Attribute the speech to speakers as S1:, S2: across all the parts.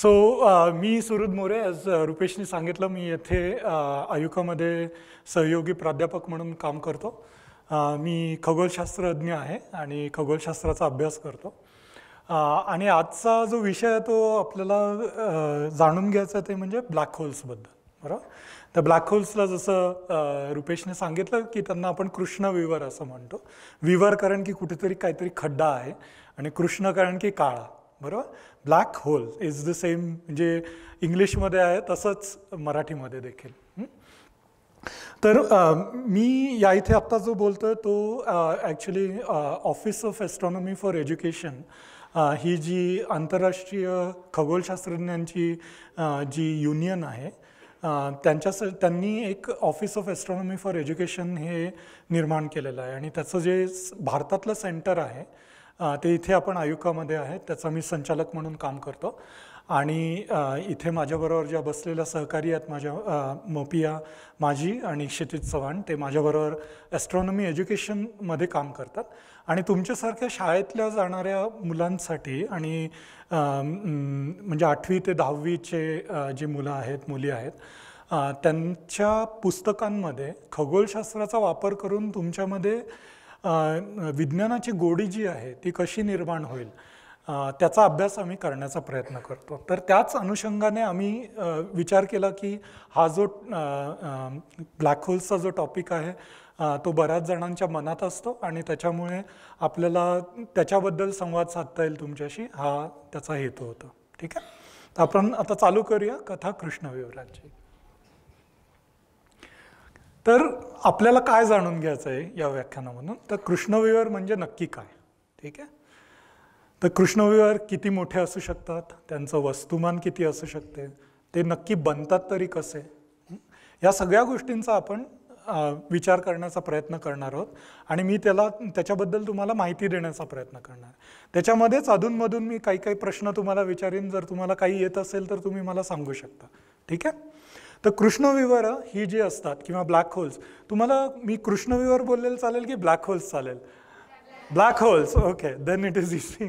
S1: So uh, मी Suhrud More as uh, रुपेशने सांगितलं मी येथे uh, आयुकामध्ये सहयोगी प्राध्यापक म्हणून काम करतो मी खगोलशास्त्रज्ञ आहे आणि खगोलशास्त्राचा अभ्यास करतो आणि आजचा जो विषय आहे तो आपल्याला जाणून घ्यायचा ते म्हणजे ब्लॅक होल्सबद्दल बरोबर तर ब्लॅक होल्सला जसं रुपेशने सांगितलं की त्यांना आपण कृष्ण विवर असं म्हणतो विवर कारण की कुठेतरी काहीतरी खड्डा आहे आणि कृष्ण कारण की काळा बरोबर black hole is the same म्हणजे इंग्लिशमध्ये आहे तसंच मराठीमध्ये देखील तर मी या इथे आत्ता जो बोलतो तो actually office of astronomy for education ही जी आंतरराष्ट्रीय खगोलशास्त्रज्ञांची जी युनियन आहे त्यांच्यास त्यांनी एक office of astronomy for education हे निर्माण केलेलं आहे आणि त्याचं जे भारतातलं सेंटर आहे ते इथे आपण आयुकामध्ये आहेत त्याचा मी संचालक म्हणून काम करतो आणि इथे माझ्याबरोबर ज्या बसलेल्या सहकारी आहेत माझ्या मोपिया माझी आणि क्षितिज चव्हाण ते माझ्याबरोबर ॲस्ट्रॉनॉमी एज्युकेशनमध्ये काम करतात आणि तुमच्यासारख्या शाळेतल्या जाणाऱ्या मुलांसाठी आणि म्हणजे आठवी ते दहावीचे जे मुलं आहेत मुली आहेत त्यांच्या पुस्तकांमध्ये खगोलशास्त्राचा वापर करून तुमच्यामध्ये विज्ञानाची गोडी जी आहे ती कशी निर्माण होईल त्याचा अभ्यास आम्ही करण्याचा प्रयत्न करतो तर त्याच अनुषंगाने आम्ही विचार केला की हा जो ब्लॅक होल्सचा जो टॉपिक आहे तो बऱ्याच जणांच्या मनात असतो आणि त्याच्यामुळे आपल्याला त्याच्याबद्दल संवाद साधता येईल तुमच्याशी हा त्याचा हेतू होता ठीक आहे तर आपण आता चालू करूया कथा कृष्णविवराची तर आपल्याला काय जाणून घ्यायचं आहे या व्याख्यानामधून तर कृष्णविवर म्हणजे नक्की काय ठीक आहे तर कृष्णविवार किती मोठे असू शकतात त्यांचं वस्तुमान किती असू शकते ते नक्की बनतात तरी कसे या सगळ्या गोष्टींचा आपण विचार करण्याचा प्रयत्न करणार आहोत आणि मी त्याला त्याच्याबद्दल तुम्हाला माहिती देण्याचा प्रयत्न करणार त्याच्यामध्येच अधूनमधून मी काही काही प्रश्न तुम्हाला विचारीन जर तुम्हाला काही येत असेल तर तुम्ही मला सांगू शकता ठीक आहे तर कृष्णविवर ही जी असतात किंवा ब्लॅक होल्स तुम्हाला मी कृष्णविवर बोललेलं चालेल की ब्लॅक होल्स चालेल black holes okay then it is easy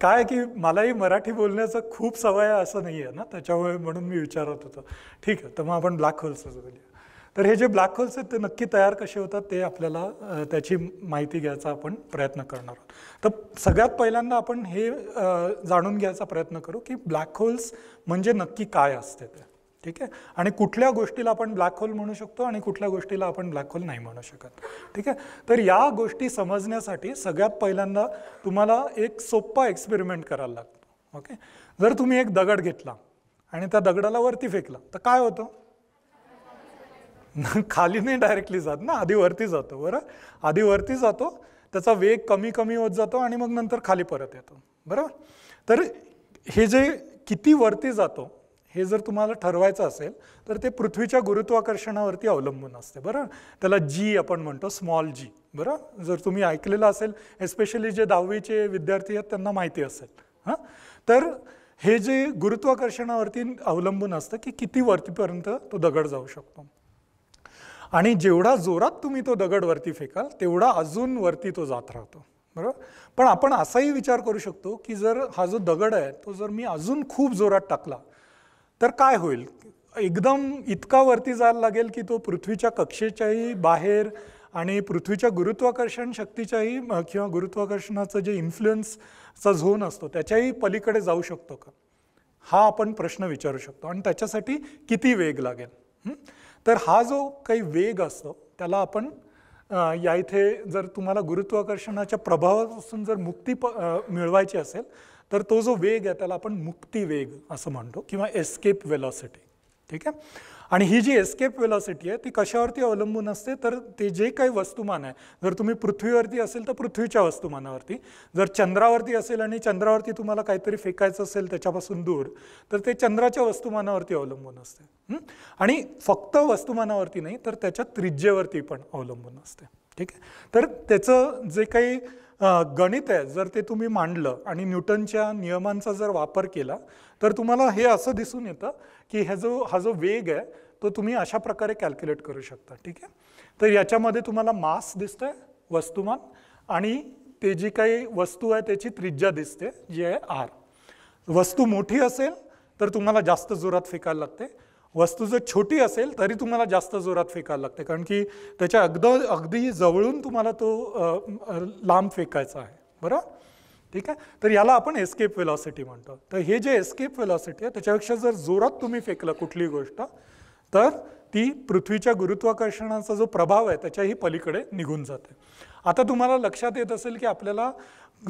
S1: काय की मलाही मराठी बोलण्याचं खूप सवय आहे असं नाही आहे ना त्याच्यामुळे म्हणून मी विचारत होतो ठीक आहे तर मग आपण ब्लॅक होल्सच बोलूया तर हे जे ब्लॅक होल्स आहेत ते नक्की तयार कसे होतात ते आपल्याला त्याची माहिती घ्यायचा आपण प्रयत्न करणार आहोत तर सगळ्यात पहिल्यांदा आपण हे जाणून घ्यायचा प्रयत्न करू की ब्लॅक होल्स म्हणजे नक्की काय असते ते ठीक आहे आणि कुठल्या गोष्टीला आपण ब्लॅक होल म्हणू शकतो आणि कुठल्या गोष्टीला आपण ब्लॅक होल नाही म्हणू शकत ठीक आहे तर या गोष्टी समजण्यासाठी सगळ्यात पहिल्यांदा तुम्हाला एक सोप्पा एक्सपेरिमेंट करायला लागतो ओके जर तुम्ही एक दगड घेतला आणि त्या दगडाला वरती फेकला तर काय होतं खाली नाही डायरेक्टली जात ना आधी वरती जातो बरं आधी वरती जातो त्याचा वेग कमी कमी होत जातो आणि मग नंतर खाली परत येतो बरोबर तर हे जे किती वरती जातो हे जर तुम्हाला ठरवायचं असेल तर ते पृथ्वीच्या गुरुत्वाकर्षणावरती अवलंबून असते बरं त्याला जी आपण म्हणतो स्मॉल जी बरं जर तुम्ही ऐकलेलं असेल एस्पेशली जे दहावीचे विद्यार्थी आहेत त्यांना माहिती असेल हां तर हे जे गुरुत्वाकर्षणावरती अवलंबून असतं की किती वरतीपर्यंत तो दगड जाऊ शकतो आणि जेवढा जोरात तुम्ही तो दगड वरती फेकाल तेवढा अजून वरती तो जात राहतो बरोबर पण आपण असाही विचार करू शकतो की जर हा जो दगड आहे तो जर मी अजून खूप जोरात टाकला तर काय होईल एकदम इतका वरती जायला लागेल की तो पृथ्वीच्या कक्षेच्याही बाहेर आणि पृथ्वीच्या गुरुत्वाकर्षण शक्तीच्याही किंवा गुरुत्वाकर्षणाचं जे इन्फ्लुएन्सचा झोन असतो त्याच्याही पलीकडे जाऊ शकतो का हा आपण प्रश्न विचारू शकतो आणि त्याच्यासाठी किती वेग लागेल तर हा जो काही वेग असतो त्याला आपण या इथे जर तुम्हाला गुरुत्वाकर्षणाच्या प्रभावापासून जर मुक्ती प मिळवायची असेल तर तो जो वेग आहे त्याला आपण मुक्ती वेग असं म्हणतो किंवा एस्केप वेलॉसिटी ठीक आहे आणि ही जी एस्केप वेलॉसिटी आहे ती कशावरती अवलंबून असते तर ते जे काही वस्तुमान आहे जर तुम्ही पृथ्वीवरती असेल तर पृथ्वीच्या वस्तुमानावरती जर चंद्रावरती असेल आणि चंद्रावरती तुम्हाला काहीतरी फेकायचं असेल त्याच्यापासून दूर तर ते चंद्राच्या वस्तुमानावरती अवलंबून असते आणि फक्त वस्तुमानावरती नाही तर त्याच्या त्रिज्येवरती पण अवलंबून असते ठीक आहे तर त्याचं जे काही गणित आहे जर ते तुम्ही मांडलं आणि न्यूटनच्या नियमांचा जर वापर केला तर तुम्हाला हे असं दिसून येतं की ह्या जो हा जो वेग आहे तो तुम्ही अशा प्रकारे कॅल्क्युलेट करू शकता ठीक आहे तर याच्यामध्ये तुम्हाला मास दिसतं आहे वस्तुमान आणि ते जी काही वस्तू आहे त्याची त्रिज्या दिसते जी आहे आर वस्तू मोठी असेल तर तुम्हाला जास्त जोरात फेकायला लागते वस्तू जर छोटी असेल तरी तुम्हाला जास्त जोरात फेकायला लागते कारण की त्याच्या अगद अगदी जवळून तुम्हाला तो लांब फेकायचा आहे बरं ठीक आहे तर याला आपण एस्केप वेलॉसिटी म्हणतो तर हे जे एस्केप वेलॉसिटी आहे त्याच्यापेक्षा जर जोरात तुम्ही फेकलं कुठली गोष्ट तर ती पृथ्वीच्या गुरुत्वाकर्षणाचा जो प्रभाव आहे त्याच्याही पलीकडे निघून जाते आता तुम्हाला लक्षात येत असेल की आपल्याला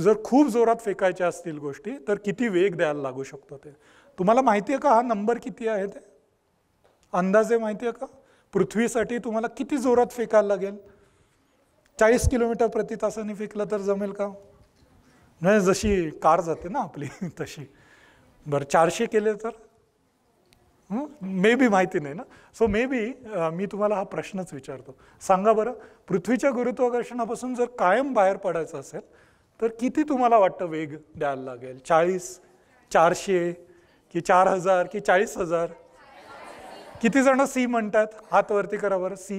S1: जर खूप जोरात फेकायच्या असतील गोष्टी तर किती वेग द्यायला लागू शकतो ते तुम्हाला माहिती आहे का हा नंबर किती आहे ते अंदाजे माहिती आहे का पृथ्वीसाठी तुम्हाला किती जोरात फेकायला लागेल चाळीस किलोमीटर प्रति तासाने फेकलं तर जमेल का नाही जशी कार जाते ना आपली तशी बरं चारशे केले तर मे बी माहिती नाही ना सो मे बी मी तुम्हाला हा प्रश्नच विचारतो सांगा बरं पृथ्वीच्या गुरुत्वाकर्षणापासून जर कायम बाहेर पडायचं असेल तर किती तुम्हाला वाटतं वेग द्यायला लागेल चाळीस चारशे की चार हजार की चाळीस हजार किती जण सी म्हणतात हात वरती करा बरं सी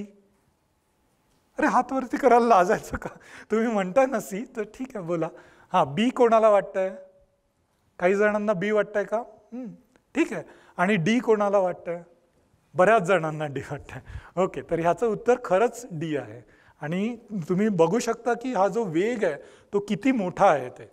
S1: अरे हात वरती करायला लाजायचं का तुम्ही म्हणताय ना सी तर ठीक आहे बोला हां बी कोणाला वाटतंय काही जणांना बी आहे का ठीक आहे आणि डी कोणाला वाटतंय बऱ्याच जणांना डी वाटतंय ओके तर ह्याचं उत्तर खरंच डी आहे आणि तुम्ही बघू शकता की हा जो वेग आहे तो किती मोठा आहे ते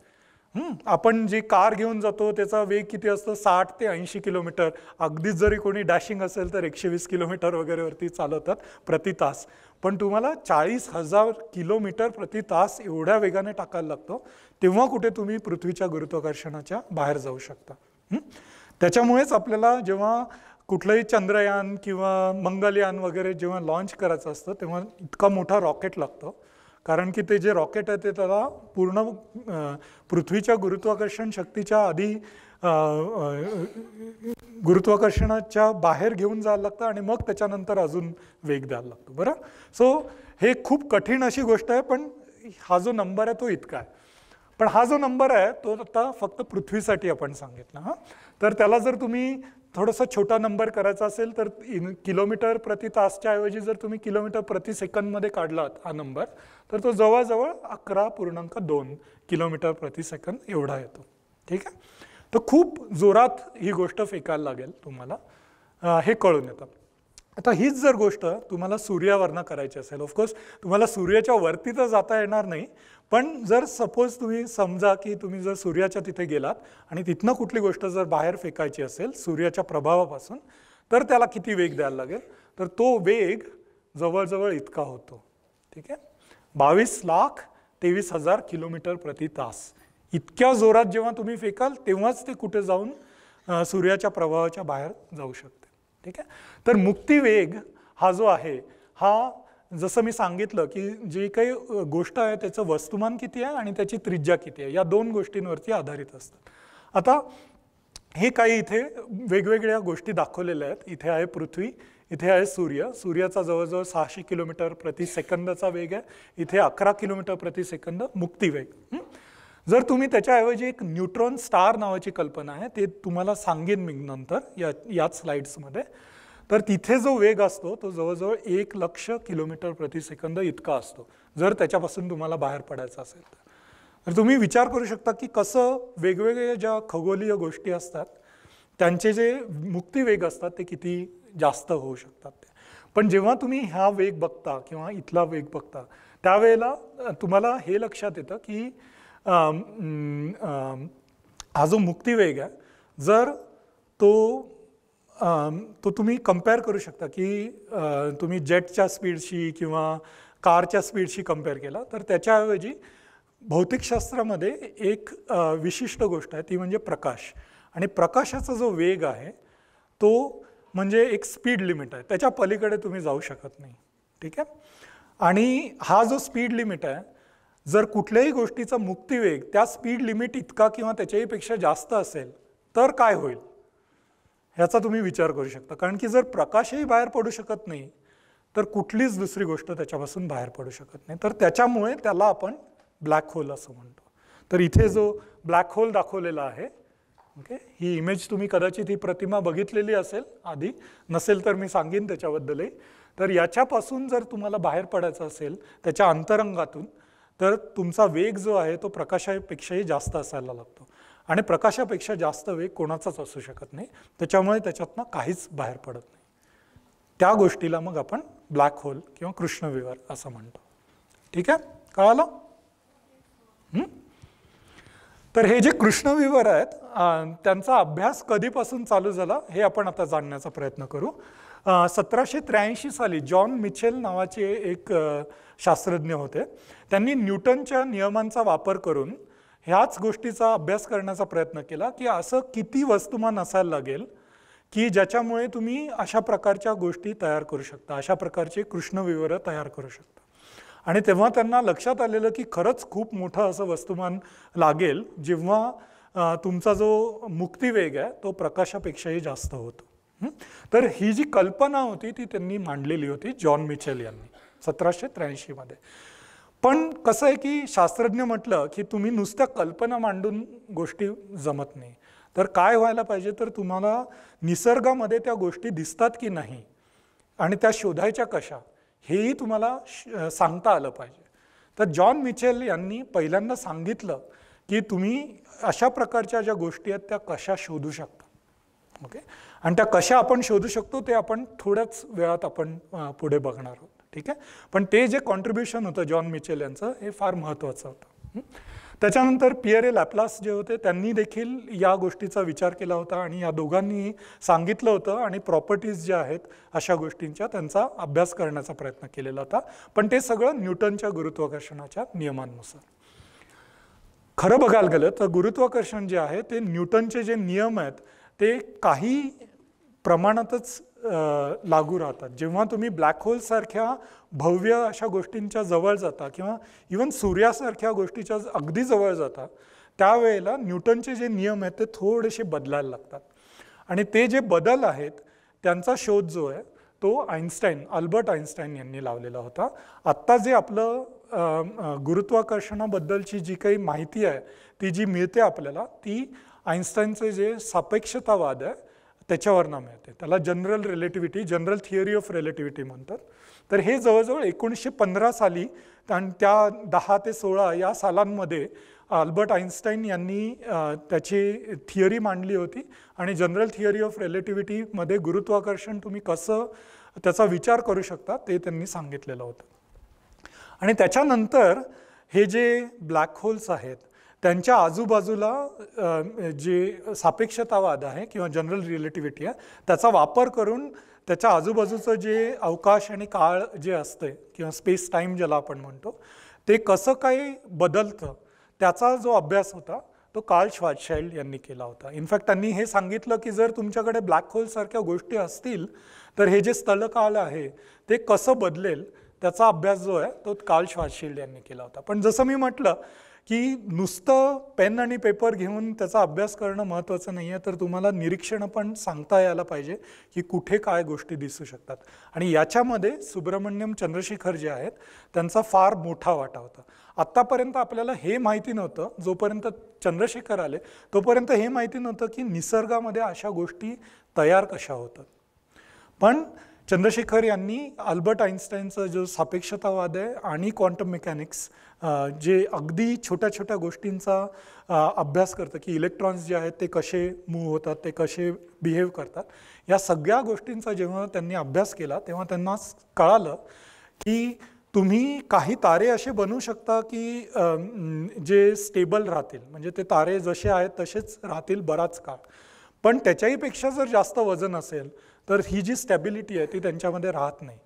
S1: आपण जी कार घेऊन जातो त्याचा वेग किती असतो साठ ते ऐंशी किलोमीटर अगदीच जरी कोणी डॅशिंग असेल तर एकशे वीस किलोमीटर वगैरेवरती चालवतात प्रति तास पण तुम्हाला चाळीस हजार किलोमीटर प्रति तास एवढ्या वेगाने टाकायला लागतो तेव्हा कुठे तुम्ही पृथ्वीच्या गुरुत्वाकर्षणाच्या बाहेर जाऊ शकता त्याच्यामुळेच आपल्याला जेव्हा कुठलंही चंद्रयान किंवा मंगलयान वगैरे जेव्हा लॉन्च करायचं असतं तेव्हा इतका मोठा रॉकेट लागतो कारण की ते जे रॉकेट आहे ते त्याला पूर्ण पृथ्वीच्या गुरुत्वाकर्षण शक्तीच्या आधी गुरुत्वाकर्षणाच्या बाहेर घेऊन जायला लागतं आणि मग त्याच्यानंतर अजून वेग द्यायला लागतो बरं सो हे खूप कठीण अशी गोष्ट आहे पण हा जो नंबर आहे तो इतका आहे पण हा जो नंबर आहे तो आता फक्त पृथ्वीसाठी आपण सांगितला हां तर त्याला जर तुम्ही थोडासा छोटा नंबर करायचा असेल तर किलोमीटर प्रति तासच्या ऐवजी जर तुम्ही किलोमीटर प्रति सेकंदमध्ये काढलात हा नंबर तर तो जवळजवळ अकरा पूर्णांक दोन किलोमीटर प्रति सेकंद एवढा येतो ठीक आहे तर खूप जोरात ही गोष्ट फेकायला लागेल तुम्हाला हे कळून येतं आता हीच जर गोष्ट तुम्हाला सूर्यावरनं करायची असेल ऑफकोर्स तुम्हाला सूर्याच्या वरती तर जाता येणार नाही पण जर सपोज तुम्ही समजा की तुम्ही जर सूर्याच्या तिथे गेलात आणि तिथनं कुठली गोष्ट जर बाहेर फेकायची असेल सूर्याच्या प्रभावापासून तर त्याला किती वेग द्यायला लागेल तर तो वेग जवळजवळ इतका होतो ठीक आहे बावीस लाख तेवीस हजार किलोमीटर प्रति तास इतक्या जोरात जेव्हा तुम्ही फेकाल तेव्हाच ते कुठे जाऊन सूर्याच्या प्रभावाच्या बाहेर जाऊ शकते ठीक आहे तर वेग हा जो आहे हा जसं मी सांगितलं की जी काही गोष्ट आहे त्याचं वस्तुमान किती आहे आणि त्याची त्रिज्या किती आहे या दोन गोष्टींवरती आधारित असतात आता हे काही इथे वेगवेगळ्या गोष्टी दाखवलेल्या आहेत इथे आहे पृथ्वी इथे आहे सूर्य सूर्याचा जवळजवळ सहाशे किलोमीटर प्रति सेकंदाचा वेग आहे इथे अकरा किलोमीटर प्रति सेकंद वेग जर तुम्ही त्याच्याऐवजी एक न्यूट्रॉन स्टार नावाची कल्पना आहे ते तुम्हाला सांगेन मी नंतर या याच स्लाइड्समध्ये तर तिथे जो वेग असतो तो जवळजवळ एक लक्ष किलोमीटर प्रतिसेकंद इतका असतो जर त्याच्यापासून तुम्हाला बाहेर पडायचं असेल तर तुम्ही विचार करू शकता की कसं वेगवेगळ्या ज्या खगोलीय गोष्टी असतात त्यांचे जे वेग असतात ते किती जास्त होऊ शकतात पण जेव्हा तुम्ही हा वेग बघता किंवा इथला वेग बघता त्यावेळेला तुम्हाला हे लक्षात येतं की हा जो मुक्तिवेग आहे जर तो तो तुम्ही कम्पेअर करू शकता की तुम्ही जेटच्या स्पीडशी किंवा कारच्या स्पीडशी कम्पेअर केला तर त्याच्याऐवजी भौतिकशास्त्रामध्ये एक विशिष्ट गोष्ट आहे ती म्हणजे प्रकाश आणि प्रकाशाचा जो वेग आहे तो म्हणजे एक स्पीड लिमिट आहे त्याच्या पलीकडे तुम्ही जाऊ शकत नाही ठीक आहे आणि हा जो स्पीड लिमिट आहे जर कुठल्याही गोष्टीचा मुक्तिवेग त्या स्पीड लिमिट इतका किंवा त्याच्याहीपेक्षा जास्त असेल तर काय होईल ह्याचा तुम्ही विचार करू शकता कारण की जर प्रकाशही बाहेर पडू शकत नाही तर कुठलीच दुसरी गोष्ट त्याच्यापासून बाहेर पडू शकत नाही तर त्याच्यामुळे त्याला आपण ब्लॅक होल असं म्हणतो तर इथे जो ब्लॅक होल दाखवलेला आहे ओके ही इमेज तुम्ही कदाचित ही प्रतिमा बघितलेली असेल आधी नसेल तर मी सांगेन त्याच्याबद्दलही तर याच्यापासून जर तुम्हाला बाहेर पडायचं असेल त्याच्या अंतरंगातून तर तुमचा वेग जो आहे तो प्रकाशापेक्षाही जास्त असायला लागतो आणि प्रकाशापेक्षा जास्त वेग कोणाचाच असू शकत नाही त्याच्यामुळे त्याच्यातनं काहीच बाहेर पडत नाही त्या गोष्टीला मग आपण ब्लॅक होल किंवा कृष्णविवर असं म्हणतो ठीक आहे कळालं तर हे जे कृष्णविवर आहेत त्यांचा अभ्यास कधीपासून चालू झाला हे आपण आता जाणण्याचा प्रयत्न करू सतराशे त्र्याऐंशी साली जॉन मिचेल नावाचे एक शास्त्रज्ञ होते त्यांनी न्यूटनच्या नियमांचा वापर करून ह्याच गोष्टीचा अभ्यास करण्याचा प्रयत्न केला की असं किती वस्तुमान असायला लागेल की ज्याच्यामुळे तुम्ही अशा प्रकारच्या गोष्टी तयार करू शकता अशा प्रकारचे कृष्णविवर तयार करू शकता आणि तेव्हा त्यांना लक्षात आलेलं की खरंच खूप मोठं असं वस्तुमान लागेल जेव्हा तुमचा जो मुक्तिवेग आहे तो प्रकाशापेक्षाही जास्त होतो तर ही जी कल्पना होती ती त्यांनी मांडलेली होती जॉन मिचेल यांनी सतराशे त्र्याऐंशीमध्ये पण कसं आहे की शास्त्रज्ञ म्हटलं की तुम्ही नुसत्या कल्पना मांडून गोष्टी जमत नाही तर काय व्हायला पाहिजे तर तुम्हाला निसर्गामध्ये त्या गोष्टी दिसतात की नाही आणि त्या शोधायच्या कशा हेही तुम्हाला सांगता आलं पाहिजे तर जॉन मिचेल यांनी पहिल्यांदा सांगितलं की तुम्ही अशा प्रकारच्या ज्या गोष्टी आहेत त्या कशा शोधू शकता ओके आणि त्या कशा आपण शोधू शकतो ते आपण थोड्याच वेळात आपण पुढे बघणार आहोत ठीक आहे पण ते जे कॉन्ट्रीब्युशन होतं जॉन मिचेल यांचं हे फार महत्त्वाचं होतं त्याच्यानंतर पियर लॅपलास जे होते त्यांनी देखील या गोष्टीचा विचार केला होता आणि या दोघांनी सांगितलं होतं आणि प्रॉपर्टीज ज्या आहेत अशा गोष्टींच्या त्यांचा अभ्यास करण्याचा प्रयत्न केलेला होता पण ते सगळं न्यूटनच्या गुरुत्वाकर्षणाच्या नियमांनुसार खरं बघायला गेलं तर गुरुत्वाकर्षण जे आहे ते न्यूटनचे जे नियम आहेत ते काही प्रमाणातच लागू राहतात जेव्हा तुम्ही ब्लॅक होलसारख्या भव्य अशा गोष्टींच्या जवळ जाता किंवा इवन सूर्यासारख्या गोष्टीच्या अगदी जवळ जाता त्यावेळेला न्यूटनचे जे नियम आहेत ते थोडेसे बदलायला लागतात आणि ते जे बदल आहेत त्यांचा शोध जो आहे तो आईन्स्टाईन अल्बर्ट आईन्स्टाईन यांनी लावलेला होता आत्ता जे आपलं गुरुत्वाकर्षणाबद्दलची जी काही माहिती आहे ती जी मिळते आपल्याला ती आईन्स्टाईनचे जे सापेक्षतावाद आहे त्याच्यावरनं मिळते त्याला general relativity general theory of relativity म्हणतात तर हे जवळजवळ एकोणीसशे पंधरा साली आणि त्या दहा ते सोळा या सालांमध्ये आल्बर्ट आईन्स्टाईन यांनी त्याची थिअरी मांडली होती आणि जनरल थिअरी ऑफ रिलेटिव्हिटीमध्ये गुरुत्वाकर्षण तुम्ही कसं त्याचा विचार करू शकता ते त्यांनी सांगितलेलं होतं आणि त्याच्यानंतर हे जे ब्लॅक होल्स आहेत त्यांच्या आजूबाजूला जे सापेक्षतावाद आहे किंवा जनरल रिलेटिव्हिटी आहे त्याचा वापर करून त्याच्या आजूबाजूचं जे अवकाश आणि काळ जे असते किंवा स्पेस टाईम ज्याला आपण म्हणतो ते कसं काही बदलतं त्याचा जो अभ्यास होता तो काल श्वार्टशाइल्ड यांनी केला होता इनफॅक्ट त्यांनी हे सांगितलं की जर तुमच्याकडे ब्लॅक होलसारख्या गोष्टी असतील तर हे जे स्थलकाल आहे ते कसं बदलेल त्याचा अभ्यास जो आहे तो काल श्वार्टशिल्ड यांनी केला होता पण जसं मी म्हटलं की नुसतं पेन आणि पेपर घेऊन त्याचा अभ्यास करणं महत्त्वाचं नाही आहे तर तुम्हाला निरीक्षणं पण सांगता यायला पाहिजे की कुठे काय गोष्टी दिसू शकतात आणि याच्यामध्ये सुब्रमण्यम चंद्रशेखर जे आहेत त्यांचा फार मोठा वाटा होता आत्तापर्यंत आपल्याला हे माहिती नव्हतं जोपर्यंत चंद्रशेखर आले तोपर्यंत हे माहिती नव्हतं की निसर्गामध्ये अशा गोष्टी तयार कशा होतात पण चंद्रशेखर यांनी आल्बर्ट आईन्स्टाईनचा जो सापेक्षतावाद आहे आणि क्वांटम मेकॅनिक्स जे अगदी छोट्या छोट्या गोष्टींचा अभ्यास करतं की इलेक्ट्रॉन्स जे आहेत ते कसे मूव्ह होतात ते कसे बिहेव करतात या सगळ्या गोष्टींचा जेव्हा त्यांनी अभ्यास केला तेव्हा त्यांना कळालं की तुम्ही काही तारे असे बनवू शकता की जे स्टेबल राहतील म्हणजे ते तारे जसे आहेत तसेच राहतील बराच काळ पण त्याच्याहीपेक्षा जर जास्त वजन असेल तर ही जी स्टॅबिलिटी आहे ती त्यांच्यामध्ये राहत नाही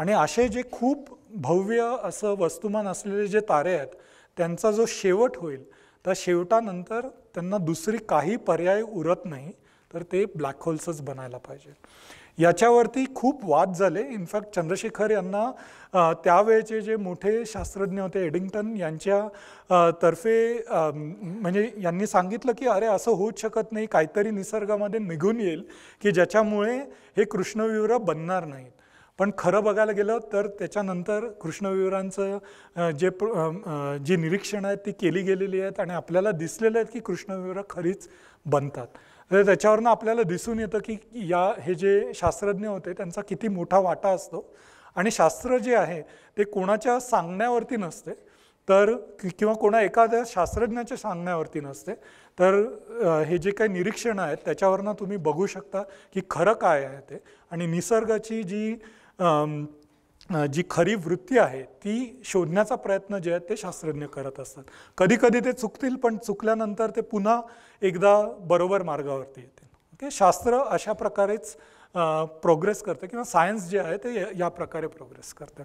S1: आणि असे जे खूप भव्य असं वस्तुमान असलेले जे तारे आहेत त्यांचा जो शेवट होईल त्या शेवटानंतर त्यांना दुसरी काही पर्याय उरत नाही तर ते ब्लॅक होल्सच बनायला पाहिजे याच्यावरती खूप वाद झाले इनफॅक्ट चंद्रशेखर यांना त्यावेळेचे जे मोठे शास्त्रज्ञ होते एडिंग्टन यांच्या तर्फे म्हणजे यांनी सांगितलं की अरे असं होऊच शकत नाही काहीतरी निसर्गामध्ये निघून येईल की ज्याच्यामुळे हे कृष्णविवर बनणार नाहीत पण खरं बघायला गेलं तर त्याच्यानंतर कृष्णविवरांचं जे जी निरीक्षणं आहेत ती केली गेलेली आहेत आणि आपल्याला दिसलेलं आहेत की कृष्णविवरं खरीच बनतात तर त्याच्यावरनं आपल्याला दिसून येतं की या हे जे शास्त्रज्ञ होते त्यांचा किती मोठा वाटा असतो आणि शास्त्र जे आहे ते कोणाच्या सांगण्यावरती नसते तर किंवा कोणा एखाद्या शास्त्रज्ञाच्या सांगण्यावरती नसते तर हे जे काही निरीक्षणं आहेत त्याच्यावरनं तुम्ही बघू शकता की खरं काय आहे ते आणि निसर्गाची जी जी खरी वृत्ती आहे ती शोधण्याचा प्रयत्न जे आहे ते शास्त्रज्ञ करत असतात कधी कधी ते चुकतील पण चुकल्यानंतर ते पुन्हा एकदा बरोबर मार्गावरती येतील ओके शास्त्र अशा प्रकारेच प्रोग्रेस करतं किंवा सायन्स जे आहे ते या प्रकारे प्रोग्रेस करतं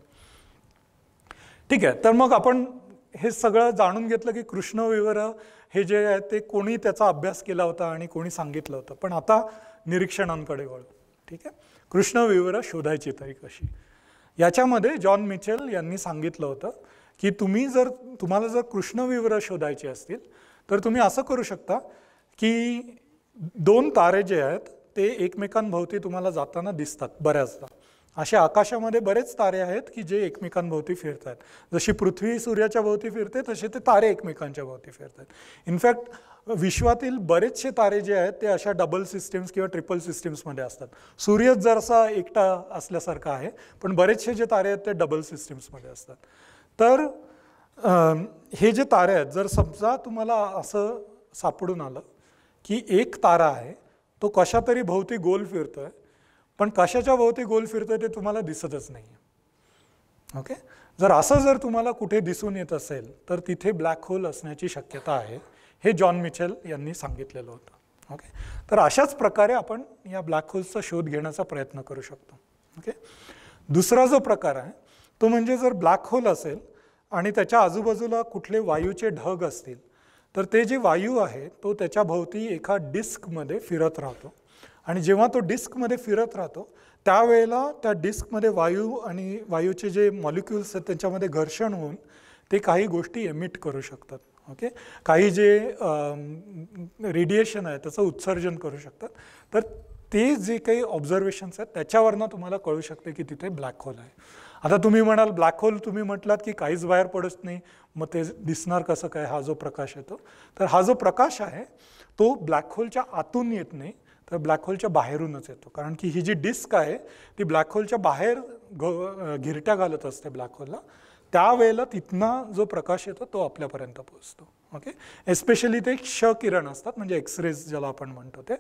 S1: ठीक आहे तर मग आपण हे सगळं जाणून घेतलं की कृष्णविवर हे जे आहे ते कोणी त्याचा अभ्यास केला होता आणि कोणी सांगितलं होतं पण आता निरीक्षणांकडे वळू ठीक आहे कृष्णविवर शोधायची तारीख अशी याच्यामध्ये जॉन मिचेल यांनी सांगितलं होतं की तुम्ही जर तुम्हाला जर कृष्णविवर शोधायचे असतील तर तुम्ही असं करू शकता की दोन तारे जे आहेत ते एकमेकांभोवती तुम्हाला जाताना दिसतात बऱ्याचदा असे आकाशामध्ये बरेच तारे आहेत की जे एकमेकांभोवती फिरतात जशी पृथ्वी सूर्याच्या भोवती फिरते तसे ते तारे एकमेकांच्या भोवती फिरतात इनफॅक्ट विश्वातील बरेचसे तारे जे आहेत ते अशा डबल सिस्टीम्स किंवा ट्रिपल सिस्टीम्समध्ये असतात सूर्य जरसा एकटा असल्यासारखा आहे पण बरेचसे जे तारे आहेत ते डबल सिस्टीम्समध्ये असतात तर हे जे तारे आहेत जर समजा तुम्हाला असं सापडून आलं की एक तारा आहे तो कशातरी भोवती गोल फिरतो आहे पण कशाच्या भोवती गोल फिरतो आहे ते तुम्हाला दिसतच नाही ओके जर असं जर तुम्हाला कुठे दिसून येत असेल तर तिथे ब्लॅक होल असण्याची शक्यता आहे हे जॉन मिचेल यांनी सांगितलेलं होतं ओके तर अशाच प्रकारे आपण या ब्लॅक होल्सचा शोध घेण्याचा प्रयत्न करू शकतो ओके दुसरा जो प्रकार आहे तो म्हणजे जर ब्लॅक होल असेल आणि त्याच्या आजूबाजूला कुठले वायूचे ढग असतील तर ते जे वायू आहे तो त्याच्या भोवती एका डिस्कमध्ये फिरत राहतो आणि जेव्हा तो डिस्कमध्ये फिरत राहतो त्यावेळेला त्या डिस्कमध्ये वायू आणि वायूचे जे मॉलिक्युल्स आहेत त्यांच्यामध्ये घर्षण होऊन ते काही गोष्टी एमिट करू शकतात ओके काही जे रेडिएशन आहे त्याचं उत्सर्जन करू शकतात तर ते जे काही ऑब्झर्वेशन्स आहेत त्याच्यावरनं तुम्हाला कळू शकते की तिथे ब्लॅक होल आहे आता तुम्ही म्हणाल ब्लॅक होल तुम्ही म्हटलात की काहीच बाहेर पडत नाही मग ते दिसणार कसं काय हा जो प्रकाश येतो तर हा जो प्रकाश आहे तो ब्लॅक होलच्या आतून येत नाही तर ब्लॅक होलच्या बाहेरूनच येतो कारण की ही जी डिस्क आहे ती ब्लॅक होलच्या बाहेर गिरट्या घालत असते ब्लॅक होलला त्यावेळेला तिथनं जो प्रकाश येतो तो आपल्यापर्यंत पोहोचतो ओके एस्पेशली ते क्ष किरण असतात म्हणजे एक्सरेज ज्याला आपण म्हणतो ते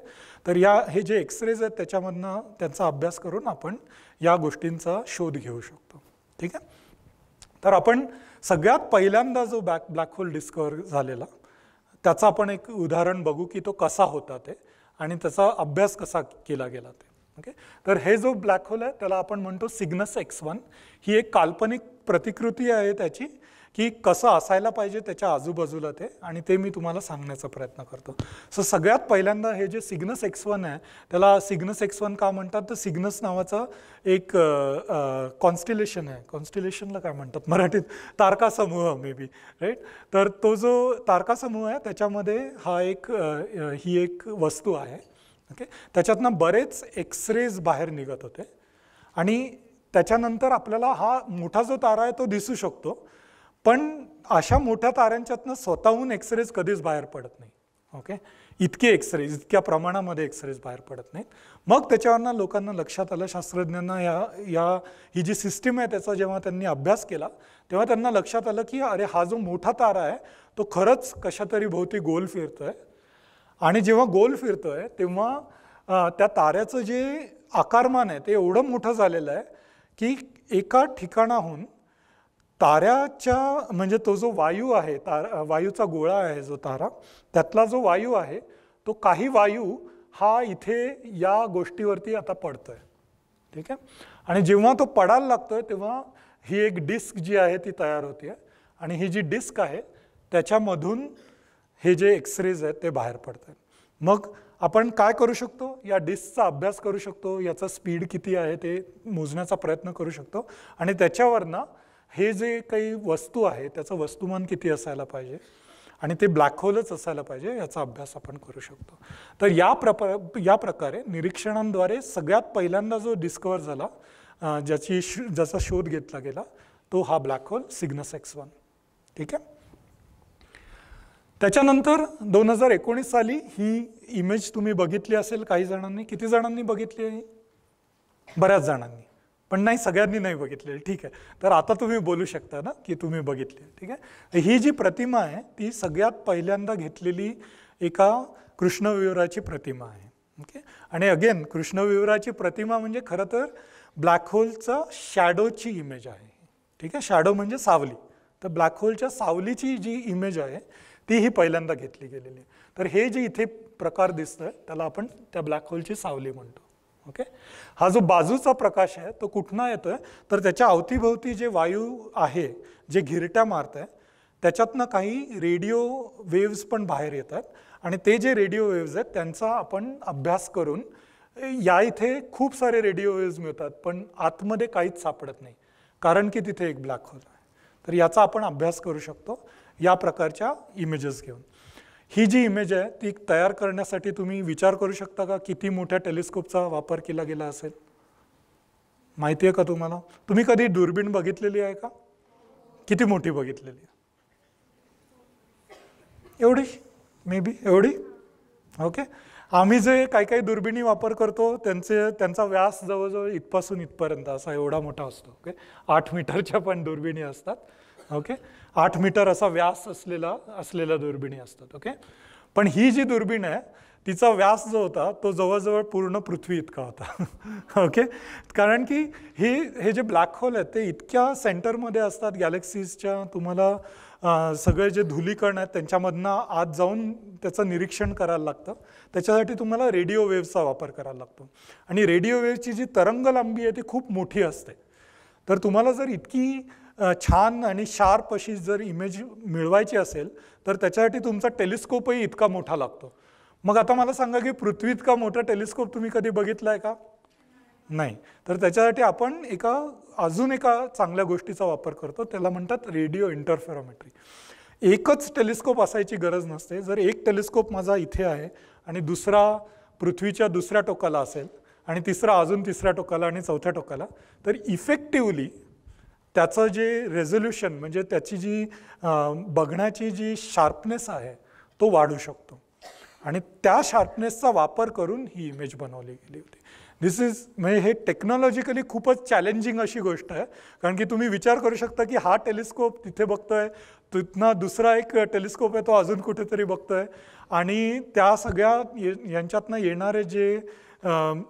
S1: तर या हे जे एक्सरेज आहेत त्याच्यामधनं त्यांचा अभ्यास करून आपण या गोष्टींचा शोध घेऊ शकतो ठीक आहे तर आपण सगळ्यात पहिल्यांदा जो बॅक ब्लॅक होल डिस्कवर झालेला त्याचं आपण एक उदाहरण बघू की तो कसा होता ते आणि त्याचा अभ्यास कसा केला गेला ते ओके तर हे जो ब्लॅक होल आहे त्याला आपण म्हणतो सिग्नस एक्स वन ही एक काल्पनिक प्रतिकृती आहे त्याची की कसं असायला पाहिजे त्याच्या आजूबाजूला ते आणि ते मी तुम्हाला सांगण्याचा प्रयत्न करतो सो सगळ्यात पहिल्यांदा हे जे सिग्नस एक्स वन आहे त्याला सिग्नस एक्स वन का म्हणतात तर सिग्नस नावाचं एक कॉन्स्टिलेशन आहे कॉन्स्टिलेशनला काय म्हणतात मराठीत तारका समूह मे बी राईट तर तो जो तारका समूह आहे त्याच्यामध्ये हा एक ही एक वस्तू आहे ओके त्याच्यातनं बरेच एक्सरेज बाहेर निघत होते आणि त्याच्यानंतर आपल्याला हा मोठा जो तारा आहे तो दिसू शकतो पण अशा मोठ्या ताऱ्यांच्यातनं स्वतःहून एक्सरेज कधीच बाहेर पडत नाही ओके इतके एक्सरेज इतक्या प्रमाणामध्ये एक्सरेज बाहेर पडत नाहीत मग त्याच्यावरनं लोकांना लक्षात आलं शास्त्रज्ञांना या या ही जी सिस्टीम आहे त्याचा जेव्हा त्यांनी अभ्यास केला तेव्हा त्यांना लक्षात आलं की अरे हा जो मोठा तारा आहे तो खरंच कशातरी भोवती गोल फिरतोय आणि जेव्हा गोल फिरतो आहे तेव्हा त्या ताऱ्याचं जे आकारमान आहे ते एवढं मोठं झालेलं आहे की एका ठिकाणाहून ताऱ्याच्या म्हणजे तो जो वायू आहे तारा वायूचा गोळा आहे जो तारा त्यातला जो वायू आहे तो काही वायू हा इथे या गोष्टीवरती आता पडतो आहे ठीक आहे आणि जेव्हा तो पडायला लागतो आहे तेव्हा ही एक डिस्क जी आहे ती तयार होते आहे आणि ही जी डिस्क आहे त्याच्यामधून हे जे एक्सरेज आहेत ते बाहेर पडत मग आपण काय करू शकतो या डिस्कचा अभ्यास करू शकतो याचा स्पीड किती आहे ते मोजण्याचा प्रयत्न करू शकतो आणि त्याच्यावरनं हे जे काही वस्तू आहे त्याचं वस्तुमान किती असायला पाहिजे आणि ते ब्लॅक होलच असायला पाहिजे याचा अभ्यास आपण करू शकतो तर या प्रप या प्रकारे निरीक्षणांद्वारे सगळ्यात पहिल्यांदा जो डिस्कवर झाला ज्याची ज्याचा शोध घेतला गेला तो हा black hole Cygnus X one ठीक आहे त्याच्यानंतर दोन हजार एकोणीस साली ही इमेज तुम्ही बघितली असेल काही जणांनी किती जणांनी बघितली आहे बऱ्याच जणांनी पण नाही सगळ्यांनी नाही बघितलेली ठीक आहे तर आता तुम्ही बोलू शकता ना की तुम्ही बघितली ठीक आहे ही जी प्रतिमा आहे ती सगळ्यात पहिल्यांदा घेतलेली एका कृष्णविवराची प्रतिमा आहे ओके आणि अगेन कृष्णविवराची प्रतिमा म्हणजे खरं तर ब्लॅक होलचा शॅडोची इमेज आहे ठीक आहे शॅडो म्हणजे सावली तर ब्लॅक होलच्या सावलीची जी इमेज आहे तीही पहिल्यांदा घेतली गेलेली तर हे जे इथे प्रकार दिसतोय त्याला आपण त्या ब्लॅक होलची सावली म्हणतो ओके हा जो बाजूचा प्रकाश आहे तो कुठनं येतोय तर त्याच्या अवतीभोवती जे वायू आहे जे घिरट्या मारत आहे त्याच्यातनं काही रेडिओ वेव्ज पण बाहेर येतात आणि ते जे रेडिओ वेव्ज आहेत त्यांचा आपण अभ्यास करून या इथे खूप सारे रेडिओ वेव्ज मिळतात पण आतमध्ये काहीच सापडत नाही कारण की तिथे एक ब्लॅक होल आहे तर याचा आपण अभ्यास करू शकतो या प्रकारच्या इमेजेस घेऊन ही जी इमेज आहे ती तयार करण्यासाठी तुम्ही विचार करू शकता का किती मोठ्या टेलिस्कोपचा वापर केला गेला असेल माहिती आहे का तुम्हाला तुम्ही कधी दुर्बीण बघितलेली आहे का किती मोठी बघितलेली आहे एवढी मे बी एवढी ओके आम्ही जे काही काही दुर्बिणी वापर करतो त्यांचे त्यांचा व्यास जवळजवळ इथपासून इथपर्यंत असा एवढा मोठा असतो ओके आठ मीटरच्या पण दुर्बिणी असतात ओके आठ मीटर असा व्यास असलेला असलेल्या दुर्बिणी असतात ओके पण ही जी दुर्बीण आहे तिचा व्यास जो होता तो जवळजवळ पूर्ण पृथ्वी इतका होता ओके कारण की हे हे जे ब्लॅक होल आहेत ते इतक्या सेंटरमध्ये असतात गॅलेक्सीजच्या तुम्हाला सगळे जे धुलीकण आहेत त्यांच्यामधनं आत जाऊन त्याचं निरीक्षण करायला लागतं त्याच्यासाठी तुम्हाला रेडिओ वेव्हचा वापर करायला लागतो आणि रेडिओ वेव्हची जी तरंग लांबी आहे ती खूप मोठी असते तर तुम्हाला जर इतकी छान आणि शार्प अशी जर इमेज मिळवायची असेल तर त्याच्यासाठी तुमचा टेलिस्कोपही इतका मोठा लागतो मग आता मला सांगा की पृथ्वी इतका मोठा टेलिस्कोप तुम्ही कधी बघितला आहे का नाही तर त्याच्यासाठी आपण एका अजून एका चांगल्या गोष्टीचा वापर करतो त्याला म्हणतात रेडिओ इंटरफेरोमेट्री एकच टेलिस्कोप असायची गरज नसते जर एक टेलिस्कोप माझा इथे आहे आणि दुसरा पृथ्वीच्या दुसऱ्या टोकाला असेल आणि तिसरा अजून तिसऱ्या टोकाला आणि चौथ्या टोकाला तर इफेक्टिव्हली त्याचं जे रेझोल्युशन म्हणजे त्याची जी बघण्याची जी शार्पनेस आहे तो वाढू शकतो आणि त्या शार्पनेसचा वापर करून ही इमेज बनवली गेली होती दिस इज म्हणजे हे टेक्नॉलॉजिकली खूपच चॅलेंजिंग अशी गोष्ट आहे कारण की तुम्ही विचार करू शकता की हा टेलिस्कोप तिथे बघतोय तिथनं दुसरा एक टेलिस्कोप आहे तो अजून कुठेतरी बघतोय आणि त्या सगळ्या यांच्यातनं येणारे जे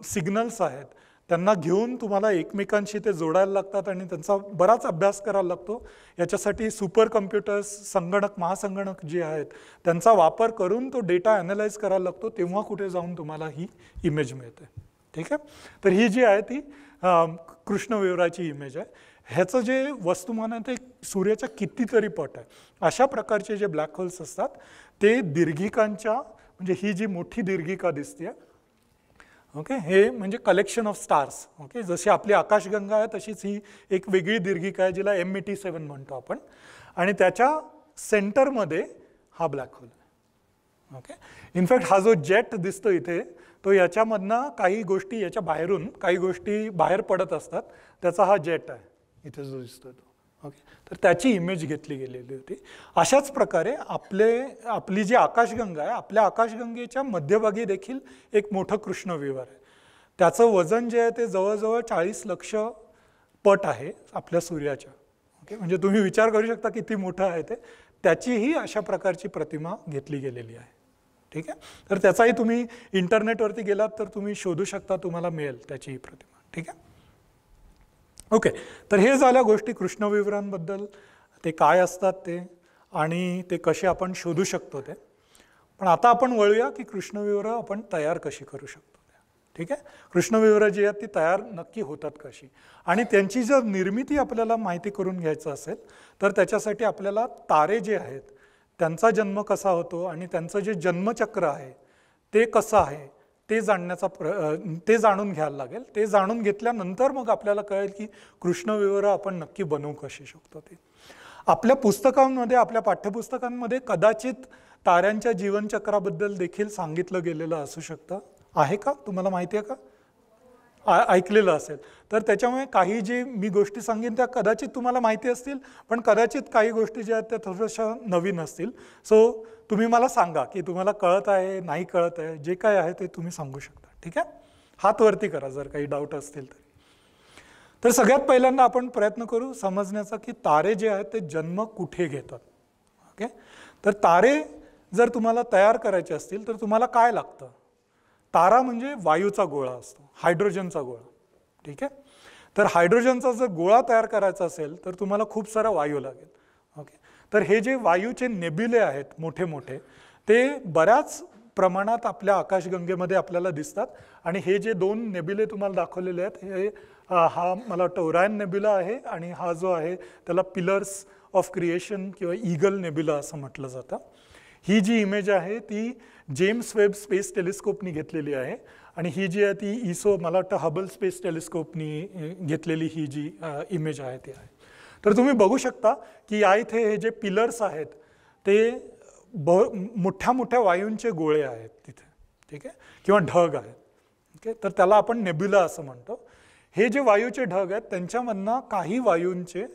S1: सिग्नल्स आहेत त्यांना घेऊन तुम्हाला एकमेकांशी ते जोडायला लागतात आणि त्यांचा बराच अभ्यास करायला लागतो याच्यासाठी सुपर कम्प्युटर्स संगणक महासंगणक जे आहेत त्यांचा वापर करून तो डेटा ॲनालाइज करायला लागतो तेव्हा कुठे जाऊन तुम्हाला ही इमेज मिळते ठीक आहे तर ही जी आहे ती कृष्णविवराची इमेज आहे ह्याचं जे वस्तुमान आहे ते सूर्याच्या कितीतरी पट आहे अशा प्रकारचे जे ब्लॅक होल्स असतात ते दीर्घिकांच्या म्हणजे ही जी मोठी दीर्घिका दिसते ओके हे म्हणजे कलेक्शन ऑफ स्टार्स ओके जशी आपली आकाशगंगा आहे तशीच ही एक वेगळी दीर्घिका आहे जिला एम ई टी सेवन म्हणतो आपण आणि त्याच्या सेंटरमध्ये हा ब्लॅक होल ओके इनफॅक्ट हा जो जेट दिसतो इथे तो याच्यामधनं काही गोष्टी याच्या बाहेरून काही गोष्टी बाहेर पडत असतात त्याचा हा जेट आहे इथे जो दिसतो तो ओके तर त्याची इमेज घेतली गेलेली होती अशाच प्रकारे आपले आपली जी आकाशगंगा आहे आपल्या आकाशगंगेच्या मध्यभागी देखील एक मोठं कृष्णविवार आहे त्याचं वजन जे आहे ते जवळजवळ चाळीस लक्ष पट आहे आपल्या सूर्याच्या ओके म्हणजे तुम्ही विचार करू शकता किती मोठं आहे ते त्याचीही अशा प्रकारची प्रतिमा घेतली गेलेली आहे ठीक आहे तर त्याचाही तुम्ही इंटरनेटवरती गेलात तर तुम्ही शोधू शकता तुम्हाला मिळेल त्याचीही प्रतिमा ठीक आहे ओके तर हे झाल्या गोष्टी कृष्णविवरांबद्दल ते काय असतात ते आणि ते कसे आपण शोधू शकतो ते पण आता आपण वळूया की कृष्णविवरं आपण तयार कशी करू शकतो ठीक आहे कृष्णविवरं जी आहेत ती तयार नक्की होतात कशी आणि त्यांची जर निर्मिती आपल्याला माहिती करून घ्यायचं असेल तर त्याच्यासाठी आपल्याला तारे जे आहेत त्यांचा जन्म कसा होतो आणि त्यांचं जे जन्मचक्र आहे ते कसं आहे ते जाणण्याचा प्र ते जाणून घ्यायला लागेल ते जाणून घेतल्यानंतर मग आपल्याला कळेल की कृष्णविवर आपण नक्की बनवू कसे शकतो ते आपल्या पुस्तकांमध्ये आपल्या पाठ्यपुस्तकांमध्ये कदाचित ताऱ्यांच्या जीवनचक्राबद्दल देखील सांगितलं गेलेलं असू शकतं आहे का तुम्हाला माहिती आहे का ऐकलेलं असेल तर त्याच्यामुळे काही जी मी गोष्टी सांगेन त्या कदाचित तुम्हाला माहिती असतील पण कदाचित काही गोष्टी ज्या आहेत त्या थोड्याशा नवीन असतील सो तुम्ही मला सांगा की तुम्हाला कळत आहे नाही कळत आहे जे काय आहे ते तुम्ही सांगू शकता ठीक आहे हात वरती करा जर काही डाऊट असतील तर तर सगळ्यात पहिल्यांदा आपण प्रयत्न करू समजण्याचा की तारे जे आहेत ते जन्म कुठे घेतात ओके तर तारे जर तुम्हाला तयार करायचे असतील तर तुम्हाला काय लागतं तारा म्हणजे वायूचा गोळा असतो हायड्रोजनचा गोळा ठीक आहे तर हायड्रोजनचा जर गोळा तयार करायचा असेल तर तुम्हाला खूप सारा वायू लागेल ओके तर हे जे वायूचे नेबिले आहेत मोठे मोठे ते बऱ्याच प्रमाणात आपल्या आकाशगंगेमध्ये आपल्याला दिसतात आणि हे जे दोन नेबिले तुम्हाला दाखवलेले आहेत हे हा मला वाटतं ओरायन नेबिला आहे आणि हा जो आहे त्याला पिलर्स ऑफ क्रिएशन किंवा ईगल नेबिला असं म्हटलं जातं ही जी इमेज आहे ती जेम्स वेब स्पेस टेलिस्कोपनी घेतलेली आहे आणि ही जी आहे ती इसो मला वाटतं हबल स्पेस टेलिस्कोपनी घेतलेली ही जी इमेज आहे ती आहे तर तुम्ही बघू शकता की या इथे हे जे पिलर्स आहेत ते ब मोठ्या मोठ्या वायूंचे गोळे आहेत तिथे ठीक आहे किंवा ढग आहेत ओके तर त्याला आपण नेब्युला असं म्हणतो हे जे वायूचे ढग आहेत त्यांच्यामधनं काही वायूंचे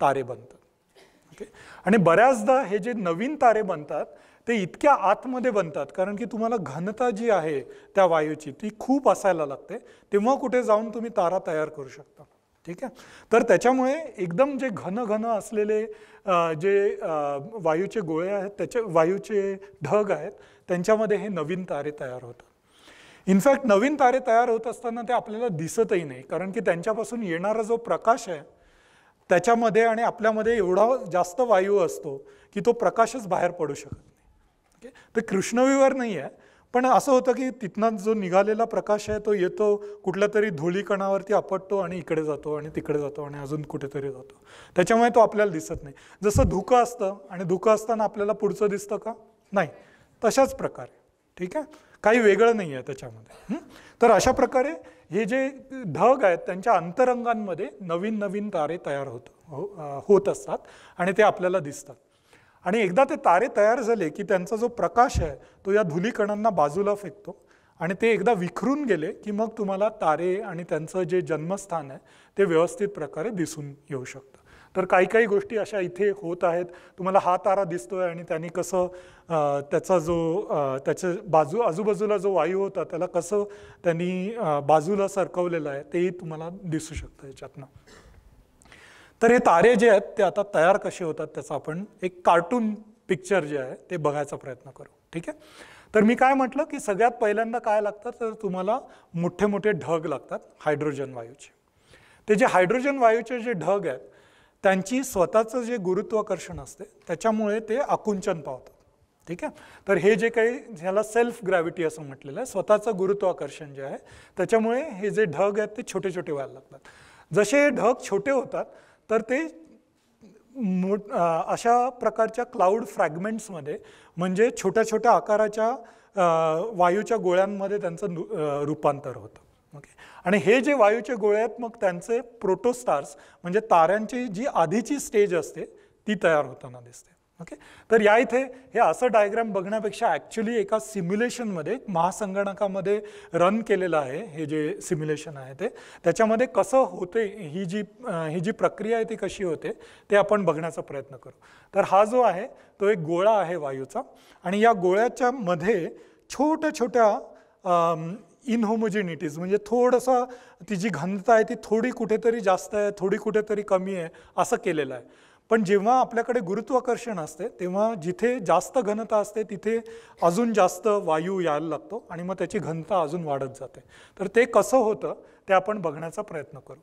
S1: तारे बनतात ओके आणि बऱ्याचदा हे जे नवीन तारे बनतात ते इतक्या आतमध्ये बनतात कारण की तुम्हाला घनता जी आहे त्या वायूची ती खूप असायला लागते तेव्हा कुठे जाऊन तुम्ही तारा तयार करू शकता ठीक आहे तर त्याच्यामुळे एकदम जे घन घन असलेले जे वायूचे गोळे आहेत त्याचे वायूचे ढग आहेत त्यांच्यामध्ये हे नवीन तारे तयार होतात इनफॅक्ट नवीन तारे तयार होत असताना ते आपल्याला दिसतही नाही कारण की त्यांच्यापासून येणारा जो प्रकाश आहे त्याच्यामध्ये आणि आपल्यामध्ये एवढा जास्त वायू असतो की तो प्रकाशच बाहेर पडू शकत ओके कृष्णविवर नाही आहे पण असं होतं की तिथनं जो निघालेला प्रकाश आहे तो येतो कुठल्या तरी धुळीकणावरती आपटतो आणि इकडे जातो आणि तिकडे जातो आणि अजून कुठेतरी जातो त्याच्यामुळे तो आपल्याला दिसत नाही जसं धुकं असतं आणि धुकं असताना आपल्याला पुढचं दिसतं का नाही तशाच प्रकारे ठीक आहे काही वेगळं नाही आहे त्याच्यामध्ये तर अशा प्रकारे हे जे ढग आहेत त्यांच्या अंतरंगांमध्ये नवीन नवीन तारे तयार होत हो, होत असतात आणि ते आपल्याला दिसतात आणि एकदा ते तारे तयार झाले की त्यांचा जो प्रकाश आहे तो या धुलीकणांना बाजूला फेकतो आणि ते एकदा विखरून गेले की मग तुम्हाला तारे आणि त्यांचं जे जन्मस्थान आहे ते व्यवस्थित प्रकारे दिसून येऊ शकतं तर काही काही गोष्टी अशा इथे होत आहेत तुम्हाला हा तारा दिसतोय आणि त्यांनी कसं त्याचा जो त्याच्या बाजू आजूबाजूला जो वायू होता त्याला कसं त्यांनी बाजूला सरकवलेला आहे तेही तुम्हाला दिसू शकतं याच्यातनं तर हे तारे जे आहेत ते आता तयार कसे होतात त्याचं आपण एक कार्टून पिक्चर जे आहे ते बघायचा प्रयत्न करू ठीक आहे तर मी काय म्हटलं की सगळ्यात पहिल्यांदा काय लागतं तर तुम्हाला मोठे मोठे ढग लागतात हायड्रोजन वायूचे ते जे हायड्रोजन वायूचे जे ढग आहेत त्यांची स्वतःचं जे गुरुत्वाकर्षण असते त्याच्यामुळे ते आकुंचन पावतात ठीक आहे तर हे जे काही ह्याला सेल्फ ग्रॅव्हिटी असं म्हटलेलं आहे स्वतःचं गुरुत्वाकर्षण जे आहे त्याच्यामुळे हे जे ढग आहेत ते छोटे छोटे व्हायला लागतात जसे हे ढग छोटे होतात तर ते मोठ अशा प्रकारच्या क्लाउड फ्रॅगमेंट्समध्ये म्हणजे छोट्या छोट्या आकाराच्या वायूच्या गोळ्यांमध्ये त्यांचं रूपांतर होतं ओके आणि हे जे वायूचे गोळे आहेत मग त्यांचे प्रोटोस्टार्स म्हणजे ताऱ्यांची जी आधीची स्टेज असते ती तयार होताना दिसते ओके तर या इथे हे असं डायग्राम बघण्यापेक्षा ॲक्च्युली एका सिम्युलेशनमध्ये महासंगणकामध्ये रन केलेलं आहे हे जे सिम्युलेशन आहे ते त्याच्यामध्ये कसं होते ही जी ही जी प्रक्रिया आहे ती कशी होते ते आपण बघण्याचा प्रयत्न करू तर हा जो आहे तो एक गोळा आहे वायूचा आणि या गोळ्याच्या मध्ये छोट्या छोट्या इनहोमोजिनिटीज म्हणजे थोडंसं ती जी घनता आहे ती थोडी कुठेतरी जास्त आहे थोडी कुठेतरी कमी आहे असं केलेलं आहे पण जेव्हा आपल्याकडे गुरुत्वाकर्षण असते तेव्हा जिथे जास्त घनता असते तिथे अजून जास्त वायू यायला लागतो आणि मग त्याची घनता अजून वाढत जाते तर ते कसं होतं ते आपण बघण्याचा प्रयत्न करू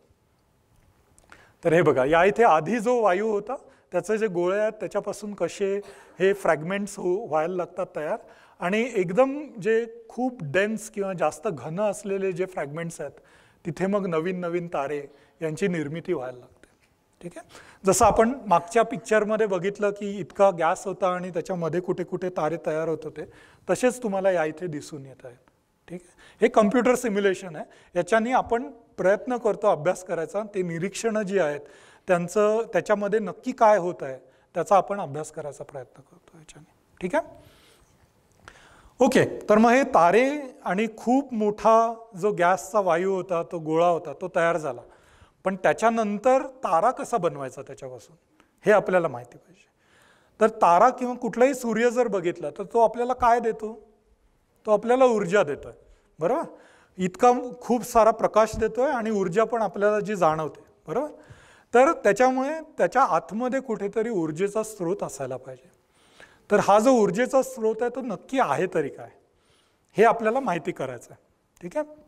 S1: तर हे बघा या इथे आधी जो वायू होता त्याचं जे गोळे आहेत त्याच्यापासून कसे हे फ्रॅगमेंट्स हो व्हायला लागतात तयार आणि एकदम जे खूप डेन्स किंवा जास्त घन असलेले जे फ्रॅगमेंट्स आहेत तिथे मग नवीन नवीन तारे यांची निर्मिती व्हायला लागते ठीक आहे जसं आपण मागच्या पिक्चरमध्ये बघितलं की इतका गॅस होता आणि त्याच्यामध्ये कुठे कुठे तारे तयार होत होते तसेच तुम्हाला या इथे दिसून येत आहेत ठीक आहे हे कम्प्युटर सिम्युलेशन आहे याच्याने आपण प्रयत्न करतो अभ्यास करायचा ते निरीक्षणं जी आहेत त्यांचं त्याच्यामध्ये नक्की काय होत आहे त्याचा आपण अभ्यास करायचा प्रयत्न करतो याच्याने ठीक आहे ओके तर मग हे तारे आणि खूप मोठा जो गॅसचा वायू होता तो गोळा होता तो तयार झाला पण त्याच्यानंतर तारा कसा बनवायचा त्याच्यापासून हे आपल्याला माहिती पाहिजे तर तारा किंवा कुठलाही सूर्य जर बघितला तर तो आपल्याला काय देतो तो आपल्याला ऊर्जा देतो आहे बरोबर इतका खूप सारा प्रकाश देतो आहे आणि ऊर्जा पण आपल्याला जी जाणवते बरोबर तर त्याच्यामुळे त्याच्या आतमध्ये कुठेतरी ऊर्जेचा स्रोत असायला पाहिजे तर हा जो ऊर्जेचा स्रोत आहे तो नक्की आहे तरी काय हे आपल्याला माहिती करायचं आहे ठीक आहे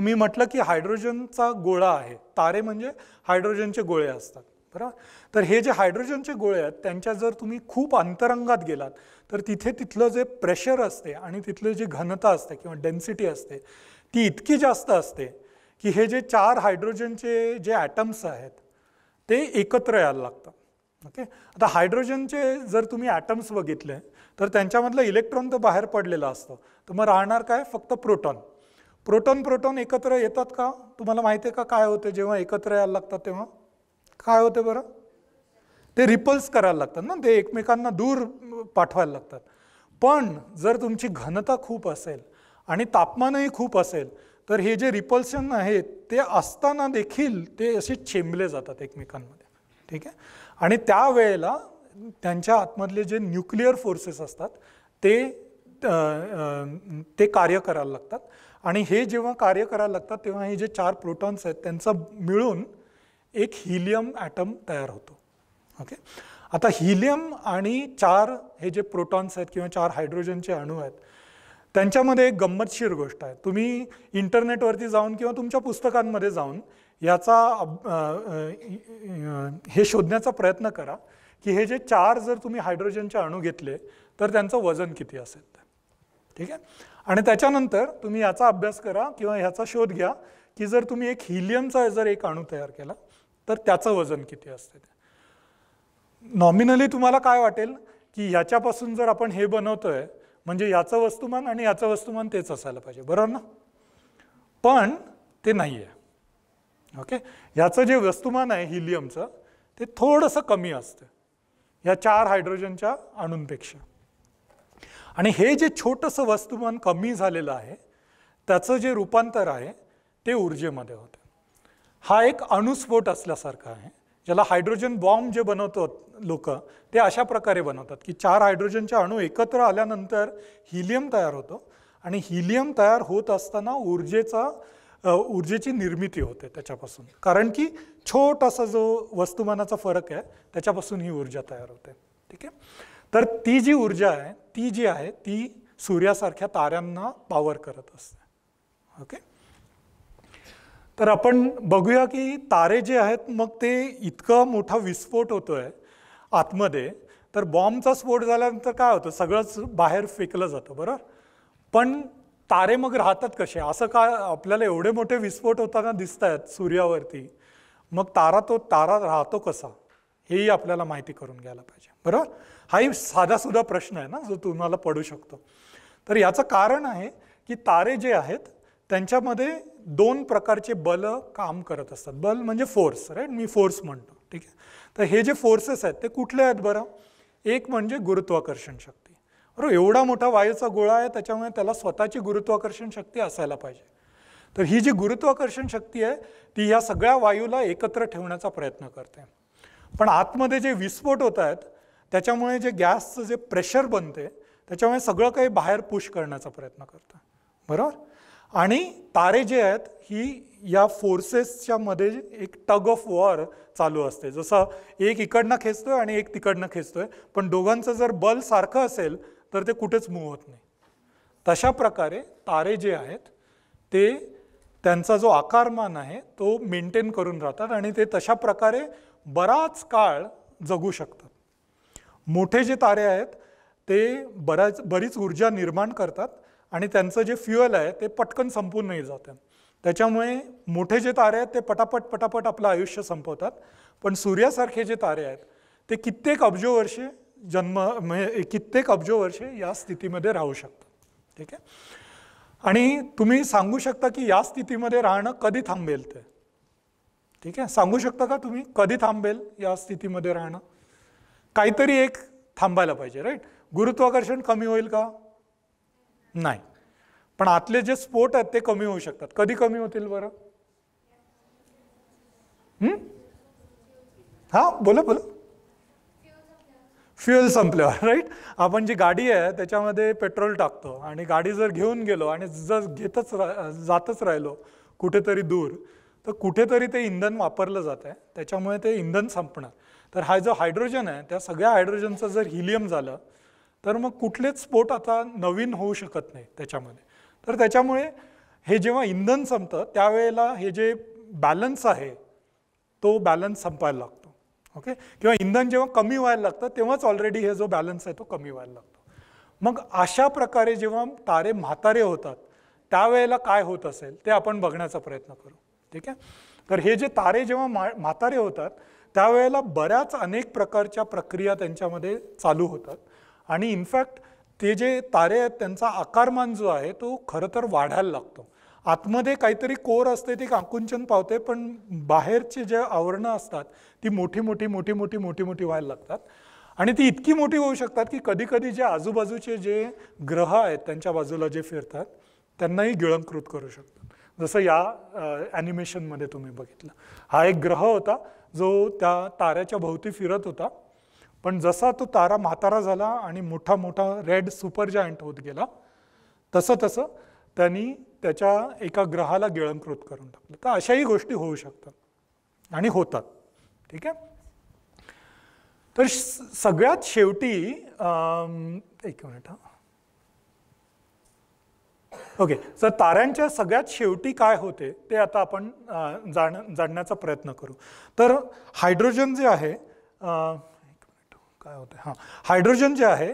S1: मी म्हटलं की हायड्रोजनचा गोळा आहे तारे म्हणजे हायड्रोजनचे गोळे असतात बरोबर तर हे जे हायड्रोजनचे गोळे आहेत त्यांच्या जर तुम्ही खूप अंतरंगात गेलात तर तिथे तिथलं जे प्रेशर असते आणि तिथली जी घनता असते किंवा डेन्सिटी असते ती इतकी जास्त असते की हे जे चार हायड्रोजनचे जे ॲटम्स आहेत ते एकत्र यायला लागतं ओके आता हायड्रोजनचे जर तुम्ही ॲटम्स बघितले तर त्यांच्यामधलं इलेक्ट्रॉन तर बाहेर पडलेलं असतं तर मग राहणार काय फक्त प्रोटॉन प्रोटॉन प्रोटॉन एकत्र येतात का तुम्हाला माहिती आहे का काय होते जेव्हा एकत्र यायला लागतात तेव्हा काय होते बरं ते रिपल्स करायला लागतात ना ते एकमेकांना दूर पाठवायला लागतात पण जर तुमची घनता खूप असेल आणि तापमानही खूप असेल तर हे जे रिपल्शन आहेत ते असताना देखील ते असे चेंबले जातात एकमेकांमध्ये ठीक आहे आणि त्यावेळेला त्यांच्या आतमधले जे न्यूक्लिअर फोर्सेस असतात ते ते कार्य करायला लागतात आणि हे जेव्हा कार्य करायला लागतात तेव्हा हे जे चार प्रोटॉन्स आहेत त्यांचा मिळून एक हिलियम ॲटम तयार होतो ओके आता हिलियम आणि चार हे जे प्रोटॉन्स आहेत किंवा चार हायड्रोजनचे अणू आहेत त्यांच्यामध्ये एक गंमतशीर गोष्ट आहे तुम्ही इंटरनेटवरती जाऊन किंवा तुमच्या पुस्तकांमध्ये जाऊन याचा हे शोधण्याचा प्रयत्न करा की हे जे चार जर तुम्ही हायड्रोजनचे अणू घेतले तर त्यांचं वजन किती असेल ठीक आहे आणि त्याच्यानंतर तुम्ही याचा अभ्यास करा किंवा ह्याचा शोध घ्या की जर तुम्ही एक हिलियमचा जर एक अणू तयार केला तर त्याचं वजन किती असते ते नॉमिनली तुम्हाला काय वाटेल की ह्याच्यापासून जर आपण हे बनवतोय म्हणजे याचं वस्तुमान आणि याचं वस्तुमान तेच असायला पाहिजे बरोबर ना पण ते नाही आहे ओके याचं जे वस्तुमान आहे हिलियमचं ते थोडंसं कमी असतं या चार हायड्रोजनच्या अणूंपेक्षा आणि हे जे छोटंसं वस्तुमान कमी झालेलं आहे त्याचं जे रूपांतर आहे ते ऊर्जेमध्ये होतं हा एक अणुस्फोट असल्यासारखा आहे ज्याला हायड्रोजन बॉम्ब जे बनवतात लोक ते अशा प्रकारे बनवतात की चार हायड्रोजनच्या अणू एकत्र आल्यानंतर हिलियम तयार होतो आणि हिलियम तयार होत असताना ऊर्जेचा ऊर्जेची निर्मिती होते त्याच्यापासून कारण की छोटासा जो वस्तुमानाचा फरक आहे त्याच्यापासून ही ऊर्जा तयार होते ठीक आहे तर ती जी ऊर्जा आहे ती जी आहे ती सूर्यासारख्या ताऱ्यांना पावर करत असते ओके तर आपण बघूया की तारे जे आहेत मग ते इतकं मोठा विस्फोट होतो आहे आतमध्ये तर बॉम्बचा स्फोट झाल्यानंतर काय होतं सगळंच बाहेर फेकलं जातं बरोबर पण तारे मग राहतात कसे असं का आपल्याला एवढे मोठे विस्फोट होताना दिसत आहेत सूर्यावरती मग तारा तो तारा राहतो कसा हेही आपल्याला माहिती करून घ्यायला पाहिजे बरोबर हाही सुद्धा प्रश्न आहे ना जो तुम्हाला पडू शकतो तर याचं कारण आहे की तारे जे आहेत त्यांच्यामध्ये दोन प्रकारचे बल काम करत असतात बल म्हणजे फोर्स राईट मी फोर्स म्हणतो ठीक आहे तर हे जे फोर्सेस आहेत ते कुठले आहेत बरं एक म्हणजे गुरुत्वाकर्षण शक्ती बरोबर एवढा मोठा वायूचा गोळा आहे त्याच्यामुळे त्याला स्वतःची गुरुत्वाकर्षण शक्ती असायला पाहिजे तर ही जी गुरुत्वाकर्षण शक्ती आहे ती ह्या सगळ्या वायूला एकत्र ठेवण्याचा प्रयत्न करते पण आतमध्ये जे विस्फोट होत आहेत त्याच्यामुळे जे गॅसचं जे प्रेशर बनते त्याच्यामुळे सगळं काही बाहेर पुश करण्याचा प्रयत्न करतं बरोबर आणि तारे जे आहेत ही या फोर्सेसच्या मध्ये एक टग ऑफ वॉर चालू असते जसं एक इकडनं खेचतोय आणि एक तिकडनं खेचतोय पण दोघांचं जर बल सारखं असेल तर ते कुठेच मूव होत नाही तशा प्रकारे तारे जे आहेत ते त्यांचा जो आकारमान आहे तो मेंटेन करून राहतात आणि ते तशा प्रकारे बराच काळ जगू शकतात मोठे जे तारे आहेत ते बऱ्याच बरीच ऊर्जा निर्माण करतात आणि त्यांचं जे फ्युअल आहे ते पटकन संपून नाही जातं त्याच्यामुळे मोठे जे तारे आहेत ते पटापट पटापट आपलं आयुष्य संपवतात पण सूर्यासारखे जे तारे आहेत ते कित्येक अब्जो वर्षे जन्म म्हणजे कित्येक अब्जो वर्षे या स्थितीमध्ये राहू शकतात ठीक आहे आणि तुम्ही सांगू शकता की या स्थितीमध्ये राहणं कधी थांबेल ते ठीक आहे सांगू शकता का तुम्ही कधी थांबेल या स्थितीमध्ये राहणं काहीतरी एक थांबायला पाहिजे राईट गुरुत्वाकर्षण कमी होईल का नाही पण आतले जे स्पोर्ट आहेत ते कमी होऊ शकतात कधी कमी होतील बरं हां बोला बोला फ्युएल संपल्यावर राईट आपण जी गाडी आहे त्याच्यामध्ये पेट्रोल टाकतो आणि गाडी जर घेऊन गेलो आणि जर घेतच जातच राहिलो कुठेतरी दूर तर कुठेतरी ते इंधन वापरलं जात आहे त्याच्यामुळे ते इंधन संपणार तर हा जो हायड्रोजन आहे त्या सगळ्या हायड्रोजनचं जर हिलियम झालं तर मग कुठलेच स्फोट आता नवीन होऊ शकत नाही त्याच्यामध्ये तर त्याच्यामुळे हे जेव्हा इंधन संपतं त्यावेळेला हे जे बॅलन्स आहे तो बॅलन्स संपायला लागतो ओके किंवा इंधन जेव्हा कमी व्हायला लागतं तेव्हाच ऑलरेडी हे जो बॅलन्स आहे तो कमी व्हायला लागतो मग अशा प्रकारे जेव्हा तारे म्हातारे होतात त्यावेळेला काय होत असेल ते आपण बघण्याचा प्रयत्न करू ठीक आहे तर हे जे तारे जेव्हा म्हातारे होतात त्यावेळेला बऱ्याच अनेक प्रकारच्या प्रक्रिया त्यांच्यामध्ये चालू होतात आणि इनफॅक्ट ते जे तारे आहेत त्यांचा आकारमान जो आहे तो खरं तर वाढायला लागतो आतमध्ये काहीतरी कोर असते ती काकुंचन पावते पण बाहेरची जे आवरणं असतात ती मोठी मोठी मोठी मोठी मोठी मोठी व्हायला लागतात आणि ती इतकी मोठी होऊ शकतात की कधी कधी जे आजूबाजूचे जे ग्रह आहेत त्यांच्या बाजूला जे फिरतात त्यांनाही गिळंकृत करू शकतात जसं या ॲनिमेशनमध्ये तुम्ही बघितलं हा एक ग्रह होता जो त्या ताऱ्याच्या भोवती फिरत होता पण जसा तो तारा म्हातारा झाला आणि मोठा मोठा रेड सुपर जायंट होत गेला तसं तसं त्यांनी त्याच्या एका ग्रहाला गिळंकृत करून टाकलं तर अशाही गोष्टी होऊ शकतात आणि होतात ठीक आहे तर सगळ्यात शेवटी एक मिनिट हां ओके सर ताऱ्यांच्या सगळ्यात शेवटी काय होते ते आता आपण जाण जाणण्याचा प्रयत्न करू तर हायड्रोजन जे आहे काय होतं हां हायड्रोजन जे आहे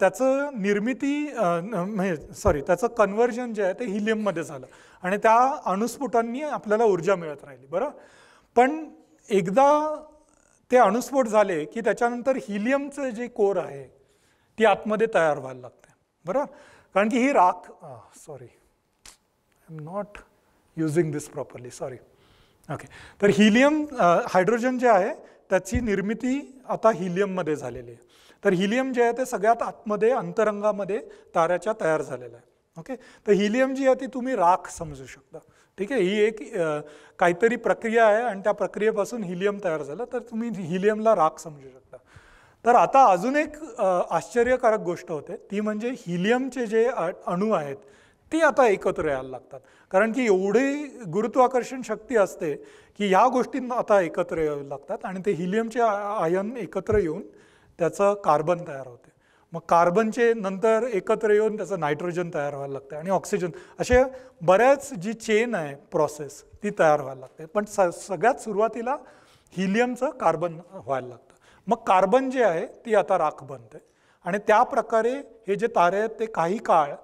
S1: त्याचं निर्मिती म्हणजे सॉरी त्याचं कन्व्हर्जन जे आहे ते हिलियममध्ये झालं आणि त्या अणुस्फोटांनी आपल्याला ऊर्जा मिळत राहिली बरं पण एकदा ते अणुस्फोट झाले की त्याच्यानंतर हिलियमचं जे कोर आहे ती आतमध्ये तयार व्हायला लागते बरं कारण की ही राख sorry I am not using this properly sorry okay तर हिलियम हायड्रोजन जे आहे त्याची निर्मिती आता हिलियममध्ये झालेली आहे तर हिलियम जे आहे ते सगळ्यात आतमध्ये अंतरंगामध्ये ताऱ्याच्या तयार झालेलं आहे ओके तर हिलियम जी आहे ती तुम्ही राख समजू शकता ठीक आहे ही एक काहीतरी प्रक्रिया आहे आणि त्या प्रक्रियेपासून हिलियम तयार झालं तर तुम्ही हिलियमला राख समजू शकता तर आता अजून एक आश्चर्यकारक गोष्ट होते ती म्हणजे हिलियमचे जे अणू आहेत ती आता एकत्र यायला लागतात कारण की एवढी गुरुत्वाकर्षण शक्ती असते की ह्या गोष्टींना आता एकत्र येऊ लागतात आणि ते हिलियमचे आयन एकत्र येऊन त्याचं कार्बन तयार होते मग कार्बनचे नंतर एकत्र येऊन त्याचं नायट्रोजन तयार व्हायला लागतं आणि ऑक्सिजन असे बऱ्याच जी चेन आहे प्रोसेस ती तयार व्हायला लागते पण स सगळ्यात सुरुवातीला हिलियमचं कार्बन व्हायला लागतं मग कार्बन जे आहे ती आता राख बनते आणि त्या प्रकारे हे जे तारे आहेत ते काही काळ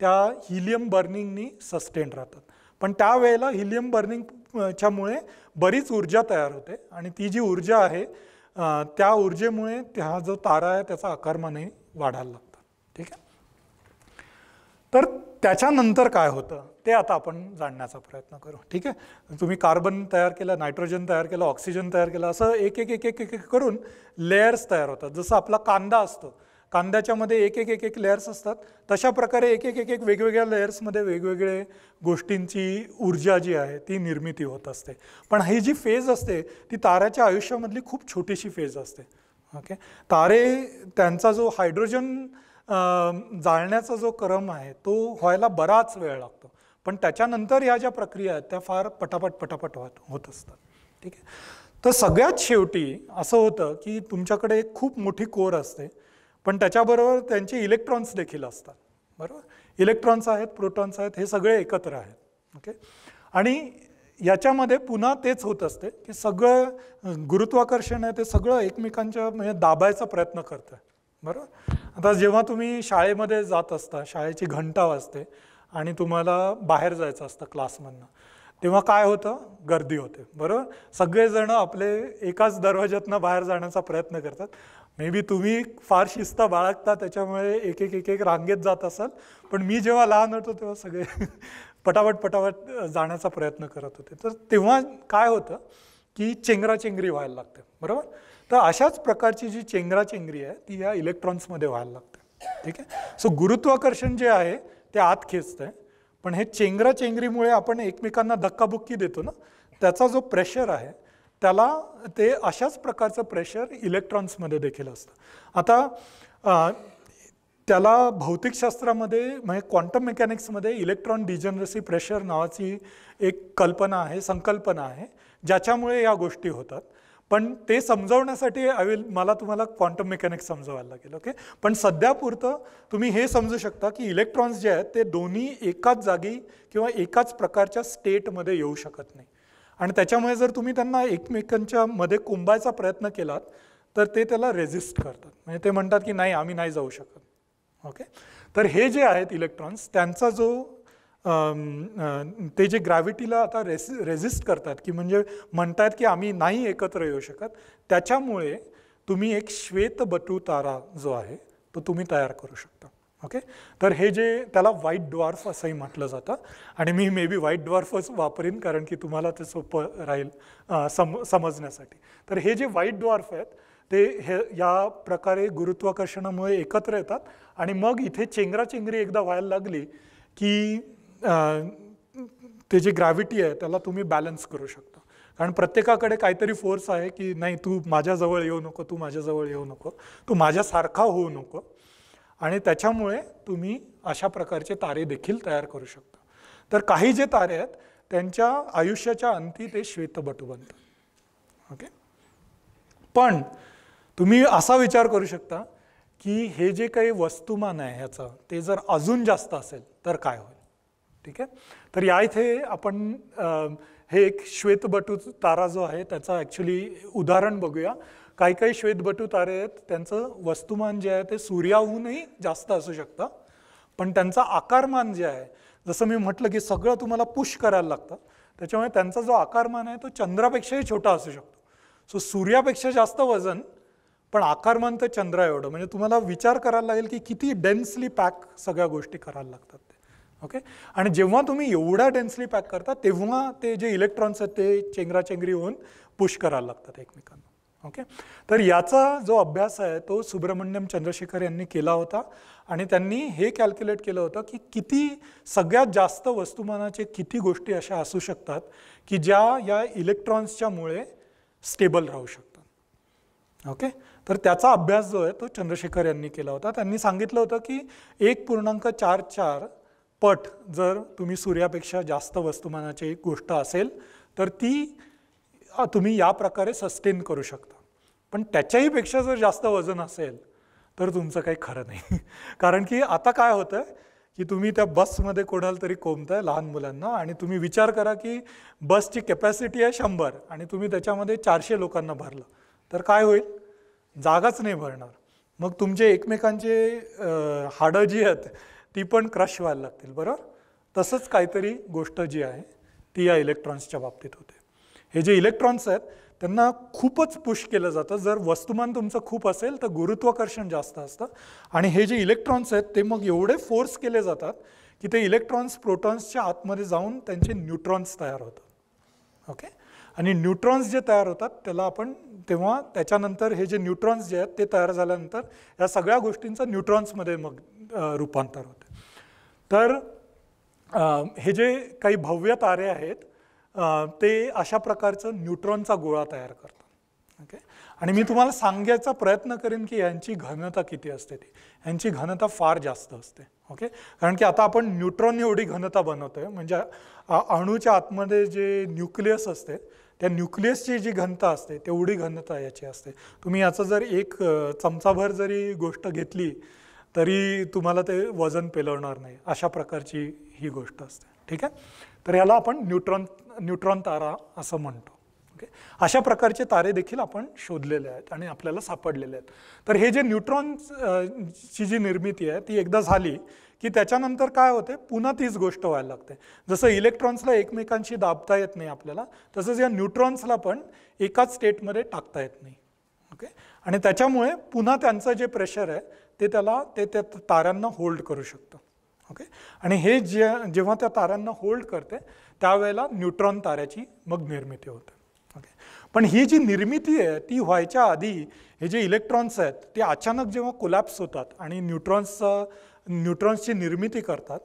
S1: त्या हिलियम बर्निंगनी सस्टेन राहतात पण त्यावेळेला हिलियम बर्निंगच्यामुळे बरीच ऊर्जा तयार होते आणि ती जी ऊर्जा आहे त्या ऊर्जेमुळे हा जो तारा आहे त्याचा आकारमानही वाढायला लागतं ठीक आहे तर त्याच्यानंतर काय होतं ते आता आपण जाणण्याचा प्रयत्न करू ठीक आहे तुम्ही कार्बन तयार केलं नायट्रोजन तयार केलं ऑक्सिजन तयार केलं असं एक एक एक एक एक करून लेयर्स तयार होतात जसं आपला कांदा असतो कांद्याच्यामध्ये एक एक एक एक लेयर्स असतात तशा प्रकारे एक एक एक एक वेगवेगळ्या लेयर्समध्ये वेगवेगळे गोष्टींची ऊर्जा जी आहे ती निर्मिती होत असते पण ही जी फेज असते ती ताऱ्याच्या आयुष्यामधली खूप छोटीशी फेज असते ओके तारे त्यांचा जो हायड्रोजन जाळण्याचा जो क्रम आहे तो व्हायला बराच वेळ लागतो पण त्याच्यानंतर ह्या ज्या प्रक्रिया आहेत त्या फार पटापट पटापट होत होत असतात ठीक आहे तर सगळ्यात शेवटी असं होतं की तुमच्याकडे एक खूप मोठी कोर असते पण त्याच्याबरोबर त्यांचे इलेक्ट्रॉन्स देखील असतात बरोबर इलेक्ट्रॉन्स आहेत प्रोटॉन्स आहेत हे सगळे एकत्र आहेत ओके आणि याच्यामध्ये पुन्हा तेच होत असते की सगळं गुरुत्वाकर्षण आहे ते सगळं एकमेकांच्या म्हणजे दाबायचा प्रयत्न करतं बरोबर आता जेव्हा तुम्ही शाळेमध्ये जात असता शाळेची घंटा वाजते आणि तुम्हाला बाहेर जायचं असतं क्लासमधनं तेव्हा काय होतं गर्दी होते बरोबर सगळेजण आपले एकाच दरवाज्यातनं बाहेर जाण्याचा प्रयत्न करतात मे बी तुम्ही फार शिस्त बाळगता त्याच्यामुळे एक एक एक एक रांगेत जात असाल पण मी जेव्हा लहान होतो तेव्हा सगळे पटापट पटापट जाण्याचा प्रयत्न करत होते तर तेव्हा काय होतं की चेंगराचेंगरी व्हायला लागते बरोबर तर अशाच प्रकारची जी चेंगराचेंगरी आहे ती या इलेक्ट्रॉन्समध्ये व्हायला लागते ठीक आहे सो गुरुत्वाकर्षण जे आहे ते आत खेचतंय पण हे चेंगरा चेंगरीमुळे आपण एकमेकांना धक्काबुक्की देतो ना त्याचा जो प्रेशर आहे त्याला ते अशाच प्रकारचं प्रेशर इलेक्ट्रॉन्समध्ये देखील असतं आता त्याला भौतिकशास्त्रामध्ये म्हणजे क्वांटम मेकॅनिक्समध्ये इलेक्ट्रॉन डिजनरसी प्रेशर नावाची एक कल्पना आहे संकल्पना आहे ज्याच्यामुळे या गोष्टी होतात पण ते समजवण्यासाठी आय विल मला तुम्हाला क्वांटम मेकॅनिक्स समजवायला लागेल ओके पण सध्यापुरतं तुम्ही हे समजू शकता की इलेक्ट्रॉन्स जे आहेत ते दोन्ही एकाच जागी किंवा एकाच प्रकारच्या स्टेटमध्ये येऊ शकत नाही आणि त्याच्यामुळे जर तुम्ही त्यांना एकमेकांच्या मध्ये कुंबायचा प्रयत्न केलात तर ते त्याला रेजिस्ट करतात म्हणजे ते म्हणतात की नाही आम्ही नाही जाऊ शकत ओके तर हे जे आहेत इलेक्ट्रॉन्स त्यांचा जो ते जे ग्रॅव्हिटीला आता रेसि रेझिस्ट करतात की म्हणजे म्हणतात की आम्ही नाही एकत्र येऊ शकत त्याच्यामुळे तुम्ही एक श्वेत बटू तारा जो आहे तो तुम्ही तयार करू शकता ओके तर हे जे त्याला व्हाईट ड्वार्फ असंही म्हटलं जातं आणि मी मे बी व्हाईट ड्वार्फच वापरीन कारण की तुम्हाला ते सोपं राहील सम समजण्यासाठी तर हे जे व्हाईट ड्वार्फ आहेत ते हे या प्रकारे गुरुत्वाकर्षणामुळे एकत्र येतात आणि मग इथे चेंगराचेंगरी एकदा व्हायला लागली की ते जे ग्रॅव्हिटी आहे त्याला तुम्ही बॅलन्स करू शकता कारण प्रत्येकाकडे काहीतरी फोर्स आहे की नाही तू माझ्याजवळ येऊ नको तू माझ्याजवळ येऊ नको तू माझ्यासारखा होऊ नको आणि त्याच्यामुळे तुम्ही अशा प्रकारचे तारे देखील तयार करू शकता तर काही जे तारे आहेत त्यांच्या आयुष्याच्या अंती ते श्वेतबटू बनतात ओके पण तुम्ही असा विचार करू शकता की हे जे काही वस्तुमान आहे ह्याचं ते जर अजून जास्त असेल तर काय होईल ठीक आहे तर या इथे आपण हे एक श्वेतबटू तारा जो आहे त्याचा ॲक्च्युली उदाहरण बघूया काही काही श्वेतबटू तारे आहेत त्यांचं वस्तुमान जे आहे ते सूर्याहूनही जास्त असू शकतं पण त्यांचा आकारमान जे आहे जसं मी म्हटलं की सगळं तुम्हाला पुश करायला लागतं त्याच्यामुळे त्यांचा जो आकारमान आहे तो चंद्रापेक्षाही छोटा असू शकतो सो सूर्यापेक्षा जास्त वजन पण आकारमान तर चंद्रा एवढं म्हणजे तुम्हाला विचार करायला लागेल की किती डेन्सली पॅक सगळ्या गोष्टी करायला लागतात ते ओके आणि जेव्हा तुम्ही एवढा डेन्सली पॅक करता तेव्हा ते जे इलेक्ट्रॉन्स आहेत ते चेंगराचेंगरी होऊन पुश करायला लागतात एकमेकांना ओके तर याचा जो अभ्यास आहे तो सुब्रमण्यम चंद्रशेखर यांनी केला होता आणि त्यांनी हे कॅल्क्युलेट केलं होतं की किती सगळ्यात जास्त वस्तुमानाचे किती गोष्टी अशा असू शकतात की ज्या या इलेक्ट्रॉन्सच्यामुळे स्टेबल राहू शकतात ओके तर त्याचा अभ्यास जो आहे तो चंद्रशेखर यांनी केला होता त्यांनी सांगितलं होतं की एक पूर्णांक चार चार पट जर तुम्ही सूर्यापेक्षा जास्त वस्तुमानाची एक गोष्ट असेल तर ती तुम्ही या प्रकारे सस्टेन करू शकता पण त्याच्याहीपेक्षा जर जास्त वजन असेल तर तुमचं काही खरं नाही कारण की आता काय होतं की तुम्ही त्या बसमध्ये कोणाला तरी कोंबताय लहान मुलांना आणि तुम्ही विचार करा की बसची कॅपॅसिटी आहे शंभर आणि तुम्ही त्याच्यामध्ये चारशे लोकांना भरलं तर काय होईल जागाच नाही भरणार मग तुमचे एकमेकांचे हाडं जी आहेत ती पण क्रश व्हायला लागतील बरोबर तसंच काहीतरी गोष्ट जी आहे ती या इलेक्ट्रॉन्सच्या बाबतीत होते हे जे इलेक्ट्रॉन्स आहेत त्यांना खूपच पुश केलं जातं जर वस्तुमान तुमचं खूप असेल तर गुरुत्वाकर्षण जास्त असतं आणि हे जे इलेक्ट्रॉन्स आहेत ते मग एवढे फोर्स केले जातात की ते इलेक्ट्रॉन्स प्रोटॉन्सच्या आतमध्ये जाऊन त्यांचे न्यूट्रॉन्स तयार होतात ओके आणि न्यूट्रॉन्स जे तयार होतात त्याला आपण तेव्हा त्याच्यानंतर हे जे न्यूट्रॉन्स जे आहेत ते तयार झाल्यानंतर या सगळ्या गोष्टींचं न्यूट्रॉन्समध्ये मग रूपांतर होतं तर हे जे काही भव्य तारे आहेत ते अशा प्रकारचं न्यूट्रॉनचा गोळा तयार करतात ओके आणि मी तुम्हाला सांगायचा प्रयत्न करेन की यांची घनता किती असते ती यांची घनता फार जास्त असते ओके कारण की आता आपण न्यूट्रॉन एवढी घनता बनवतोय म्हणजे अणूच्या आतमध्ये जे न्यूक्लियस असते त्या न्यूक्लियसची जी घनता असते तेवढी घनता याची असते तुम्ही याचा जर एक चमचाभर जरी गोष्ट घेतली तरी तुम्हाला ते वजन पेलवणार नाही अशा प्रकारची ही गोष्ट असते ठीक आहे तर याला आपण न्यूट्रॉन न्यूट्रॉन तारा असं म्हणतो ओके अशा प्रकारचे तारे देखील आपण शोधलेले आहेत आणि आपल्याला सापडलेले आहेत तर हे जे न्यूट्रॉनची जी निर्मिती आहे ती एकदा झाली की त्याच्यानंतर काय होते पुन्हा तीच गोष्ट व्हायला लागते जसं इलेक्ट्रॉन्सला एकमेकांशी दाबता येत नाही आपल्याला तसंच या न्यूट्रॉन्सला पण एकाच स्टेटमध्ये टाकता येत नाही ओके आणि त्याच्यामुळे पुन्हा त्यांचं जे प्रेशर आहे ते त्याला ते त्या ताऱ्यांना होल्ड करू शकतं ओके आणि हे जे जेव्हा त्या ताऱ्यांना होल्ड करते त्यावेळेला न्यूट्रॉन ताऱ्याची मग निर्मिती होते ओके पण ही जी निर्मिती आहे ती व्हायच्या आधी हे जे इलेक्ट्रॉन्स आहेत ते अचानक जेव्हा कोलॅप्स होतात आणि न्यूट्रॉन्स न्यूट्रॉन्सची निर्मिती करतात